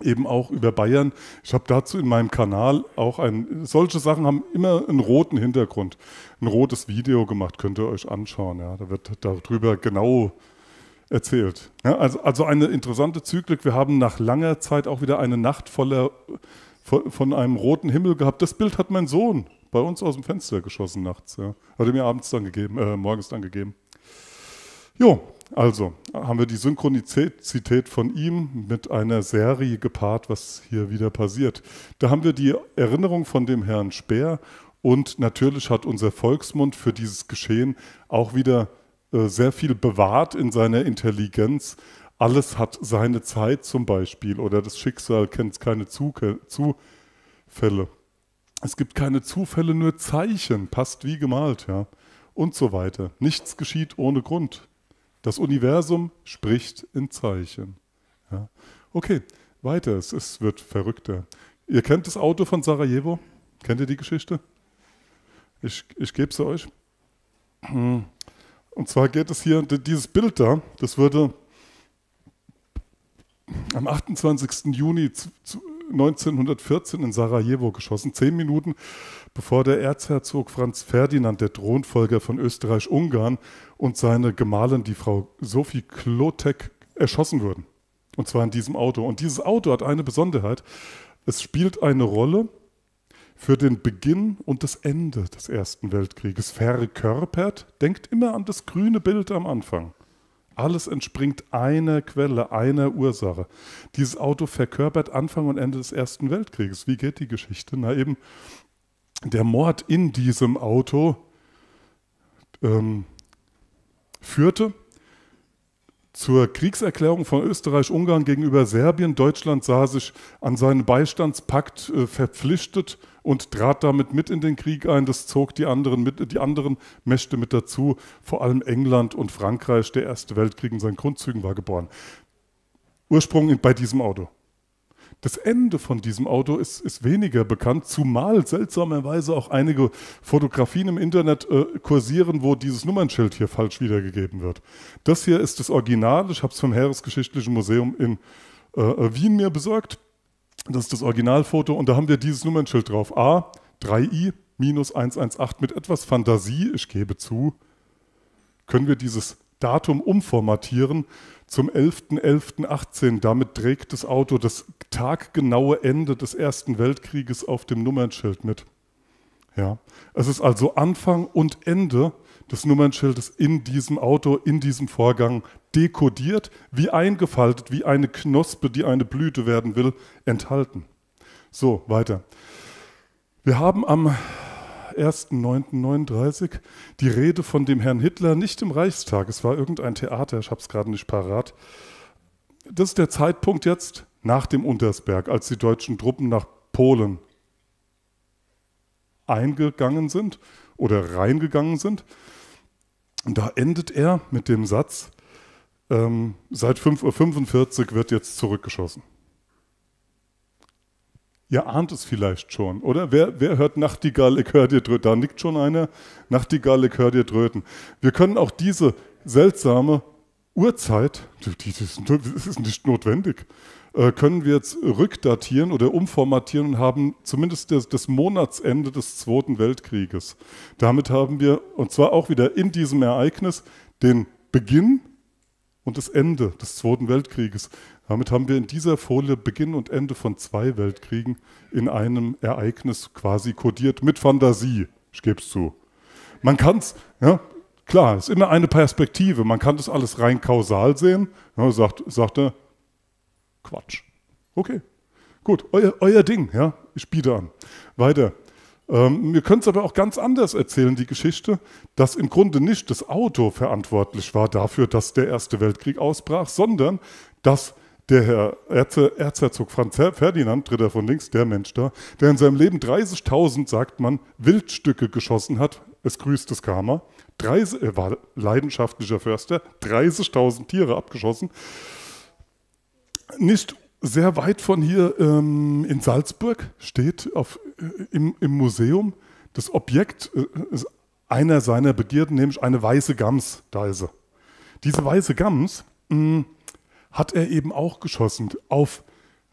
eben auch über Bayern. Ich habe dazu in meinem Kanal auch ein, solche Sachen haben immer einen roten Hintergrund, ein rotes Video gemacht, könnt ihr euch anschauen. Ja. Da wird darüber genau äh, erzählt. Ja, also, also eine interessante Zyklik. Wir haben nach langer Zeit auch wieder eine Nacht voller von einem roten Himmel gehabt. Das Bild hat mein Sohn bei uns aus dem Fenster geschossen nachts. Ja. Hat er mir abends dann gegeben, äh, morgens dann gegeben. Jo, also haben wir die Synchronizität von ihm mit einer Serie gepaart, was hier wieder passiert. Da haben wir die Erinnerung von dem Herrn Speer und natürlich hat unser Volksmund für dieses Geschehen auch wieder äh, sehr viel bewahrt in seiner Intelligenz. Alles hat seine Zeit zum Beispiel oder das Schicksal kennt keine Zufälle. Es gibt keine Zufälle, nur Zeichen, passt wie gemalt, ja. Und so weiter. Nichts geschieht ohne Grund. Das Universum spricht in Zeichen. Ja. Okay, weiter. Es, es wird verrückter. Ihr kennt das Auto von Sarajevo? Kennt ihr die Geschichte? Ich, ich gebe sie euch. Hm. Und zwar geht es hier, dieses Bild da, das wurde am 28. Juni 1914 in Sarajevo geschossen, zehn Minuten bevor der Erzherzog Franz Ferdinand, der Thronfolger von Österreich-Ungarn, und seine Gemahlin, die Frau Sophie Klotek, erschossen wurden. Und zwar in diesem Auto. Und dieses Auto hat eine Besonderheit. Es spielt eine Rolle, für den Beginn und das Ende des Ersten Weltkrieges verkörpert, denkt immer an das grüne Bild am Anfang. Alles entspringt einer Quelle, einer Ursache. Dieses Auto verkörpert Anfang und Ende des Ersten Weltkrieges. Wie geht die Geschichte? Na eben, der Mord in diesem Auto ähm, führte zur Kriegserklärung von Österreich-Ungarn gegenüber Serbien. Deutschland sah sich an seinen Beistandspakt äh, verpflichtet und trat damit mit in den Krieg ein. Das zog die anderen, mit, die anderen Mächte mit dazu, vor allem England und Frankreich. Der Erste Weltkrieg in seinen Grundzügen war geboren. Ursprung bei diesem Auto. Das Ende von diesem Auto ist, ist weniger bekannt, zumal seltsamerweise auch einige Fotografien im Internet äh, kursieren, wo dieses Nummernschild hier falsch wiedergegeben wird. Das hier ist das Original, ich habe es vom Heeresgeschichtlichen Museum in äh, äh, Wien mir besorgt. Das ist das Originalfoto und da haben wir dieses Nummernschild drauf. A, 3i, minus 118 mit etwas Fantasie, ich gebe zu, können wir dieses Datum umformatieren, zum 11.11.18. Damit trägt das Auto das taggenaue Ende des Ersten Weltkrieges auf dem Nummernschild mit. Ja. Es ist also Anfang und Ende des Nummernschildes in diesem Auto, in diesem Vorgang dekodiert, wie eingefaltet, wie eine Knospe, die eine Blüte werden will, enthalten. So, weiter. Wir haben am 1.9.39 die Rede von dem Herrn Hitler nicht im Reichstag. Es war irgendein Theater, ich habe es gerade nicht parat. Das ist der Zeitpunkt jetzt nach dem Untersberg, als die deutschen Truppen nach Polen eingegangen sind oder reingegangen sind. Und da endet er mit dem Satz, ähm, seit 5.45 Uhr wird jetzt zurückgeschossen. Ihr ahnt es vielleicht schon, oder? Wer, wer hört Nachtigall, ich höre dir dröten? Da nickt schon einer. Nachtigall, ich höre dir dröten. Wir können auch diese seltsame Uhrzeit, die, das ist nicht notwendig, äh, können wir jetzt rückdatieren oder umformatieren und haben zumindest das, das, Monatsende des Zweiten Weltkrieges. Damit haben wir, und zwar auch wieder in diesem Ereignis, den Beginn und das Ende des Zweiten Weltkrieges. Damit haben wir in dieser Folie Beginn und Ende von zwei Weltkriegen in einem Ereignis quasi kodiert mit Fantasie, ich gebe es zu. Man kann es, ja, klar, es ist immer eine Perspektive, man kann das alles rein kausal sehen. Ja, sagt, sagt er, Quatsch. Okay, gut, euer, euer Ding, ja, ich biete an. Weiter. Ähm, ihr könnt es aber auch ganz anders erzählen, die Geschichte, dass im Grunde nicht das Auto verantwortlich war dafür, dass der Erste Weltkrieg ausbrach, sondern dass der Herr Erze, Erzherzog Franz Ferdinand, Dritter von links, der Mensch da, der in seinem Leben 30.000, sagt man, Wildstücke geschossen hat, es grüßt das Karma, 30, er war leidenschaftlicher Förster, 30.000 Tiere abgeschossen, nicht sehr weit von hier ähm, in Salzburg steht auf, äh, im, im, Museum das Objekt äh, einer seiner Begierden, nämlich eine weiße Gams, da ist sie. Diese weiße Gams mh, hm, hat er eben auch geschossen auf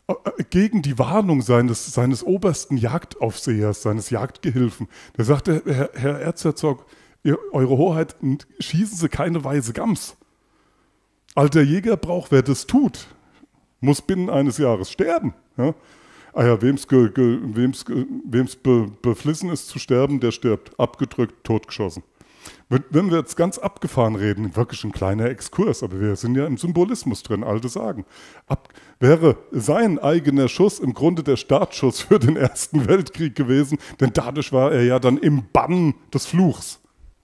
äh, gegen die Warnung seines, seines obersten Jagdaufsehers, seines Jagdgehilfen. Da sagte Herr, Herr Erzherzog, Eure Hoheit, schießen Sie keine weise Gams. Alter Jäger braucht, wer das tut, muss binnen eines Jahres sterben. Ja? Ah ja, wem's, ge, ge, wem's, ge, wem's be, beflissen ist zu sterben, der stirbt. Abgedrückt, totgeschossen. Wenn wir jetzt ganz abgefahren reden, wirklich ein kleiner Exkurs, aber wir sind ja im Symbolismus drin, alte Sagen. Ab, wäre sein eigener Schuss im Grunde der Startschuss für den Ersten Weltkrieg gewesen, denn dadurch war er ja dann im Bann des Fluchs.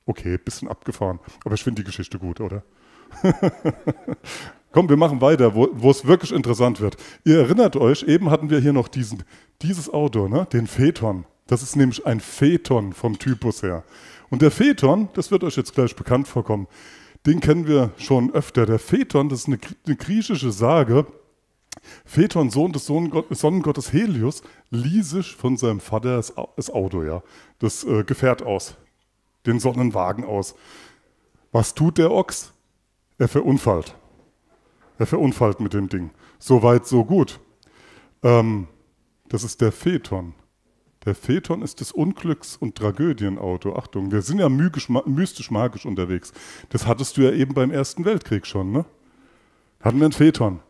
Okay, bisschen abgefahren, aber ich finde die Geschichte gut, oder? Komm, wir machen weiter, wo es wirklich interessant wird. Ihr erinnert euch, eben hatten wir hier noch diesen, dieses Auto, ne? den Phaeton. Das ist nämlich ein Phaeton vom Typus her. Und der Phaeton, das wird euch jetzt gleich bekannt vorkommen, den kennen wir schon öfter. Der Phaeton, das ist eine, eine griechische Sage. Phaeton, Sohn des Sonnengottes Helios, lieh sich von seinem Vater das Auto, ja, das äh, Gefährt aus, den Sonnenwagen aus. Was tut der Ochs? Er verunfallt. Er verunfallt mit dem Ding. So weit, so gut. Ähm, das ist der Phaeton. Der Phaeton ist das Unglücks- und Tragödienauto. Achtung, wir sind ja mystisch-magisch unterwegs. Das hattest du ja eben beim Ersten Weltkrieg schon, ne? Hatten wir einen Phaeton.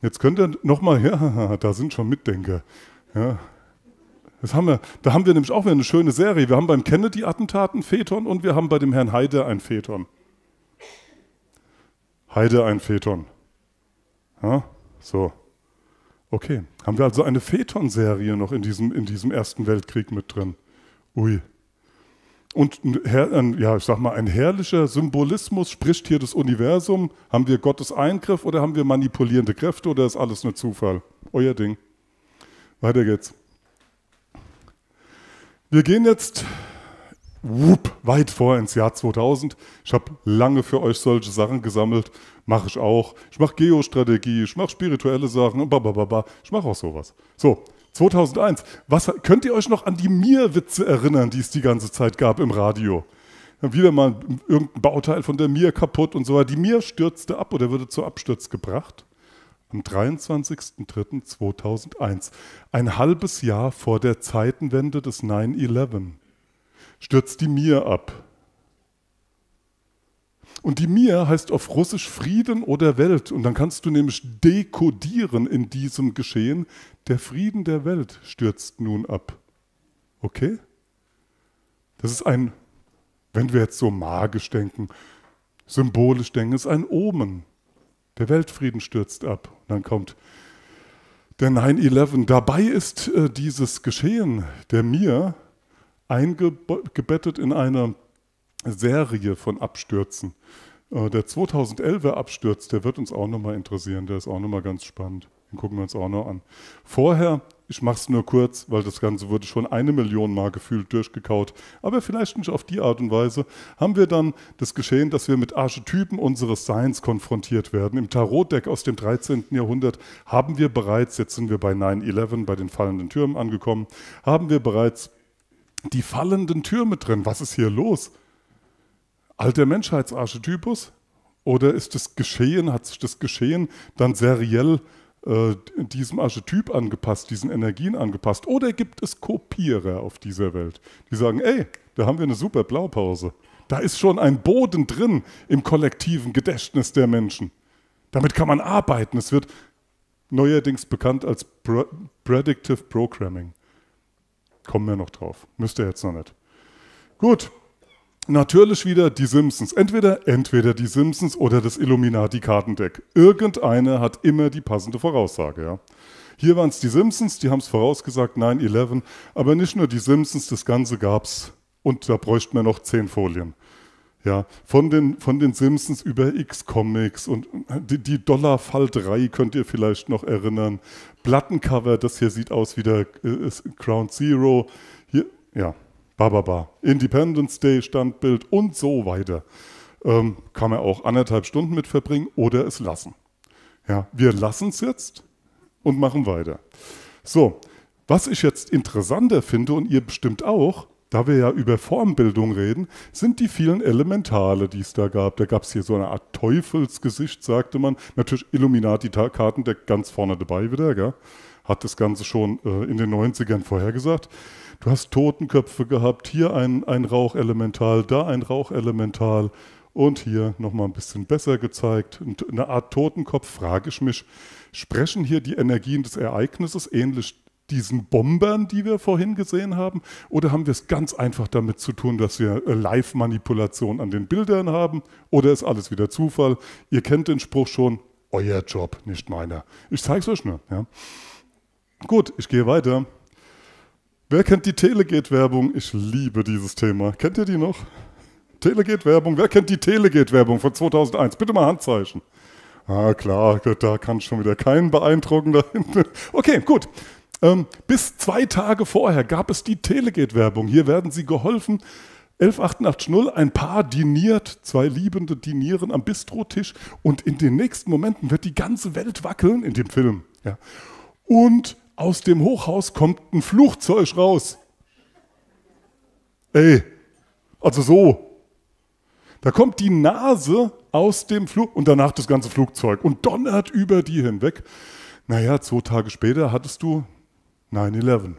Jetzt könnt ihr nochmal, ja, da sind schon Mitdenker. Ja. Das haben wir, da haben wir nämlich auch wieder eine schöne Serie. Wir haben beim Kennedy-Attentat einen Phaeton und wir haben bei dem Herrn Heide einen Phaeton. Heide ein Phaeton. Ja, so. Okay, haben wir also eine Phaeton-Serie noch in diesem, in diesem Ersten Weltkrieg mit drin. Ui. Und ein, ein, ja, ich sag mal, ein herrlicher Symbolismus spricht hier das Universum. Haben wir Gottes Eingriff oder haben wir manipulierende Kräfte oder ist alles nur Zufall? Euer Ding. Weiter geht's. Wir gehen jetzt whoop, weit vor ins Jahr 2000. Ich habe lange für euch solche Sachen gesammelt Mache ich auch. Ich mache Geostrategie, ich mache spirituelle Sachen und babababa. Ich mache auch sowas. So, 2001. Was, könnt ihr euch noch an die Mir-Witze erinnern, die es die ganze Zeit gab im Radio? wieder mal irgendein Bauteil von der Mir kaputt und so weiter. Die Mir stürzte ab oder wurde zur Absturz gebracht. Am 23.03.2001, ein halbes Jahr vor der Zeitenwende des 9-11, stürzt die Mir ab. Und die Mir heißt auf Russisch Frieden oder Welt. Und dann kannst du nämlich dekodieren in diesem Geschehen. Der Frieden der Welt stürzt nun ab. Okay? Das ist ein, wenn wir jetzt so magisch denken, symbolisch denken, ist ein Omen. Der Weltfrieden stürzt ab. Und dann kommt der 9-11. Dabei ist äh, dieses Geschehen der Mir eingebettet in eine Serie von Abstürzen. Äh, der 2011er Absturz, der wird uns auch nochmal interessieren, der ist auch nochmal ganz spannend. Den gucken wir uns auch noch an. Vorher, ich mache es nur kurz, weil das Ganze wurde schon eine Million Mal gefühlt durchgekaut, aber vielleicht nicht auf die Art und Weise, haben wir dann das Geschehen, dass wir mit Archetypen unseres Seins konfrontiert werden. Im Tarotdeck aus dem 13. Jahrhundert haben wir bereits, jetzt sind wir bei 9-11, bei den fallenden Türmen angekommen, haben wir bereits die fallenden Türme drin. Was ist hier los? alter Menschheitsarchetypus oder ist das Geschehen, hat sich das Geschehen dann seriell äh, diesem Archetyp angepasst, diesen Energien angepasst? Oder gibt es Kopierer auf dieser Welt, die sagen, ey, da haben wir eine super Blaupause. Da ist schon ein Boden drin im kollektiven Gedächtnis der Menschen. Damit kann man arbeiten. Es wird neuerdings bekannt als Pre Predictive Programming. Kommen wir noch drauf. Müsste jetzt noch nicht. Gut. Natürlich wieder die Simpsons. Entweder, entweder die Simpsons oder das Illuminati-Kartendeck. Irgendeine hat immer die passende Voraussage, ja. Hier waren es die Simpsons, die haben es vorausgesagt, 9-11. Aber nicht nur die Simpsons, das Ganze gab es. Und da bräuchten wir noch zehn Folien. Ja, von den, von den Simpsons über X-Comics und äh, die, die Dollarfalterei könnt ihr vielleicht noch erinnern. Plattencover, das hier sieht aus wie der äh, Ground Zero. Hier, ja, bababa, Independence Day Standbild und so weiter. Ähm, kann man auch anderthalb Stunden mit verbringen oder es lassen. Ja, wir lassen es jetzt und machen weiter. So, was ich jetzt interessanter finde und ihr bestimmt auch, da wir ja über Formbildung reden, sind die vielen Elementale, die es da gab. Da gab es hier so eine Art Teufelsgesicht, sagte man. Natürlich Illuminati-Kartendeck ganz vorne dabei wieder, gell? hat das Ganze schon äh, in den 90ern vorhergesagt. Du hast Totenköpfe gehabt, hier ein, ein Rauchelemental, da ein Rauchelemental und hier nochmal ein bisschen besser gezeigt. Eine Art Totenkopf, frage ich mich, sprechen hier die Energien des Ereignisses ähnlich diesen Bombern, die wir vorhin gesehen haben? Oder haben wir es ganz einfach damit zu tun, dass wir äh, Live-Manipulation an den Bildern haben? Oder ist alles wieder Zufall? Ihr kennt den Spruch schon, euer Job, nicht meiner. Ich zeige es euch nur. Ja. Gut, ich gehe weiter. Wer kennt die Telegate-Werbung? Ich liebe dieses Thema. Kennt ihr die noch? Telegate-Werbung. Wer kennt die Telegate-Werbung von 2001? Bitte mal Handzeichen. Ah, klar, da kann schon wieder keinen beeindrucken da Okay, gut. Ähm, bis zwei Tage vorher gab es die Telegate-Werbung. Hier werden Sie geholfen. 11880, ein Paar diniert, zwei Liebende dinieren am Bistrotisch und in den nächsten Momenten wird die ganze Welt wackeln in dem Film. Ja. Und aus dem Hochhaus kommt ein Flugzeug raus. Ey, also so. Da kommt die Nase aus dem Flug und danach das ganze Flugzeug und donnert über die hinweg. Naja, zwei Tage später hattest du 9-11.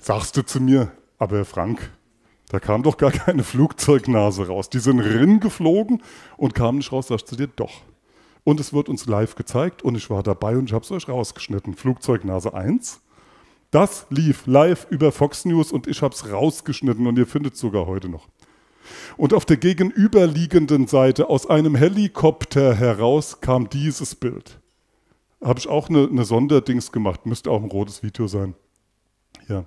Sagst du zu mir, aber Herr Frank, da kam doch gar keine Flugzeugnase raus. Die sind rin geflogen und kamen nicht raus. Sagst du dir, doch. Und es wird uns live gezeigt und ich war dabei und ich habe es euch rausgeschnitten. Flugzeugnase 1. Das lief live über Fox News und ich habe es rausgeschnitten und ihr findet es sogar heute noch. Und auf der gegenüberliegenden Seite aus einem Helikopter heraus kam dieses Bild. Habe ich auch eine, eine Sonderdings gemacht, müsste auch ein rotes Video sein. Ja.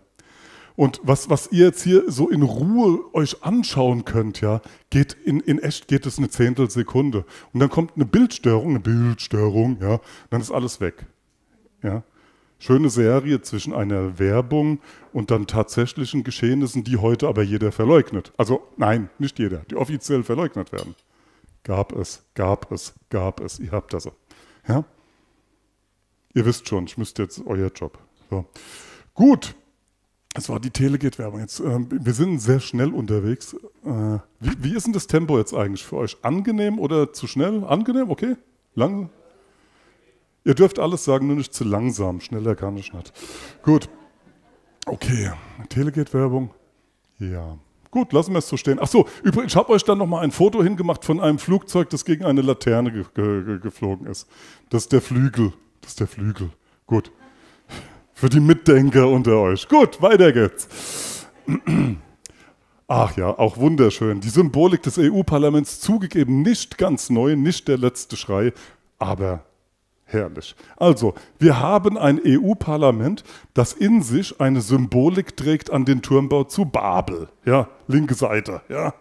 Und was, was ihr jetzt hier so in Ruhe euch anschauen könnt, ja, geht in, in echt geht es eine Zehntelsekunde. Und dann kommt eine Bildstörung, eine Bildstörung, ja, dann ist alles weg. Ja. Schöne Serie zwischen einer Werbung und dann tatsächlichen Geschehnissen, die heute aber jeder verleugnet. Also nein, nicht jeder, die offiziell verleugnet werden. Gab es, gab es, gab es. Ihr habt das. Ja? Ihr wisst schon, ich müsste jetzt euer Job. So. Gut, das war die Telegate-Werbung. Jetzt, ähm, wir sind sehr schnell unterwegs. Äh, wie, wie, ist denn das Tempo jetzt eigentlich für euch? Angenehm oder zu schnell? Angenehm, okay. Lang. Ihr dürft alles sagen, nur nicht zu langsam. Schneller kann ich nicht. Gut. Okay. Telegate-Werbung. Ja. Gut, lassen wir es so stehen. Ach so, übrigens, ich habe euch dann nochmal ein Foto hingemacht von einem Flugzeug, das gegen eine Laterne ge ge geflogen ist. Das ist der Flügel. Das ist der Flügel. Gut. Für die Mitdenker unter euch. Gut, weiter geht's. Ach ja, auch wunderschön. Die Symbolik des EU-Parlaments zugegeben nicht ganz neu, nicht der letzte Schrei, aber herrlich. Also, wir haben ein EU-Parlament, das in sich eine Symbolik trägt an den Turmbau zu Babel. Ja, linke Seite, ja.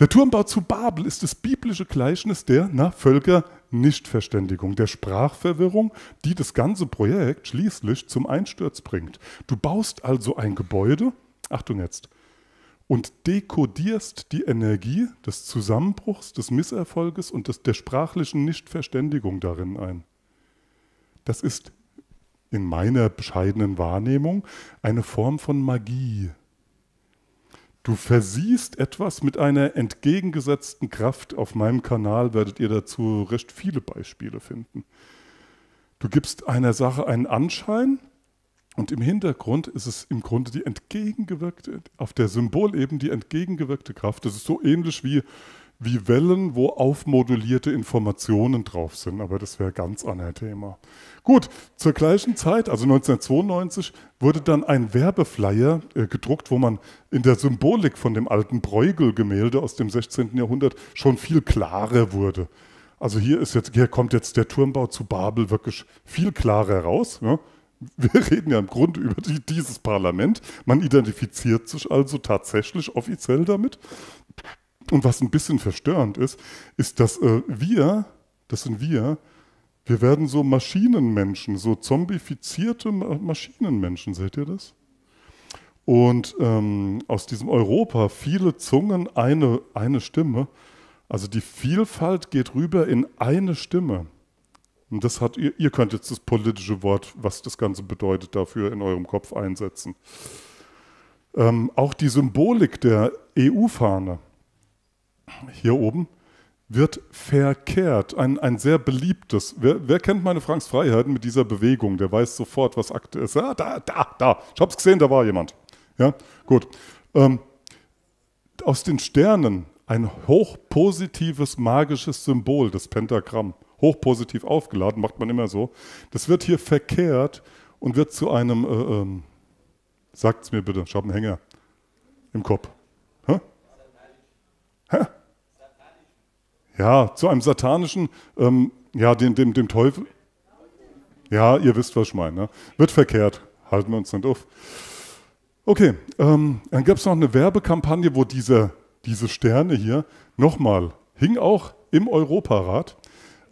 Der Turmbau zu Babel ist das biblische Gleichnis der na, Nichtverständigung, der Sprachverwirrung, die das ganze Projekt schließlich zum Einsturz bringt. Du baust also ein Gebäude, Achtung jetzt, und dekodierst die Energie des Zusammenbruchs, des Misserfolges und des, der sprachlichen Nichtverständigung darin ein. Das ist in meiner bescheidenen Wahrnehmung eine Form von Magie. Du versiehst etwas mit einer entgegengesetzten Kraft. Auf meinem Kanal werdet ihr dazu recht viele Beispiele finden. Du gibst einer Sache einen Anschein und im Hintergrund ist es im Grunde die entgegengewirkte, auf der Symbolebene die entgegengewirkte Kraft. Das ist so ähnlich wie, wie Wellen, wo aufmodulierte Informationen drauf sind, aber das wäre ganz anderes Thema. Gut, zur gleichen Zeit, also 1992, wurde dann ein Werbeflyer äh, gedruckt, wo man in der Symbolik von dem alten Bruegel-Gemälde aus dem 16. Jahrhundert schon viel klarer wurde. Also hier, ist jetzt, hier kommt jetzt der Turmbau zu Babel wirklich viel klarer raus. Ne? Wir reden ja im Grunde über die, dieses Parlament. Man identifiziert sich also tatsächlich offiziell damit. Und was ein bisschen verstörend ist, ist, dass äh, wir, das sind wir, wir werden so Maschinenmenschen, so zombifizierte Maschinenmenschen, seht ihr das? Und ähm, aus diesem Europa viele Zungen, eine, eine Stimme. Also die Vielfalt geht rüber in eine Stimme. Und das hat ihr, ihr könnt jetzt das politische Wort, was das Ganze bedeutet, dafür in eurem Kopf einsetzen. Ähm, auch die Symbolik der EU-Fahne hier oben wird verkehrt. Ein, ein sehr beliebtes. Wer, wer, kennt meine Franks Freiheiten mit dieser Bewegung? Der weiß sofort, was Akte ist. Ah, da, da, da. Ich hab's gesehen, da war jemand. Ja, gut. Ähm, aus den Sternen ein hochpositives, magisches Symbol, das Pentagramm. Hochpositiv aufgeladen, macht man immer so. Das wird hier verkehrt und wird zu einem, äh, ähm, sagt's mir bitte, ich habe einen Hänger im Kopf. Hä? Hä? Ja, zu einem satanischen, ähm, ja, dem, dem, dem Teufel. Ja, ihr wisst, was ich meine. Ne? Wird verkehrt. Halten wir uns nicht auf. Okay, ähm, dann gab es noch eine Werbekampagne, wo diese, diese Sterne hier nochmal hing auch im Europarat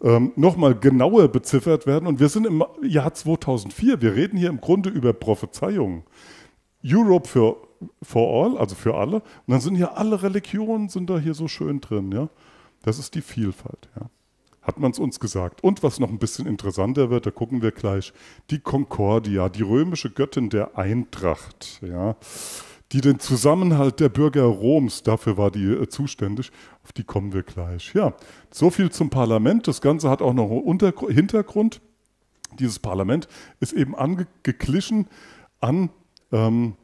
ähm, nochmal genauer beziffert werden. Und wir sind im Jahr 2004. Wir reden hier im Grunde über Prophezeiungen. Europe für for all, also für alle. Und dann sind hier alle Religionen sind da hier so schön drin. Ja? Das ist die Vielfalt. Ja. Hat man es uns gesagt. Und was noch ein bisschen interessanter wird, da gucken wir gleich, die Concordia, die römische Göttin der Eintracht, ja, die den Zusammenhalt der Bürger Roms, dafür war die äh, zuständig, auf die kommen wir gleich. Ja, so viel zum Parlament. Das Ganze hat auch noch einen Untergr Hintergrund. Dieses Parlament ist eben angeglichen ange an ähm,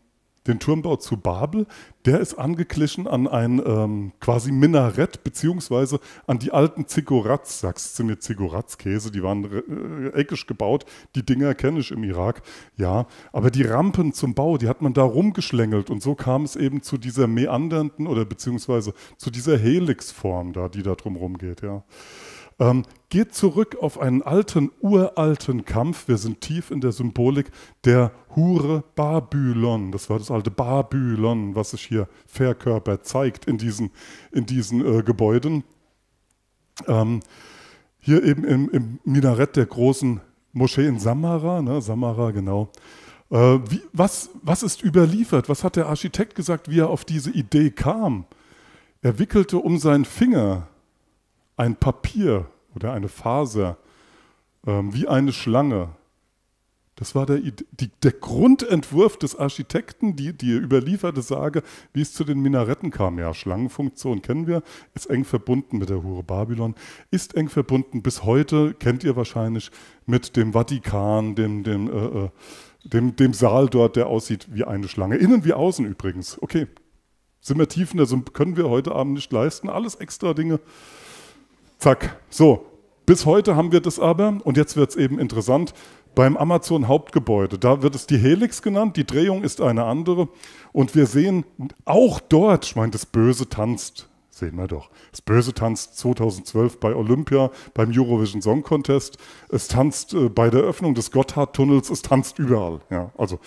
den Turmbau zu Babel, der ist angeglichen an ein ähm, quasi Minarett, beziehungsweise an die alten Ziggurats, sagst du mir Zigoratskäse, die waren äh, eckisch gebaut, die Dinger kenne ich im Irak, ja. Aber die Rampen zum Bau, die hat man da rumgeschlängelt und so kam es eben zu dieser meandernden oder beziehungsweise zu dieser Helixform da, die da drumherum geht, ja. Ähm, geht zurück auf einen alten, uralten Kampf. Wir sind tief in der Symbolik der Hure Babylon. Das war das alte Babylon, was sich hier verkörpert zeigt in diesen, in diesen äh, Gebäuden. Ähm, hier eben im, im, Minarett der großen Moschee in Samara, ne? Samara genau. Äh, wie, was, was ist überliefert? Was hat der Architekt gesagt, wie er auf diese Idee kam? Er wickelte um seinen Finger ein Papier oder eine Faser, ähm, wie eine Schlange. Das war der, die, der Grundentwurf des Architekten, die, die überlieferte Sage, wie es zu den Minaretten kam. Ja, Schlangenfunktion kennen wir, ist eng verbunden mit der Hure Babylon, ist eng verbunden bis heute, kennt ihr wahrscheinlich, mit dem Vatikan, dem, dem, äh, äh dem, dem Saal dort, der aussieht wie eine Schlange. Innen wie außen übrigens. Okay, sind wir tief in der also können wir heute Abend nicht leisten. Alles extra Dinge. Zack. So, bis heute haben wir das aber, und jetzt wird es eben interessant, beim Amazon Hauptgebäude. Da wird es die Helix genannt, die Drehung ist eine andere. Und wir sehen auch dort, ich meine, das Böse tanzt, sehen wir doch. Das Böse tanzt 2012 bei Olympia, beim Eurovision Song Contest. Es tanzt äh, bei der Öffnung des Gotthardtunnels, es tanzt überall. Ja, also.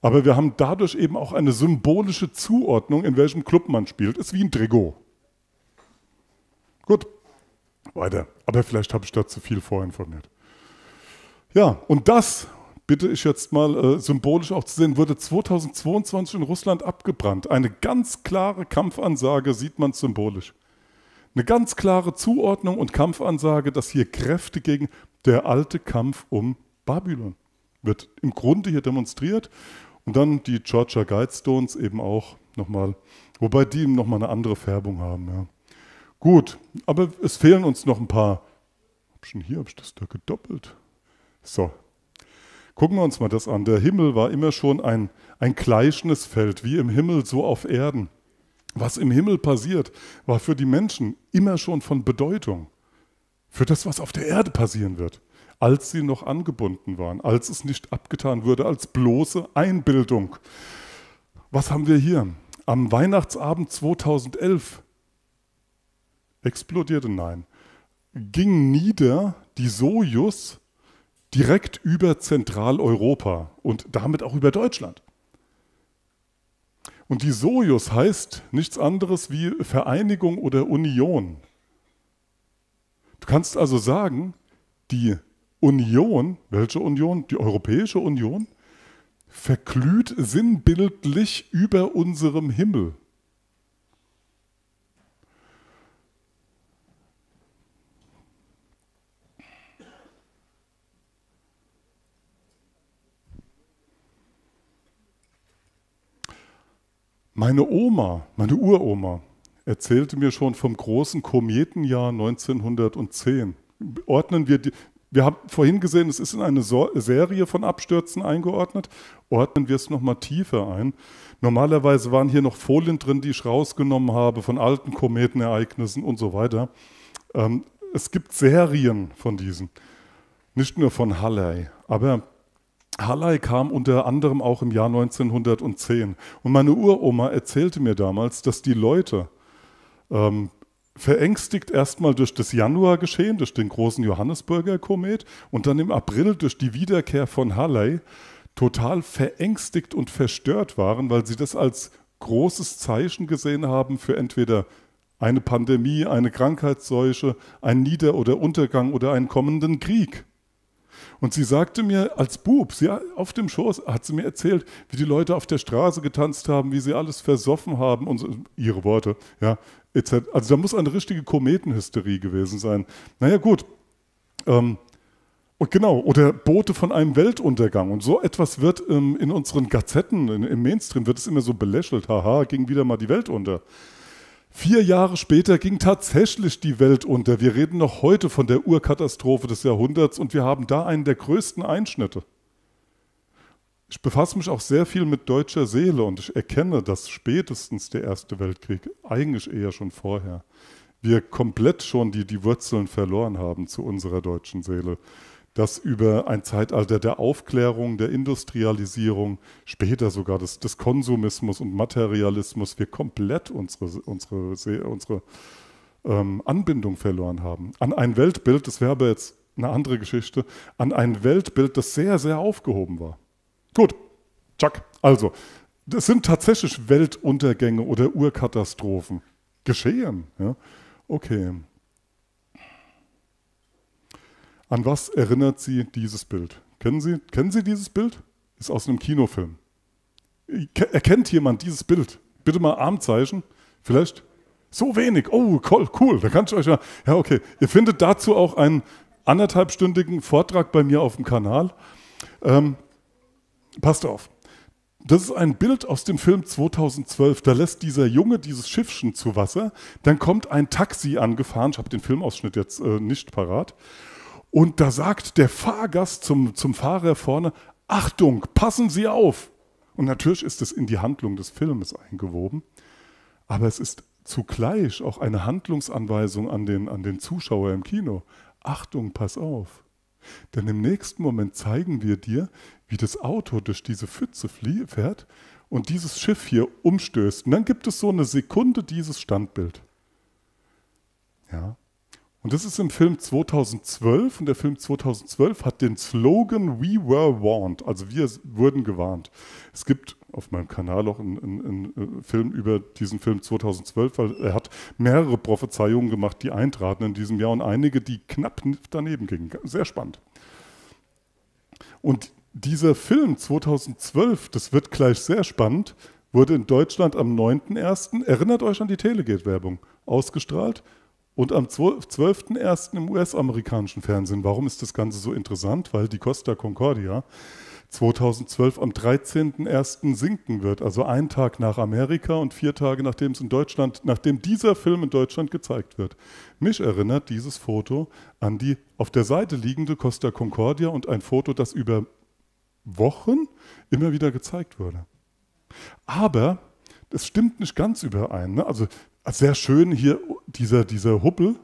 Aber wir haben dadurch eben auch eine symbolische Zuordnung, in welchem Club man spielt. Ist wie ein Trigot. Gut weiter. Aber vielleicht habe ich da zu viel vorinformiert. Ja, und das, bitte ich jetzt mal äh, symbolisch auch zu sehen, wurde 2022 in Russland abgebrannt. Eine ganz klare Kampfansage sieht man symbolisch. Eine ganz klare Zuordnung und Kampfansage, dass hier Kräfte gegen der alte Kampf um Babylon wird im Grunde hier demonstriert. Und dann die Georgia Guidestones eben auch nochmal, wobei die eben nochmal eine andere Färbung haben. Ja. Gut, aber es fehlen uns noch ein paar. Schon hier habe ich das da gedoppelt. So, gucken wir uns mal das an. Der Himmel war immer schon ein, ein gleichnis Feld, wie im Himmel, so auf Erden. Was im Himmel passiert, war für die Menschen immer schon von Bedeutung. Für das, was auf der Erde passieren wird, als sie noch angebunden waren, als es nicht abgetan wurde, als bloße Einbildung. Was haben wir hier? Am Weihnachtsabend 2011 explodierte, nein, ging nieder die Sojus direkt über Zentraleuropa und damit auch über Deutschland. Und die Sojus heißt nichts anderes wie Vereinigung oder Union. Du kannst also sagen, die Union, welche Union? Die Europäische Union, verglüht sinnbildlich über unserem Himmel. Meine Oma, meine Uroma, erzählte mir schon vom großen Kometenjahr 1910. Ordnen wir die, wir haben vorhin gesehen, es ist in eine so Serie von Abstürzen eingeordnet. Ordnen wir es nochmal tiefer ein. Normalerweise waren hier noch Folien drin, die ich rausgenommen habe von alten Kometenereignissen und so weiter. Ähm, es gibt Serien von diesen. Nicht nur von Halley, aber Hallei kam unter anderem auch im Jahr 1910. Und meine Uroma erzählte mir damals, dass die Leute ähm, verängstigt erstmal durch das Januargeschehen, durch den großen Johannesburger Komet und dann im April durch die Wiederkehr von Hallei total verängstigt und verstört waren, weil sie das als großes Zeichen gesehen haben für entweder eine Pandemie, eine Krankheitsseuche, einen Nieder- oder Untergang oder einen kommenden Krieg. Und sie sagte mir als Bub, sie, auf dem Schoß hat sie mir erzählt, wie die Leute auf der Straße getanzt haben, wie sie alles versoffen haben und so, ihre Worte, ja, Also da muss eine richtige Kometenhysterie gewesen sein. Naja, gut. Ähm, und genau, oder Bote von einem Weltuntergang. Und so etwas wird ähm, in unseren Gazetten, in, im Mainstream wird es immer so belächelt. Haha, ging wieder mal die Welt unter. Vier Jahre später ging tatsächlich die Welt unter. Wir reden noch heute von der Urkatastrophe des Jahrhunderts und wir haben da einen der größten Einschnitte. Ich befasse mich auch sehr viel mit deutscher Seele und ich erkenne, dass spätestens der Erste Weltkrieg, eigentlich eher schon vorher, wir komplett schon die, die Wurzeln verloren haben zu unserer deutschen Seele dass über ein Zeitalter also der Aufklärung, der Industrialisierung, später sogar des, des Konsumismus und Materialismus wir komplett unsere, unsere, unsere ähm, Anbindung verloren haben. An ein Weltbild, das wäre aber jetzt eine andere Geschichte, an ein Weltbild, das sehr, sehr aufgehoben war. Gut, Chuck, also, das sind tatsächlich Weltuntergänge oder Urkatastrophen. Geschehen. Ja? Okay. An was erinnert Sie dieses Bild? Kennen Sie, kennen Sie dieses Bild? Ist aus einem Kinofilm. Erkennt jemand dieses Bild? Bitte mal Armzeichen. Vielleicht so wenig. Oh, cool, cool. Da kann ich euch ja. Ja, okay. Ihr findet dazu auch einen anderthalbstündigen Vortrag bei mir auf dem Kanal. Ähm, passt auf. Das ist ein Bild aus dem Film 2012. Da lässt dieser Junge dieses Schiffchen zu Wasser. Dann kommt ein Taxi angefahren. Ich habe den Filmausschnitt jetzt äh, nicht parat. Und da sagt der Fahrgast zum, zum Fahrer vorne, Achtung, passen Sie auf. Und natürlich ist es in die Handlung des Filmes eingewoben, aber es ist zugleich auch eine Handlungsanweisung an den, an den Zuschauer im Kino. Achtung, pass auf. Denn im nächsten Moment zeigen wir dir, wie das Auto durch diese Pfütze fährt und dieses Schiff hier umstößt. Und dann gibt es so eine Sekunde dieses Standbild. Ja, und das ist im Film 2012 und der Film 2012 hat den Slogan We were warned, also wir wurden gewarnt. Es gibt auf meinem Kanal auch einen, einen, einen äh, Film über diesen Film 2012, weil er hat mehrere Prophezeiungen gemacht, die eintraten in diesem Jahr und einige, die knapp daneben gingen. Sehr spannend. Und dieser Film 2012, das wird gleich sehr spannend, wurde in Deutschland am 9.01., erinnert euch an die Telegate-Werbung, ausgestrahlt und am 12.01. im US-amerikanischen Fernsehen. Warum ist das Ganze so interessant? Weil die Costa Concordia 2012 am 13.01. sinken wird, also einen Tag nach Amerika und vier Tage nachdem es in Deutschland, nachdem dieser Film in Deutschland gezeigt wird. Mich erinnert dieses Foto an die auf der Seite liegende Costa Concordia und ein Foto, das über Wochen immer wieder gezeigt wurde. Aber es stimmt nicht ganz überein. Ne? Also sehr schön hier dieser, dieser Huppel.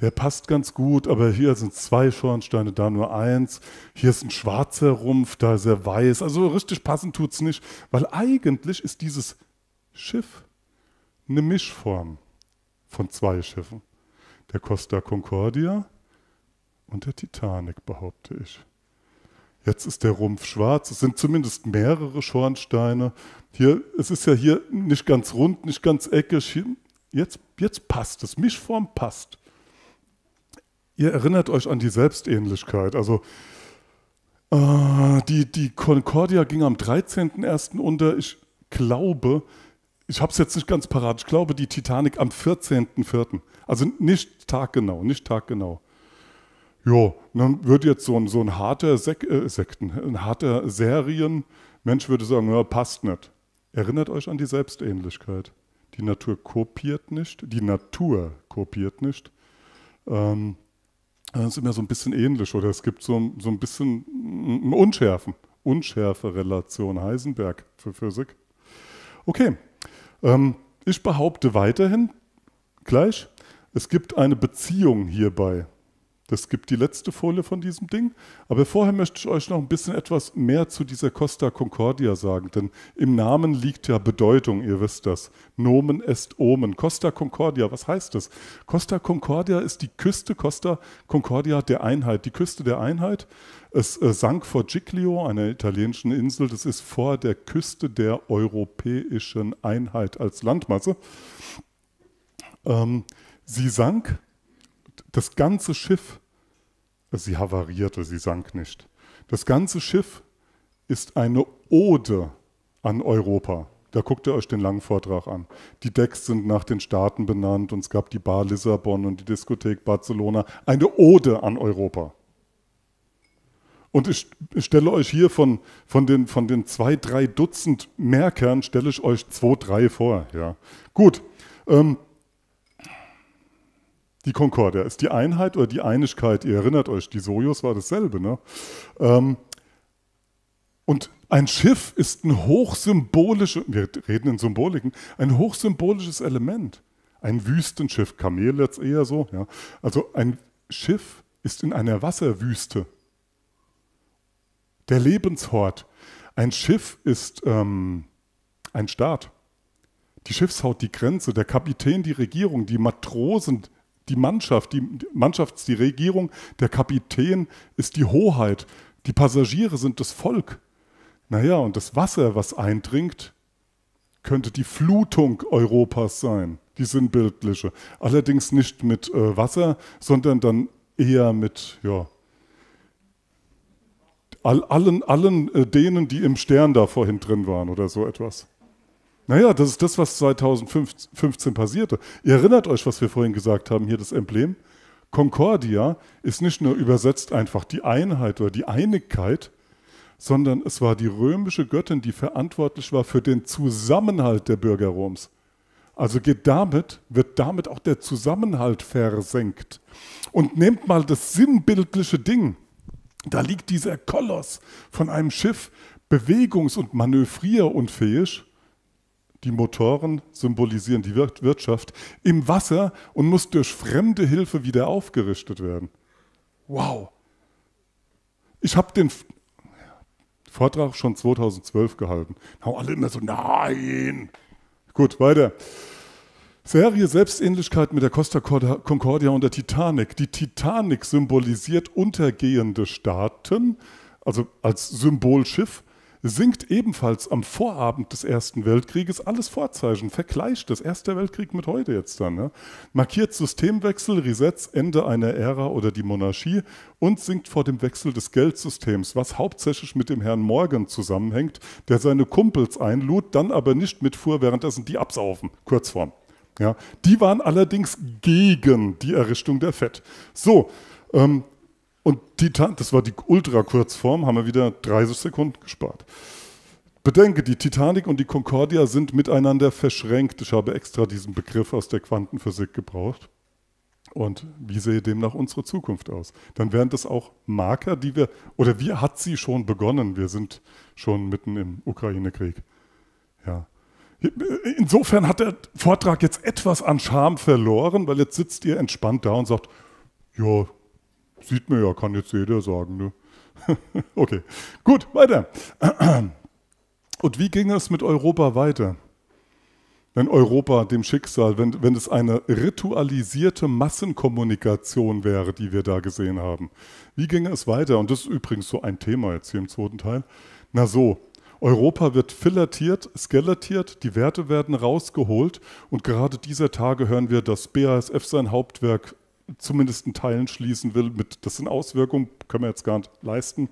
Der passt ganz gut, aber hier sind zwei Schornsteine, da nur eins. Hier ist ein schwarzer Rumpf, da ist er weiß. Also richtig passend tut es nicht, weil eigentlich ist dieses Schiff eine Mischform von zwei Schiffen. Der Costa Concordia und der Titanic, behaupte ich. Jetzt ist der Rumpf schwarz. Es sind zumindest mehrere Schornsteine. Hier, es ist ja hier nicht ganz rund, nicht ganz eckig. Jetzt, jetzt passt es. Mischform passt. Ihr erinnert euch an die Selbstähnlichkeit. Also äh, die, die Concordia ging am 13.01. unter. Ich glaube, ich habe es jetzt nicht ganz parat, ich glaube, die Titanic am 14.04. Also nicht taggenau, nicht taggenau ja, dann wird jetzt so ein, so ein harter Sek äh, Sekten, ein harter Serienmensch würde sagen, ja, passt nicht. Erinnert euch an die Selbstähnlichkeit. Die Natur kopiert nicht, die Natur kopiert nicht. Ähm, das ist immer so ein bisschen ähnlich oder es gibt so, so ein bisschen ein mm, Unschärfen. Unschärferelation Heisenberg für Physik. Okay, ähm, ich behaupte weiterhin gleich, es gibt eine Beziehung hierbei das gibt die letzte Folie von diesem Ding. Aber vorher möchte ich euch noch ein bisschen etwas mehr zu dieser Costa Concordia sagen, denn im Namen liegt ja Bedeutung, ihr wisst das. Nomen est Omen. Costa Concordia, was heißt das? Costa Concordia ist die Küste, Costa Concordia der Einheit, die Küste der Einheit. Es äh, sank vor Giglio, einer italienischen Insel. Das ist vor der Küste der europäischen Einheit als Landmasse. Ähm, sie sank das ganze Schiff Sie havarierte, sie sank nicht. Das ganze Schiff ist eine Ode an Europa. Da guckt ihr euch den langen Vortrag an. Die Decks sind nach den Staaten benannt und es gab die Bar Lissabon und die Diskothek Barcelona. Eine Ode an Europa. Und ich stelle euch hier von, von, den, von den zwei, drei Dutzend Merkern, stelle ich euch zwei, drei vor. Ja. Gut, ähm, die Concordia ist die Einheit oder die Einigkeit. Ihr erinnert euch, die Sojus war dasselbe. Ne? Ähm, und ein Schiff ist ein hochsymbolisches, wir reden in Symboliken, ein hochsymbolisches Element. Ein Wüstenschiff, Kamel jetzt eher so. Ja? Also ein Schiff ist in einer Wasserwüste. Der Lebenshort. Ein Schiff ist ähm, ein Staat. Die Schiffshaut die Grenze, der Kapitän die Regierung, die Matrosen die Mannschaft, die, Mannschaft ist die Regierung, der Kapitän ist die Hoheit, die Passagiere sind das Volk. Naja, und das Wasser, was eindringt, könnte die Flutung Europas sein, die sinnbildliche. Allerdings nicht mit äh, Wasser, sondern dann eher mit, ja, all, allen, allen äh, denen, die im Stern da vorhin drin waren oder so etwas. Naja, das ist das, was 2015 passierte. Ihr erinnert euch, was wir vorhin gesagt haben, hier das Emblem. Concordia ist nicht nur übersetzt einfach die Einheit oder die Einigkeit, sondern es war die römische Göttin, die verantwortlich war für den Zusammenhalt der Bürger Roms. Also geht damit, wird damit auch der Zusammenhalt versenkt. Und nehmt mal das sinnbildliche Ding. Da liegt dieser Koloss von einem Schiff bewegungs- und manövrierunfähig die Motoren symbolisieren die Wirtschaft, im Wasser und muss durch fremde Hilfe wieder aufgerichtet werden. Wow! Ich habe den Vortrag schon 2012 gehalten. Haben alle immer so, nein! Gut, weiter. Serie Selbstähnlichkeit mit der Costa Concordia und der Titanic. Die Titanic symbolisiert untergehende Staaten, also als Symbolschiff, singt ebenfalls am Vorabend des Ersten Weltkrieges alles Vorzeichen, vergleicht das Erste Weltkrieg mit heute jetzt dann, ne? markiert Systemwechsel, Resets, Ende einer Ära oder die Monarchie und singt vor dem Wechsel des Geldsystems, was hauptsächlich mit dem Herrn Morgan zusammenhängt, der seine Kumpels einlud, dann aber nicht mitfuhr, währenddessen die absaufen, kurzform. Ja, die waren allerdings gegen die Errichtung der FED. So, ähm, und die, das war die Ultra-Kurzform, haben wir wieder 30 Sekunden gespart. Bedenke, die Titanic und die Concordia sind miteinander verschränkt. Ich habe extra diesen Begriff aus der Quantenphysik gebraucht. Und wie sehe demnach unsere Zukunft aus? Dann wären das auch Marker, die wir, oder wie hat sie schon begonnen? Wir sind schon mitten im Ukraine-Krieg. Ja. Insofern hat der Vortrag jetzt etwas an Charme verloren, weil jetzt sitzt ihr entspannt da und sagt, ja, Sieht man ja, kann jetzt jeder sagen. Ne? okay, gut, weiter. Und wie ging es mit Europa weiter? Wenn Europa dem Schicksal, wenn, wenn es eine ritualisierte Massenkommunikation wäre, die wir da gesehen haben. Wie ginge es weiter? Und das ist übrigens so ein Thema jetzt hier im zweiten Teil. Na so, Europa wird filatiert, skelettiert, die Werte werden rausgeholt und gerade dieser Tage hören wir, dass BASF sein Hauptwerk zumindest in Teilen schließen will, mit das sind Auswirkungen, können wir jetzt gar nicht leisten,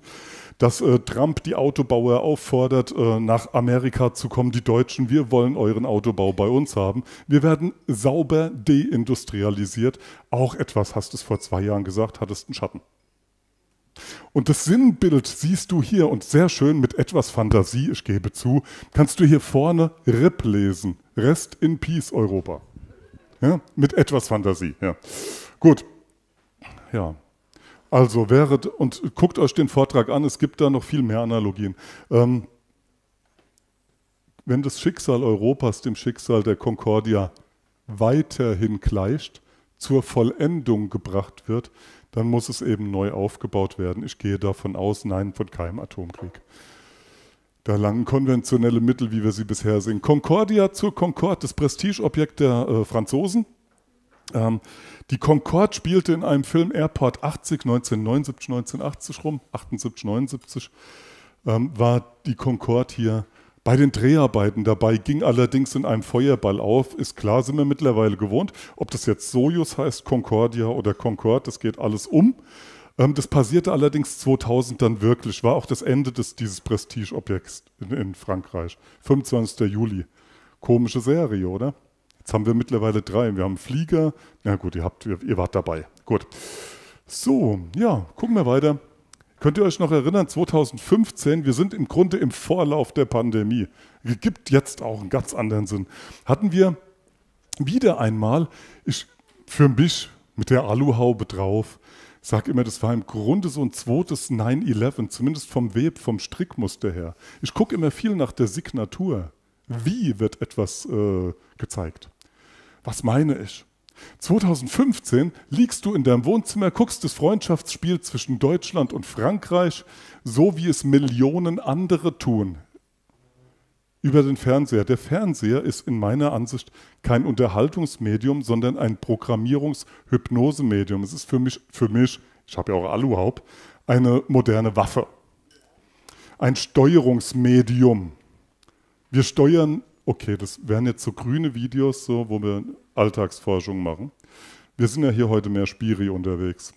dass äh, Trump die Autobauer auffordert, äh, nach Amerika zu kommen, die Deutschen, wir wollen euren Autobau bei uns haben. Wir werden sauber deindustrialisiert. Auch etwas, hast du es vor zwei Jahren gesagt, hattest einen Schatten. Und das Sinnbild siehst du hier und sehr schön mit etwas Fantasie, ich gebe zu, kannst du hier vorne RIP lesen. Rest in Peace Europa. Ja, mit etwas Fantasie. Ja. Gut. Ja. Also wäre und guckt euch den Vortrag an, es gibt da noch viel mehr Analogien. Ähm, wenn das Schicksal Europas dem Schicksal der Concordia weiterhin gleicht, zur Vollendung gebracht wird, dann muss es eben neu aufgebaut werden. Ich gehe davon aus, nein, von keinem Atomkrieg. Da langen konventionelle Mittel, wie wir sie bisher sehen. Concordia zur Concorde, das Prestigeobjekt der äh, Franzosen. Ähm, die Concorde spielte in einem Film Airport 80, 1979, 1980 rum, 78, 79, ähm, war die Concorde hier bei den Dreharbeiten dabei, ging allerdings in einem Feuerball auf. Ist klar, sind wir mittlerweile gewohnt. Ob das jetzt Sojus heißt, Concordia oder Concorde, das geht alles um. Ähm, das passierte allerdings 2000 dann wirklich, war auch das Ende des, dieses Prestigeobjekts in, in Frankreich. 25. Juli. Komische Serie, oder? Jetzt haben wir mittlerweile drei. Wir haben Flieger. Na gut, ihr, habt, ihr, wart dabei. Gut. So, ja, gucken wir weiter. Könnt ihr euch noch erinnern, 2015, wir sind im Grunde im Vorlauf der Pandemie. Gibt jetzt auch einen ganz anderen Sinn. Hatten wir wieder einmal, ich für mich mit der Aluhaube drauf, sag immer, das war im Grunde so ein zweites 9-11, zumindest vom Web, vom Strickmuster her. Ich gucke immer viel nach der Signatur. Wie wird etwas äh, gezeigt? Was meine ich? 2015 liegst du in deinem Wohnzimmer, guckst das Freundschaftsspiel zwischen Deutschland und Frankreich, so wie es Millionen andere tun. Über den Fernseher. Der Fernseher ist in meiner Ansicht kein Unterhaltungsmedium, sondern ein Programmierungs-Hypnosemedium. Es ist für mich, für mich, ich habe ja auch Aluhaub, eine moderne Waffe. Ein Steuerungsmedium. Wir steuern okay, das wären jetzt so grüne Videos, so, wo wir Alltagsforschung machen. Wir sind ja hier heute mehr Spiri unterwegs.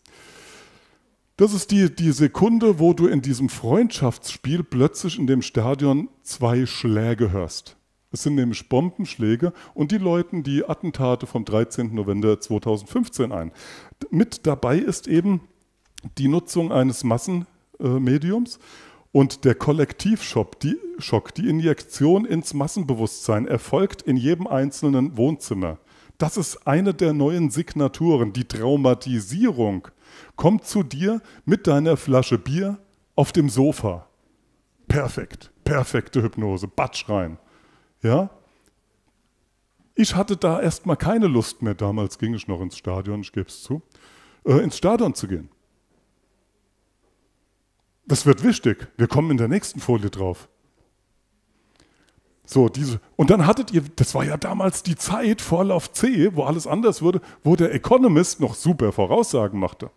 Das ist die, die Sekunde, wo du in diesem Freundschaftsspiel plötzlich in dem Stadion zwei Schläge hörst. Es sind nämlich Bombenschläge und die läuten die Attentate vom 13. November 2015 ein. Mit dabei ist eben die Nutzung eines Massenmediums. Äh, und der Kollektivschock, die, Schock, die Injektion ins Massenbewusstsein erfolgt in jedem einzelnen Wohnzimmer. Das ist eine der neuen Signaturen. Die Traumatisierung kommt zu dir mit deiner Flasche Bier auf dem Sofa. Perfekt, perfekte Hypnose, Batsch rein. Ja? Ich hatte da erstmal keine Lust mehr, damals ging ich noch ins Stadion, ich gebe es zu, äh, ins Stadion zu gehen. Das wird wichtig. Wir kommen in der nächsten Folie drauf. So, diese, und dann hattet ihr, das war ja damals die Zeit vor Lauf C, wo alles anders wurde, wo der Economist noch super Voraussagen machte.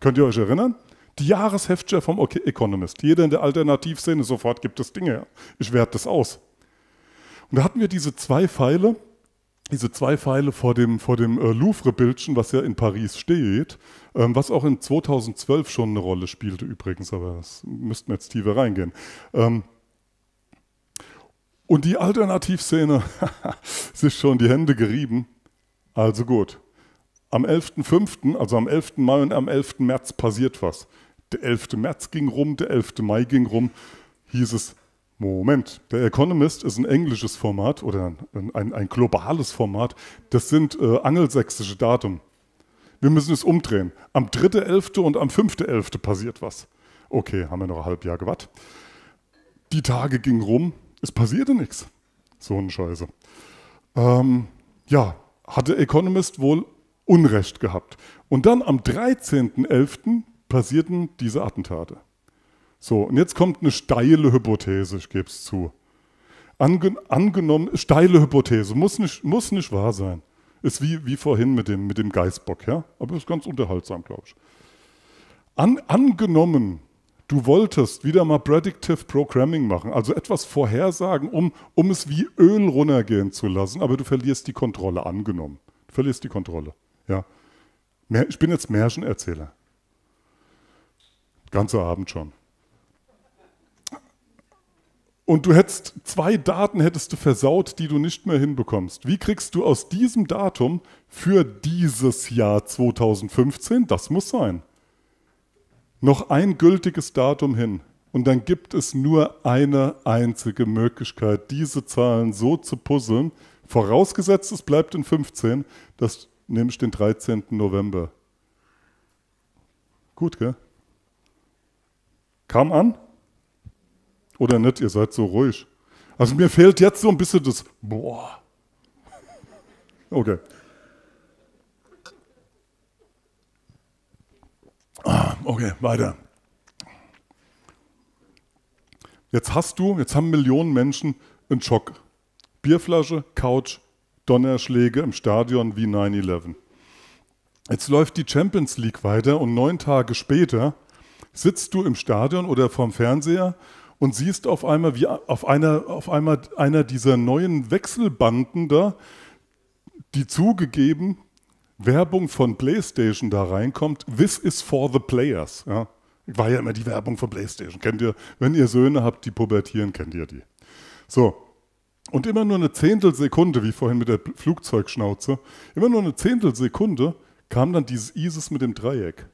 Könnt ihr euch erinnern? Die Jahresheftchen vom Economist. Jeder in der Alternativszene, sofort gibt es Dinge. Ich werte das aus. Und da hatten wir diese zwei Pfeile, diese zwei Pfeile vor dem, vor dem äh, Louvre-Bildchen, was ja in Paris steht, ähm, was auch in 2012 schon eine Rolle spielte übrigens, aber das müssten wir jetzt tiefer reingehen. Ähm, und die Alternativszene, sich schon die Hände gerieben. Also gut. Am 11.05., also am 11. Mai und am 11. März passiert was. Der 11. März ging rum, der 11. Mai ging rum, hieß es, Moment, der Economist ist ein englisches Format oder ein, ein, ein globales Format. Das sind äh, angelsächsische Daten. Wir müssen es umdrehen. Am 3.11. und am 5.11. passiert was. Okay, haben wir noch ein halbes Jahr gewartet. Die Tage gingen rum, es passierte nichts. So eine Scheiße. Ähm, ja, hatte Economist wohl Unrecht gehabt. Und dann am 13.11. passierten diese Attentate. So, und jetzt kommt eine steile Hypothese, ich gebe es zu. Ange angenommen, steile Hypothese, muss nicht, muss nicht wahr sein. Ist wie, wie vorhin mit dem, mit dem Geißbock, ja? Aber ist ganz unterhaltsam, glaube ich. An, angenommen, du wolltest wieder mal Predictive Programming machen, also etwas vorhersagen, um, um es wie Öl runtergehen zu lassen, aber du verlierst die Kontrolle, angenommen. Du verlierst die Kontrolle, ja. Ich bin jetzt Märchenerzähler. Ganzer Abend schon und du hättest zwei Daten hättest du versaut, die du nicht mehr hinbekommst. Wie kriegst du aus diesem Datum für dieses Jahr 2015, das muss sein, noch ein gültiges Datum hin? Und dann gibt es nur eine einzige Möglichkeit, diese Zahlen so zu puzzeln, vorausgesetzt es bleibt in 15, das nämlich den 13. November. Gut, gell? Kam an? Oder nicht, ihr seid so ruhig. Also mir fehlt jetzt so ein bisschen das Boah. Okay. Ah, okay, weiter. Jetzt hast du, jetzt haben Millionen Menschen einen Schock. Bierflasche, Couch, Donnerschläge im Stadion wie 9-11. Jetzt läuft die Champions League weiter und neun Tage später sitzt du im Stadion oder vorm Fernseher und siehst auf einmal, wie auf einer, auf einmal einer dieser neuen Wechselbanden da, die zugegeben Werbung von PlayStation da reinkommt. This is for the players. Ja. War ja immer die Werbung von PlayStation. Kennt ihr, wenn ihr Söhne habt, die pubertieren, kennt ihr die. So. Und immer nur eine Zehntelsekunde, wie vorhin mit der Flugzeugschnauze, immer nur eine Zehntelsekunde kam dann dieses ISIS mit dem Dreieck.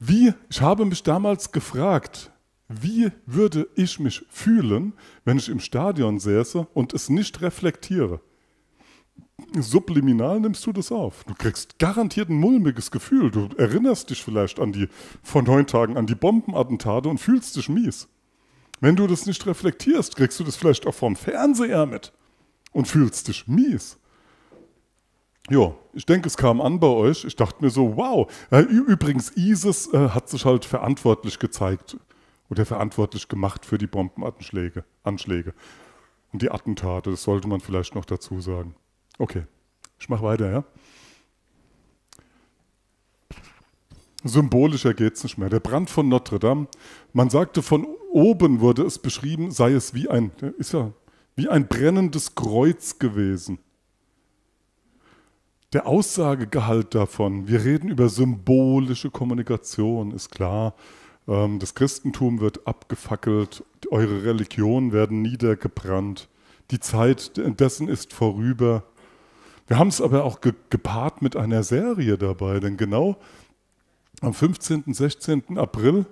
Wie, ich habe mich damals gefragt, wie würde ich mich fühlen, wenn ich im Stadion säße und es nicht reflektiere? Subliminal nimmst du das auf. Du kriegst garantiert ein mulmiges Gefühl. Du erinnerst dich vielleicht an die vor neun Tagen an die Bombenattentate und fühlst dich mies. Wenn du das nicht reflektierst, kriegst du das vielleicht auch vom Fernseher mit und fühlst dich mies. Jo, ich denke, es kam an bei euch. Ich dachte mir so, wow. Äh, übrigens, ISIS äh, hat sich halt verantwortlich gezeigt oder verantwortlich gemacht für die Bombenanschläge. Anschläge. Und die Attentate, das sollte man vielleicht noch dazu sagen. Okay, ich mache weiter, ja? Symbolischer geht es nicht mehr. Der Brand von Notre Dame, man sagte, von oben wurde es beschrieben, sei es wie ein, ist ja, wie ein brennendes Kreuz gewesen. Der Aussagegehalt davon, wir reden über symbolische Kommunikation, ist klar. Ähm, das Christentum wird abgefackelt, eure Religionen werden niedergebrannt, die Zeit dessen ist vorüber. Wir haben es aber auch ge gepaart mit einer Serie dabei, denn genau am 15., 16. April,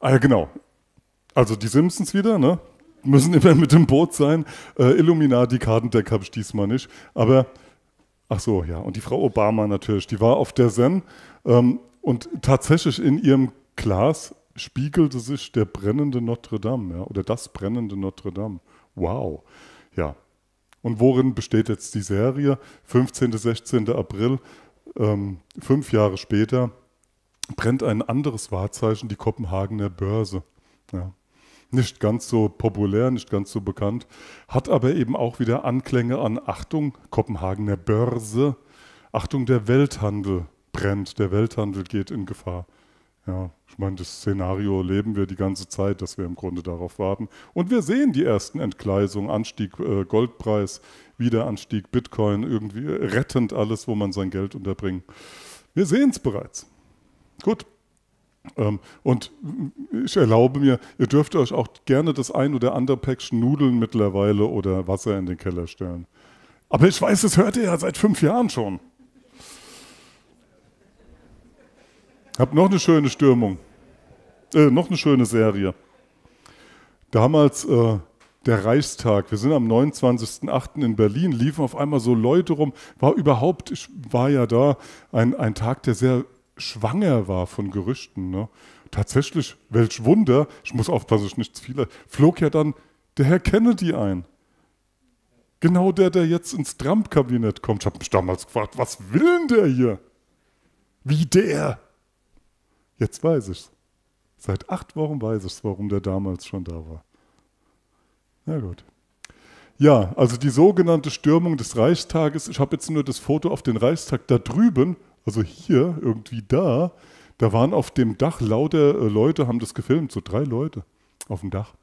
ah ja genau, also die Simpsons wieder, ne? müssen immer mit dem Boot sein. Äh, Illuminati Kartendeck habe ich diesmal nicht, aber ach so, ja, und die Frau Obama natürlich, die war auf der Zen ähm, und tatsächlich in ihrem Glas spiegelte sich der brennende Notre Dame, ja, oder das brennende Notre Dame. Wow. Ja. Und worin besteht jetzt die Serie? 15. 16. April, ähm, fünf Jahre später, brennt ein anderes Wahrzeichen, die Kopenhagener Börse. Ja. Nicht ganz so populär, nicht ganz so bekannt, hat aber eben auch wieder Anklänge an Achtung, Kopenhagener Börse, Achtung, der Welthandel brennt, der Welthandel geht in Gefahr. Ja, ich meine, das Szenario leben wir die ganze Zeit, dass wir im Grunde darauf warten. Und wir sehen die ersten Entgleisungen, Anstieg äh, Goldpreis, Wiederanstieg Bitcoin, irgendwie äh, rettend alles, wo man sein Geld unterbringt. Wir sehen es bereits. Gut. Ähm, und äh, ich erlaube mir, ihr dürft euch auch gerne das ein oder andere Päckchen Nudeln mittlerweile oder Wasser in den Keller stellen. Aber ich weiß, das hört ihr ja seit fünf Jahren schon. Hab noch eine schöne Stürmung. Äh, noch eine schöne Serie. Damals äh, der Reichstag. Wir sind am 29.08. in Berlin, liefen auf einmal so Leute rum. War überhaupt, ich war ja da, ein, ein Tag, der sehr schwanger war von Gerüchten. Ne? Tatsächlich, welch Wunder, ich muss aufpassen, ich nicht zu viele, flog ja dann der Herr Kennedy ein. Genau der, der jetzt ins Trump-Kabinett kommt. Ich habe mich damals gefragt, was will denn der hier? Wie der? Jetzt weiß ich's. Seit acht Wochen weiß ich's, warum der damals schon da war. Na gut. Ja, also die sogenannte Stürmung des Reichstages, ich habe jetzt nur das Foto auf den Reichstag da drüben, also hier, irgendwie da, da waren auf dem Dach lauter äh, Leute, haben das gefilmt, so drei Leute auf dem Dach.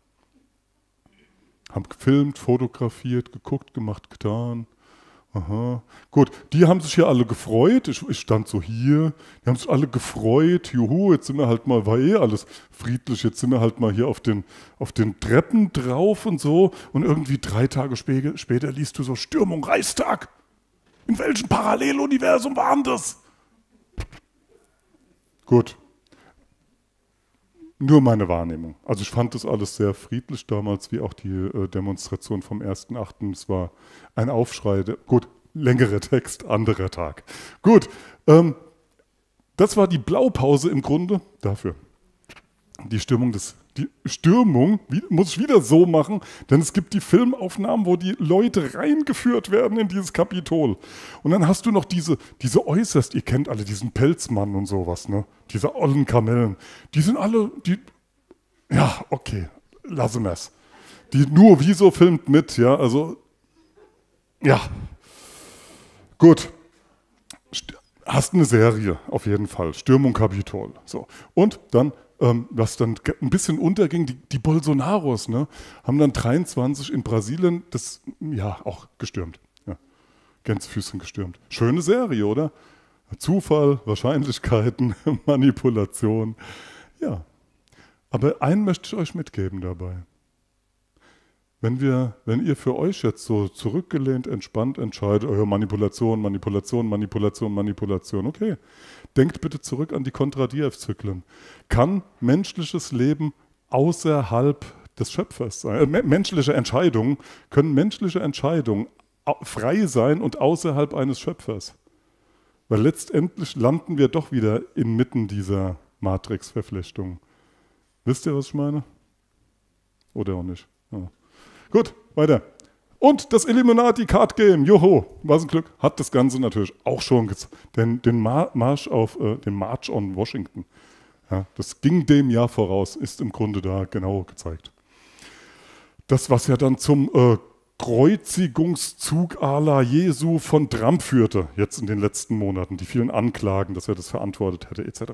Haben gefilmt, fotografiert, geguckt, gemacht, getan. Aha. Gut, die haben sich hier alle gefreut. Ich, ich, stand so hier. Die haben sich alle gefreut. Juhu, jetzt sind wir halt mal, war eh alles friedlich. Jetzt sind wir halt mal hier auf den, auf den Treppen drauf und so. Und irgendwie drei Tage später, später liest du so: Stürmung Reichstag. In welchem Paralleluniversum war das? Gut, nur meine Wahrnehmung. Also ich fand das alles sehr friedlich damals, wie auch die äh, Demonstration vom 1.8. Es war ein Aufschrei. Gut, längerer Text, anderer Tag. Gut, ähm, das war die Blaupause im Grunde dafür. Die Stimmung des die Stürmung, wie, muss ich wieder so machen, denn es gibt die Filmaufnahmen, wo die Leute reingeführt werden in dieses Kapitol. Und dann hast du noch diese, diese äußerst, ihr kennt alle diesen Pelzmann und sowas, ne? Diese ollen Kamellen. Die sind alle, die, ja, okay, lassen wir es. Die nur Wieso filmt mit, ja, also, ja. Gut. St hast eine Serie, auf jeden Fall. Stürmung Kapitol. So. Und dann ähm, was dann ein bisschen unterging, die, die Bolsonaros, ne, haben dann 23 in Brasilien das, ja, auch gestürmt. Ja. Gänsefüßchen gestürmt. Schöne Serie, oder? Zufall, Wahrscheinlichkeiten, Manipulation. Ja. Aber einen möchte ich euch mitgeben dabei. Wenn, wir, wenn ihr für euch jetzt so zurückgelehnt, entspannt entscheidet, eure oh Manipulation, Manipulation, Manipulation, Manipulation, okay, denkt bitte zurück an die Kontradiev-Zyklen. Kann menschliches Leben außerhalb des Schöpfers sein? Äh, menschliche Entscheidungen, können menschliche Entscheidungen frei sein und außerhalb eines Schöpfers? Weil letztendlich landen wir doch wieder inmitten dieser Matrix-Verflechtung. Wisst ihr, was ich meine? Oder auch nicht. Ja. Gut, weiter. Und das Illuminati Card Game, joho, was ein Glück, hat das Ganze natürlich auch schon den, den Mar Marsch auf äh, den March on Washington. Ja, das ging dem Jahr voraus, ist im Grunde da genau gezeigt. Das, was ja dann zum äh, Kreuzigungszug à la Jesu von Trump führte, jetzt in den letzten Monaten, die vielen Anklagen, dass er das verantwortet hätte, etc.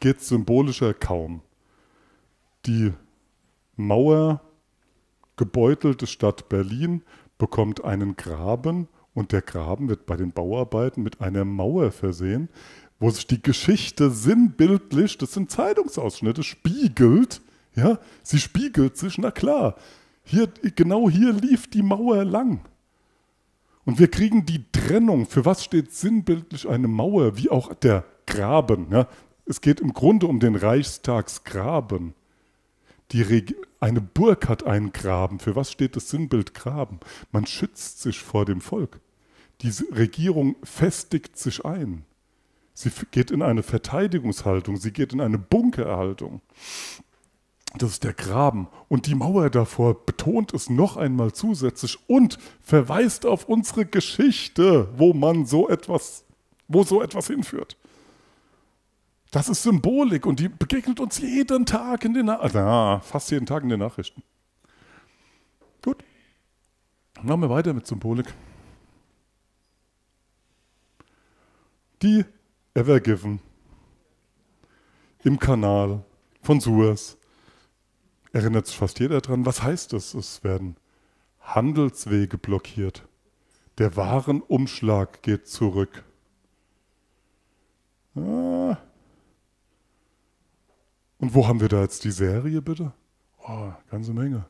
Geht symbolischer kaum. Die Mauer gebeutelte Stadt Berlin bekommt einen Graben und der Graben wird bei den Bauarbeiten mit einer Mauer versehen, wo sich die Geschichte sinnbildlich, das sind Zeitungsausschnitte, spiegelt. Ja, sie spiegelt sich, na klar. Hier, genau hier lief die Mauer lang. Und wir kriegen die Trennung. Für was steht sinnbildlich eine Mauer, wie auch der Graben? Ja? Es geht im Grunde um den Reichstagsgraben eine Burg hat einen Graben. Für was steht das Sinnbild Graben? Man schützt sich vor dem Volk. Die Regierung festigt sich ein. Sie geht in eine Verteidigungshaltung, sie geht in eine Bunkerhaltung. Das ist der Graben. Und die Mauer davor betont es noch einmal zusätzlich und verweist auf unsere Geschichte, wo man so etwas, wo so etwas hinführt. Das ist Symbolik und die begegnet uns jeden Tag in den Nachrichten. Also, fast jeden Tag in den Nachrichten. Gut. Machen wir weiter mit Symbolik. Die Evergiven im Kanal von Suez. Erinnert sich fast jeder dran. Was heißt das? Es werden Handelswege blockiert. Der Warenumschlag geht zurück. Ah. Und wo haben wir da jetzt die Serie bitte? Oh, ganze Menge.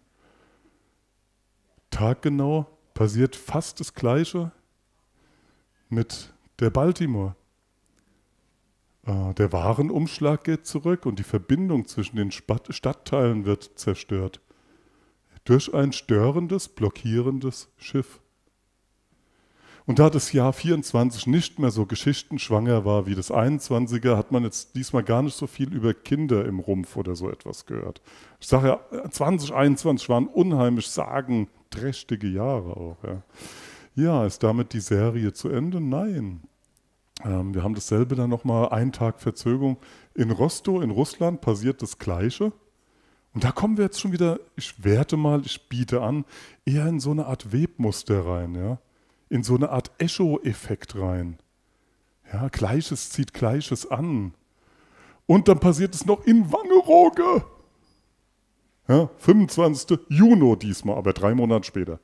Taggenau passiert fast das Gleiche mit der Baltimore. Äh, der Warenumschlag geht zurück und die Verbindung zwischen den Spat Stadtteilen wird zerstört. Durch ein störendes, blockierendes Schiff. Und da das Jahr 24 nicht mehr so geschichtenschwanger war wie das 21er, hat man jetzt diesmal gar nicht so viel über Kinder im Rumpf oder so etwas gehört. Ich sage ja, 2021 waren unheimlich sagenträchtige Jahre auch. Ja. ja, ist damit die Serie zu Ende? Nein. Ähm, wir haben dasselbe dann nochmal, einen Tag Verzögerung. In Rostow, in Russland, passiert das Gleiche. Und da kommen wir jetzt schon wieder, ich werte mal, ich biete an, eher in so eine Art Webmuster rein, ja in so eine Art Echo-Effekt rein. Ja, Gleiches zieht Gleiches an. Und dann passiert es noch in Wangerooge. Ja, 25. Juni diesmal, aber drei Monate später.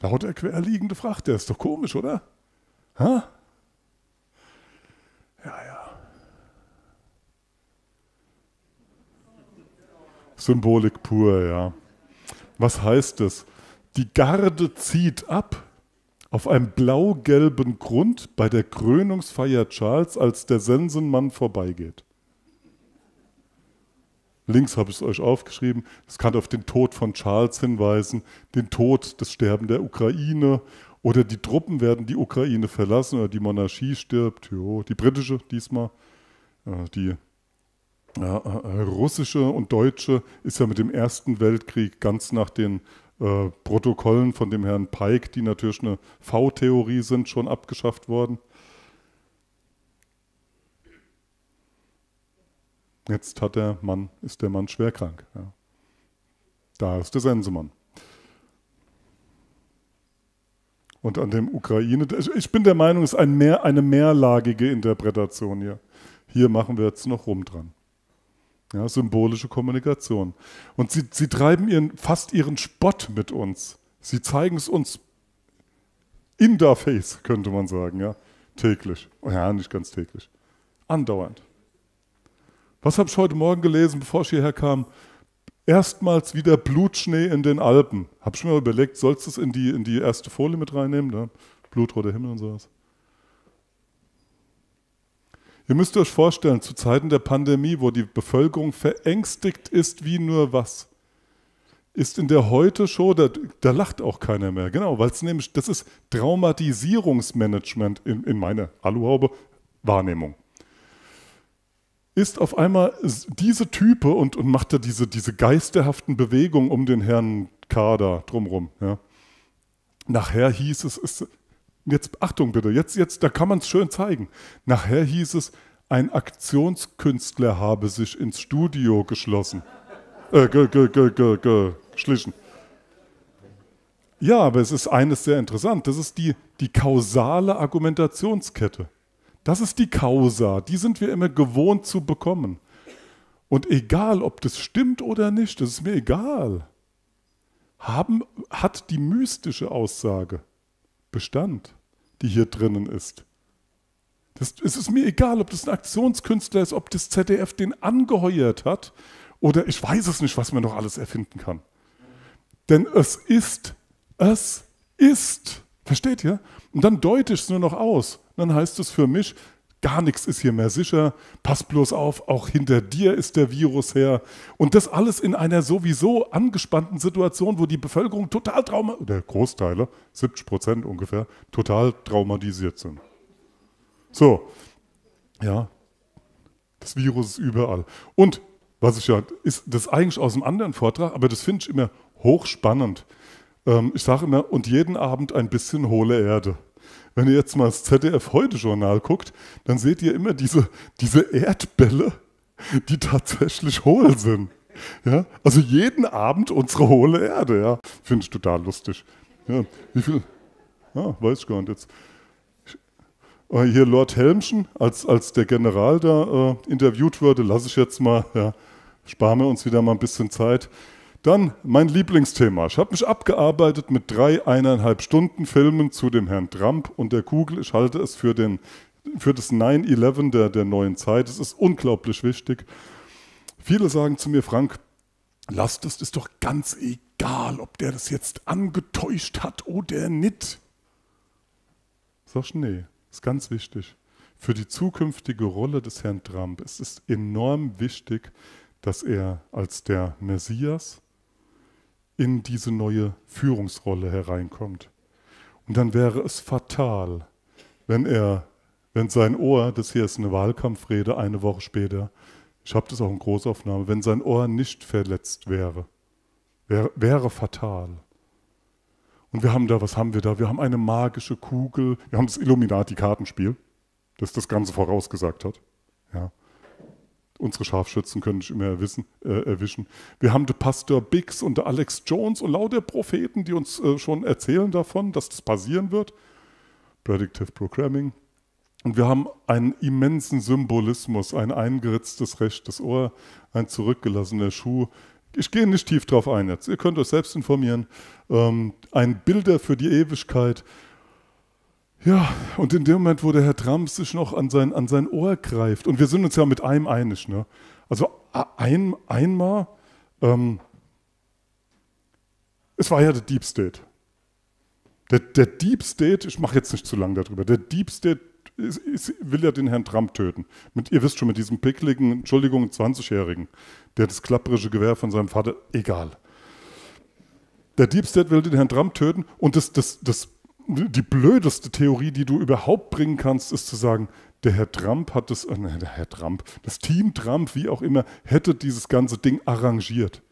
Lauter querliegende Frachter, ist doch komisch, oder? Ha? Ja, ja. Symbolik pur, ja. Was heißt es? Die Garde zieht ab. Auf einem blau-gelben Grund bei der Krönungsfeier Charles, als der Sensenmann vorbeigeht. Links habe ich es euch aufgeschrieben. Es kann auf den Tod von Charles hinweisen, den Tod, das Sterben der Ukraine oder die Truppen werden die Ukraine verlassen oder die Monarchie stirbt. Jo, die britische diesmal, äh, die äh, äh, russische und deutsche ist ja mit dem Ersten Weltkrieg ganz nach den äh, Protokollen von dem Herrn Pike, die natürlich eine V-Theorie sind, schon abgeschafft worden. Jetzt hat der Mann, ist der Mann schwer krank. Ja. Da ist der Sensemann. Und an dem Ukraine, also ich bin der Meinung, es ist ein mehr, eine mehrlagige Interpretation hier. Hier machen wir jetzt noch rum dran. Ja, symbolische Kommunikation. Und sie, sie treiben ihren, fast ihren Spott mit uns. Sie zeigen es uns in der Face, könnte man sagen, ja. Täglich. Oh ja, nicht ganz täglich. Andauernd. Was habe ich heute Morgen gelesen, bevor ich hierher kam? Erstmals wieder Blutschnee in den Alpen. Habe ich mir überlegt, sollst du es in die, in die erste Folie mit reinnehmen? Ne? Blutroter Himmel und sowas. Ihr müsst euch vorstellen, zu Zeiten der Pandemie, wo die Bevölkerung verängstigt ist wie nur was, ist in der Heute-Show, da, da, lacht auch keiner mehr. Genau, weil es nämlich, das ist Traumatisierungsmanagement in, in meiner Aluhaube, Wahrnehmung ist auf einmal diese Type und, und macht da diese, diese geisterhaften Bewegungen um den Herrn Kader drumrum. Ja. Nachher hieß es, es, jetzt Achtung bitte, jetzt, jetzt, da kann man es schön zeigen. Nachher hieß es, ein Aktionskünstler habe sich ins Studio geschlossen. Äh, ge, ge, ge, geschlichen. Ja, aber es ist eines sehr interessant. Das ist die, die kausale Argumentationskette. Das ist die Causa. Die sind wir immer gewohnt zu bekommen. Und egal, ob das stimmt oder nicht, das ist mir egal. Haben, hat die mystische Aussage Bestand? die hier drinnen ist. Das, es ist mir egal, ob das ein Aktionskünstler ist, ob das ZDF den angeheuert hat oder ich weiß es nicht, was man noch alles erfinden kann. Denn es ist, es ist. Versteht ihr? Und dann deute ich es nur noch aus. Und dann heißt es für mich, Gar nichts ist hier mehr sicher. Pass bloß auf, auch hinter dir ist der Virus her. Und das alles in einer sowieso angespannten Situation, wo die Bevölkerung total traumatisiert, oder Großteile, 70 Prozent ungefähr, total traumatisiert sind. So, ja, das Virus ist überall. Und was ich ja, ist das eigentlich aus einem anderen Vortrag, aber das finde ich immer hochspannend. Ähm, ich sage immer, und jeden Abend ein bisschen hohle Erde wenn ihr jetzt mal das ZDF Heute-Journal guckt, dann seht ihr immer diese, diese Erdbälle, die tatsächlich hohl sind. Ja? Also jeden Abend unsere hohle Erde. Ja? Finde ich total lustig. Ja, wie viel? Ja, ah, weiß ich gar nicht jetzt. Ah, hier Lord Helmchen, als, als der General da äh, interviewt wurde, lasse ich jetzt mal, ja, sparen wir uns wieder mal ein bisschen Zeit. Dann mein Lieblingsthema. Ich habe mich abgearbeitet mit drei eineinhalb Stunden Filmen zu dem Herrn Trump und der Kugel. Ich halte es für, den, für das 9-11 der, der neuen Zeit. Es ist unglaublich wichtig. Viele sagen zu mir, Frank, lasst es, ist doch ganz egal, ob der das jetzt angetäuscht hat oder nicht. Sagst nee, ist ganz wichtig. Für die zukünftige Rolle des Herrn Trump es ist es enorm wichtig, dass er als der Messias, in diese neue Führungsrolle hereinkommt. Und dann wäre es fatal, wenn er, wenn sein Ohr, das hier ist eine Wahlkampfrede eine Woche später, ich habe das auch in Großaufnahme, wenn sein Ohr nicht verletzt wäre, wäre, wäre fatal. Und wir haben da, was haben wir da? Wir haben eine magische Kugel, wir haben das Illuminati-Kartenspiel, das das Ganze vorausgesagt hat. Ja. Unsere Scharfschützen können ich immer wissen, äh, erwischen. Wir haben den Pastor Biggs und den Alex Jones und lauter Propheten, die uns äh, schon erzählen davon, dass das passieren wird. Predictive Programming. Und wir haben einen immensen Symbolismus, ein eingeritztes rechtes Ohr, ein zurückgelassener Schuh. Ich gehe nicht tief drauf ein jetzt. Ihr könnt euch selbst informieren. Ähm, ein Bilder für die Ewigkeit, ja, und in dem Moment, wo der Herr Trump sich noch an sein, an sein Ohr greift, und wir sind uns ja mit einem einig, ne? also ein, einmal, ähm, es war ja der Deep State. Der, der Deep State, ich mache jetzt nicht zu lange darüber, der Deep State ist, ist, will ja den Herrn Trump töten. Mit, ihr wisst schon, mit diesem pickligen, Entschuldigung, 20-Jährigen, der das klapperische Gewehr von seinem Vater, egal. Der Deep State will den Herrn Trump töten und das, das, das die blödeste Theorie, die du überhaupt bringen kannst, ist zu sagen, der Herr Trump hat das, äh, ne, der Herr Trump, das Team Trump, wie auch immer, hätte dieses ganze Ding arrangiert.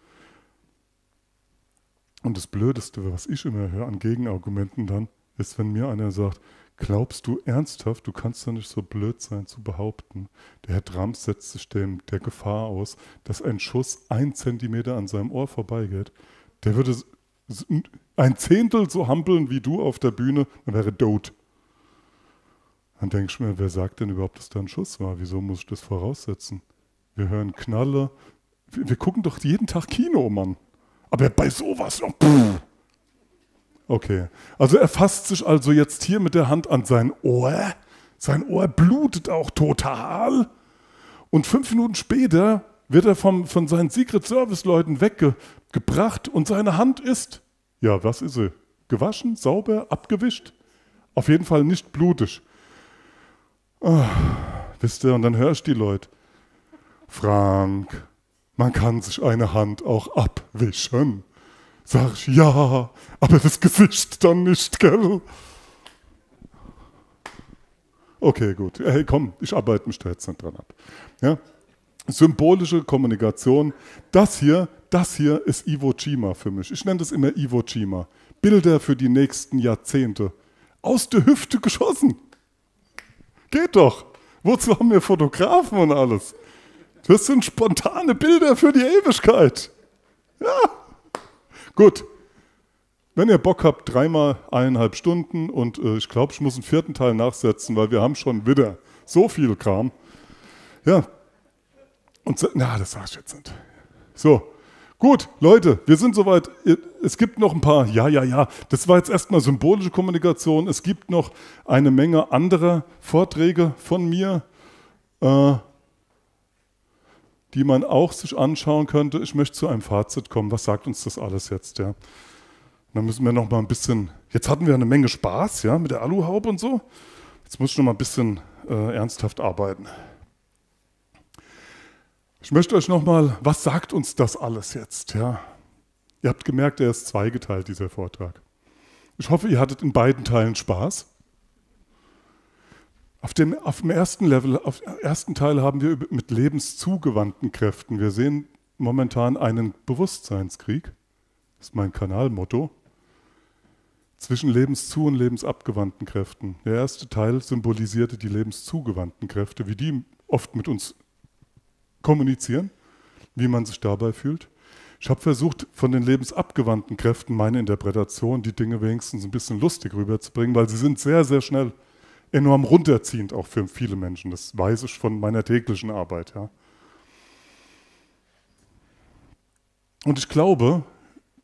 Und das Blödeste, was ich immer höre an Gegenargumenten dann, ist, wenn mir einer sagt, glaubst du ernsthaft, du kannst doch nicht so blöd sein zu behaupten, der Herr Trump setzt sich dem, der Gefahr aus, dass ein Schuss ein Zentimeter an seinem Ohr vorbeigeht. Der würde ein Zehntel so hampeln wie du auf der Bühne, man wäre tot. Dann denkst du mir, wer sagt denn überhaupt, dass da ein Schuss war? Wieso muss ich das voraussetzen? Wir hören Knalle. Wir, wir gucken doch jeden Tag Kino, Mann. Aber bei sowas noch. Pff. Okay. Also er fasst sich also jetzt hier mit der Hand an sein Ohr. Sein Ohr blutet auch total. Und fünf Minuten später wird er vom, von seinen Secret Service Leuten weggebracht und seine Hand ist ja, was ist sie? Gewaschen, sauber, abgewischt? Auf jeden Fall nicht blutig. Oh, wisst ihr, und dann höre ich die Leute. Frank, man kann sich eine Hand auch abwischen. Sag ich, ja, aber das Gesicht dann nicht, gell? Okay, gut. Hey, komm, ich arbeite mich da jetzt nicht dran ab. Ja? Symbolische Kommunikation. Das hier, das hier ist Iwo Jima für mich. Ich nenne das immer Iwo Jima. Bilder für die nächsten Jahrzehnte. Aus der Hüfte geschossen. Geht doch. Wozu haben wir Fotografen und alles? Das sind spontane Bilder für die Ewigkeit. Ja. Gut. Wenn ihr Bock habt, dreimal eineinhalb Stunden und äh, ich glaube, ich muss einen vierten Teil nachsetzen, weil wir haben schon wieder so viel Kram. Ja, und so, na, das jetzt nicht. So, gut, Leute, wir sind soweit. Es gibt noch ein paar, ja, ja, ja. Das war jetzt erstmal symbolische Kommunikation. Es gibt noch eine Menge anderer Vorträge von mir, äh, die man auch sich anschauen könnte. Ich möchte zu einem Fazit kommen. Was sagt uns das alles jetzt, ja? Dann müssen wir noch mal ein bisschen. Jetzt hatten wir eine Menge Spaß, ja, mit der Aluhaube und so. Jetzt muss ich noch mal ein bisschen äh, ernsthaft arbeiten. Ich möchte euch nochmal, was sagt uns das alles jetzt? Ja. Ihr habt gemerkt, er ist zweigeteilt, dieser Vortrag. Ich hoffe, ihr hattet in beiden Teilen Spaß. Auf dem, auf dem ersten Level, auf dem ersten Teil haben wir mit lebenszugewandten Kräften. Wir sehen momentan einen Bewusstseinskrieg, das ist mein Kanalmotto, zwischen lebenszu- und lebensabgewandten Kräften. Der erste Teil symbolisierte die lebenszugewandten Kräfte, wie die oft mit uns kommunizieren, wie man sich dabei fühlt. Ich habe versucht, von den lebensabgewandten Kräften meine Interpretation, die Dinge wenigstens ein bisschen lustig rüberzubringen, weil sie sind sehr, sehr schnell enorm runterziehend, auch für viele Menschen. Das weiß ich von meiner täglichen Arbeit. Ja. Und ich glaube,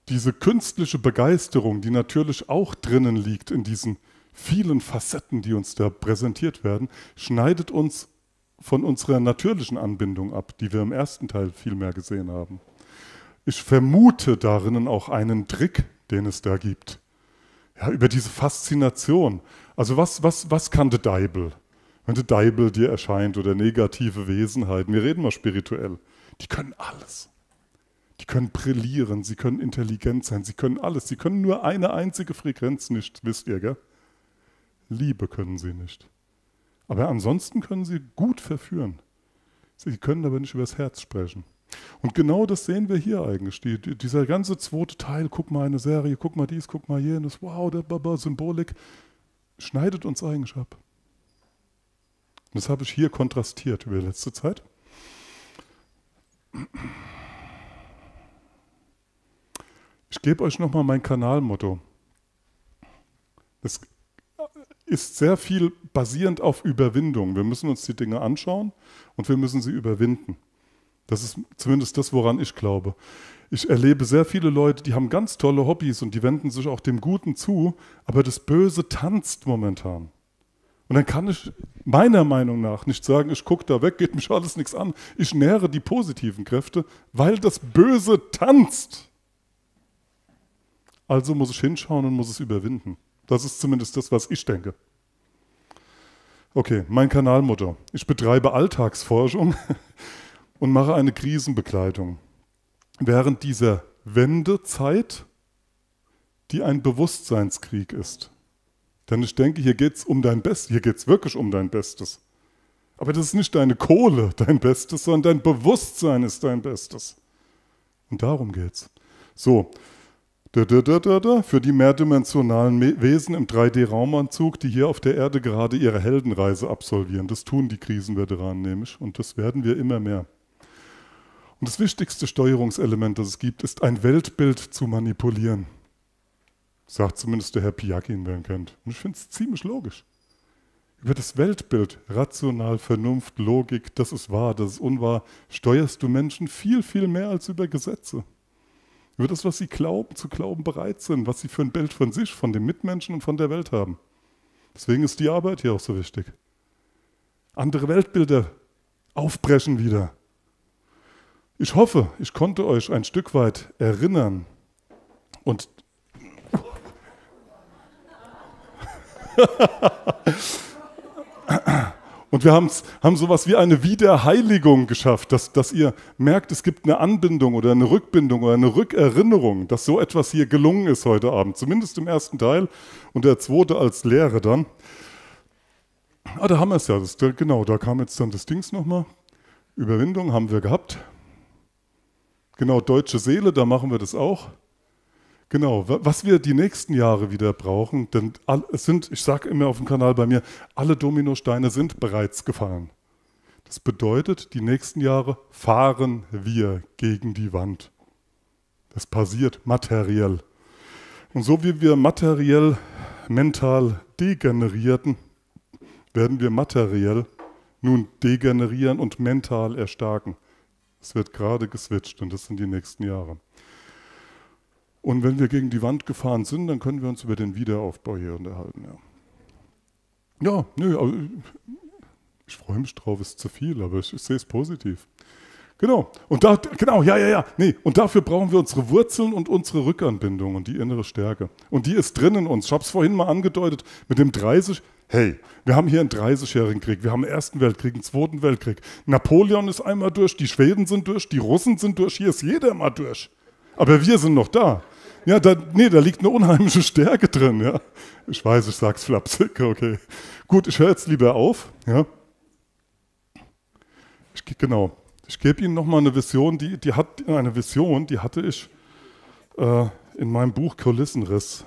diese künstliche Begeisterung, die natürlich auch drinnen liegt in diesen vielen Facetten, die uns da präsentiert werden, schneidet uns von unserer natürlichen Anbindung ab, die wir im ersten Teil viel mehr gesehen haben. Ich vermute darin auch einen Trick, den es da gibt. Ja, über diese Faszination. Also was, was, was kann der Deibel? Wenn der Deibel dir erscheint oder negative Wesenheiten, wir reden mal spirituell, die können alles. Die können brillieren, sie können intelligent sein, sie können alles. Sie können nur eine einzige Frequenz nicht, wisst ihr, gell? Liebe können sie nicht. Aber ansonsten können sie gut verführen. Sie können aber nicht übers Herz sprechen. Und genau das sehen wir hier eigentlich. Die, dieser ganze zweite Teil, guck mal eine Serie, guck mal dies, guck mal jenes, wow, der Baba, Symbolik, schneidet uns eigentlich ab. Das habe ich hier kontrastiert über die letzte Zeit. Ich gebe euch nochmal mein Kanalmotto. Das ist sehr viel basierend auf Überwindung. Wir müssen uns die Dinge anschauen und wir müssen sie überwinden. Das ist zumindest das, woran ich glaube. Ich erlebe sehr viele Leute, die haben ganz tolle Hobbys und die wenden sich auch dem Guten zu, aber das Böse tanzt momentan. Und dann kann ich meiner Meinung nach nicht sagen, ich gucke da weg, geht mich alles nichts an. Ich nähere die positiven Kräfte, weil das Böse tanzt. Also muss ich hinschauen und muss es überwinden. Das ist zumindest das, was ich denke. Okay, mein Kanalmutter. Ich betreibe Alltagsforschung und mache eine Krisenbegleitung. Während dieser Wendezeit, die ein Bewusstseinskrieg ist. Denn ich denke, hier geht es um dein Bestes, hier geht es wirklich um dein Bestes. Aber das ist nicht deine Kohle, dein Bestes, sondern dein Bewusstsein ist dein Bestes. Und darum geht's. So, für die mehrdimensionalen Wesen im 3D-Raumanzug, die hier auf der Erde gerade ihre Heldenreise absolvieren. Das tun die Krisenveteranen nämlich und das werden wir immer mehr. Und das wichtigste Steuerungselement, das es gibt, ist ein Weltbild zu manipulieren. Sagt zumindest der Herr Piakin, wer ihn kennt. Und ich finde es ziemlich logisch. Über das Weltbild, rational, Vernunft, Logik, das ist wahr, das ist unwahr, steuerst du Menschen viel, viel mehr als über Gesetze. Nur das, was sie glauben, zu glauben bereit sind, was sie für ein Bild von sich, von den Mitmenschen und von der Welt haben. Deswegen ist die Arbeit hier auch so wichtig. Andere Weltbilder aufbrechen wieder. Ich hoffe, ich konnte euch ein Stück weit erinnern und Und wir haben's, haben sowas wie eine Wiederheiligung geschafft, dass, dass ihr merkt, es gibt eine Anbindung oder eine Rückbindung oder eine Rückerinnerung, dass so etwas hier gelungen ist heute Abend, zumindest im ersten Teil und der zweite als Lehre dann. Ah, da haben wir es ja, das, genau, da kam jetzt dann das Dings nochmal. Überwindung haben wir gehabt. Genau, deutsche Seele, da machen wir das auch. Genau, was wir die nächsten Jahre wieder brauchen, denn es sind, ich sage immer auf dem Kanal bei mir, alle Dominosteine sind bereits gefallen. Das bedeutet, die nächsten Jahre fahren wir gegen die Wand. Das passiert materiell. Und so wie wir materiell, mental degenerierten, werden wir materiell nun degenerieren und mental erstarken. Es wird gerade geswitcht und das sind die nächsten Jahre. Und wenn wir gegen die Wand gefahren sind, dann können wir uns über den Wiederaufbau hier unterhalten. Ja, ja nö, aber ich freue mich drauf, ist zu viel, aber ich, ich sehe es positiv. Genau. Und da, genau, ja, ja, ja. Nee, und dafür brauchen wir unsere Wurzeln und unsere Rückanbindung und die innere Stärke. Und die ist drin in uns. Ich habe es vorhin mal angedeutet mit dem 30. Hey, wir haben hier einen 30-jährigen Krieg, wir haben einen Ersten Weltkrieg, einen Zweiten Weltkrieg. Napoleon ist einmal durch, die Schweden sind durch, die Russen sind durch, hier ist jeder mal durch. Aber wir sind noch da. Ja, da, nee, da liegt eine unheimliche Stärke drin. Ja. Ich weiß, ich sag's flapsig, okay. Gut, ich höre jetzt lieber auf. Ja. Ich, genau. Ich gebe Ihnen nochmal eine Vision, die, die hat eine Vision, die hatte ich äh, in meinem Buch Kulissenriss.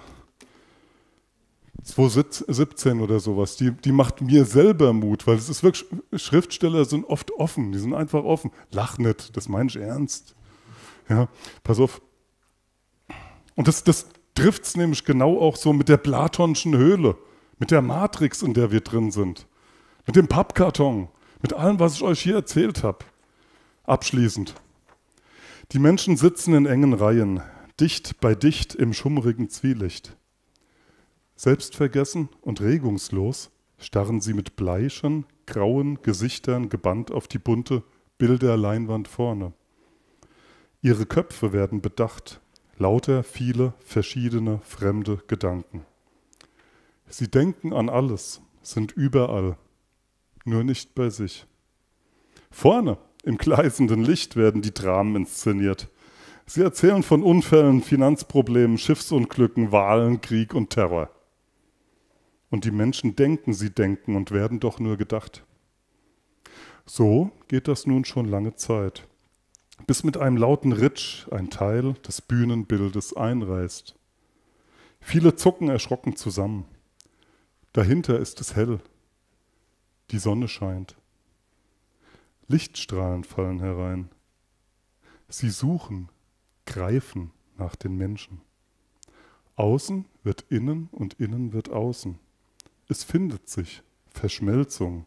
2017 oder sowas, die, die macht mir selber Mut, weil es ist wirklich, Schriftsteller sind oft offen, die sind einfach offen. Lach nicht, das meine ich ernst. Ja, pass auf, und das, das trifft es nämlich genau auch so mit der Platonschen Höhle, mit der Matrix, in der wir drin sind, mit dem Pappkarton, mit allem, was ich euch hier erzählt habe. Abschließend. Die Menschen sitzen in engen Reihen, dicht bei dicht im schummrigen Zwielicht. Selbstvergessen und regungslos starren sie mit bleichen, grauen Gesichtern gebannt auf die bunte Bilderleinwand vorne. Ihre Köpfe werden bedacht, lauter viele verschiedene fremde Gedanken. Sie denken an alles, sind überall, nur nicht bei sich. Vorne im gleißenden Licht werden die Dramen inszeniert. Sie erzählen von Unfällen, Finanzproblemen, Schiffsunglücken, Wahlen, Krieg und Terror. Und die Menschen denken, sie denken und werden doch nur gedacht. So geht das nun schon lange Zeit bis mit einem lauten Ritsch ein Teil des Bühnenbildes einreißt. Viele zucken erschrocken zusammen. Dahinter ist es hell. Die Sonne scheint. Lichtstrahlen fallen herein. Sie suchen, greifen nach den Menschen. Außen wird innen und innen wird außen. Es findet sich Verschmelzung,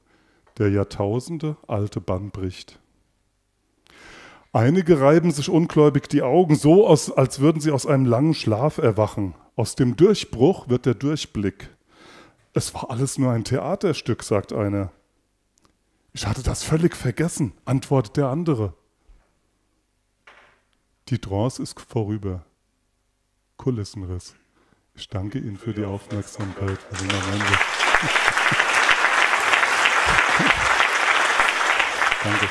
der Jahrtausende alte Bann bricht. Einige reiben sich ungläubig die Augen, so aus, als würden sie aus einem langen Schlaf erwachen. Aus dem Durchbruch wird der Durchblick. Es war alles nur ein Theaterstück, sagt einer. Ich hatte das völlig vergessen, antwortet der andere. Die Trance ist vorüber. Kulissenriss. Ich danke Ihnen für die Aufmerksamkeit. Danke.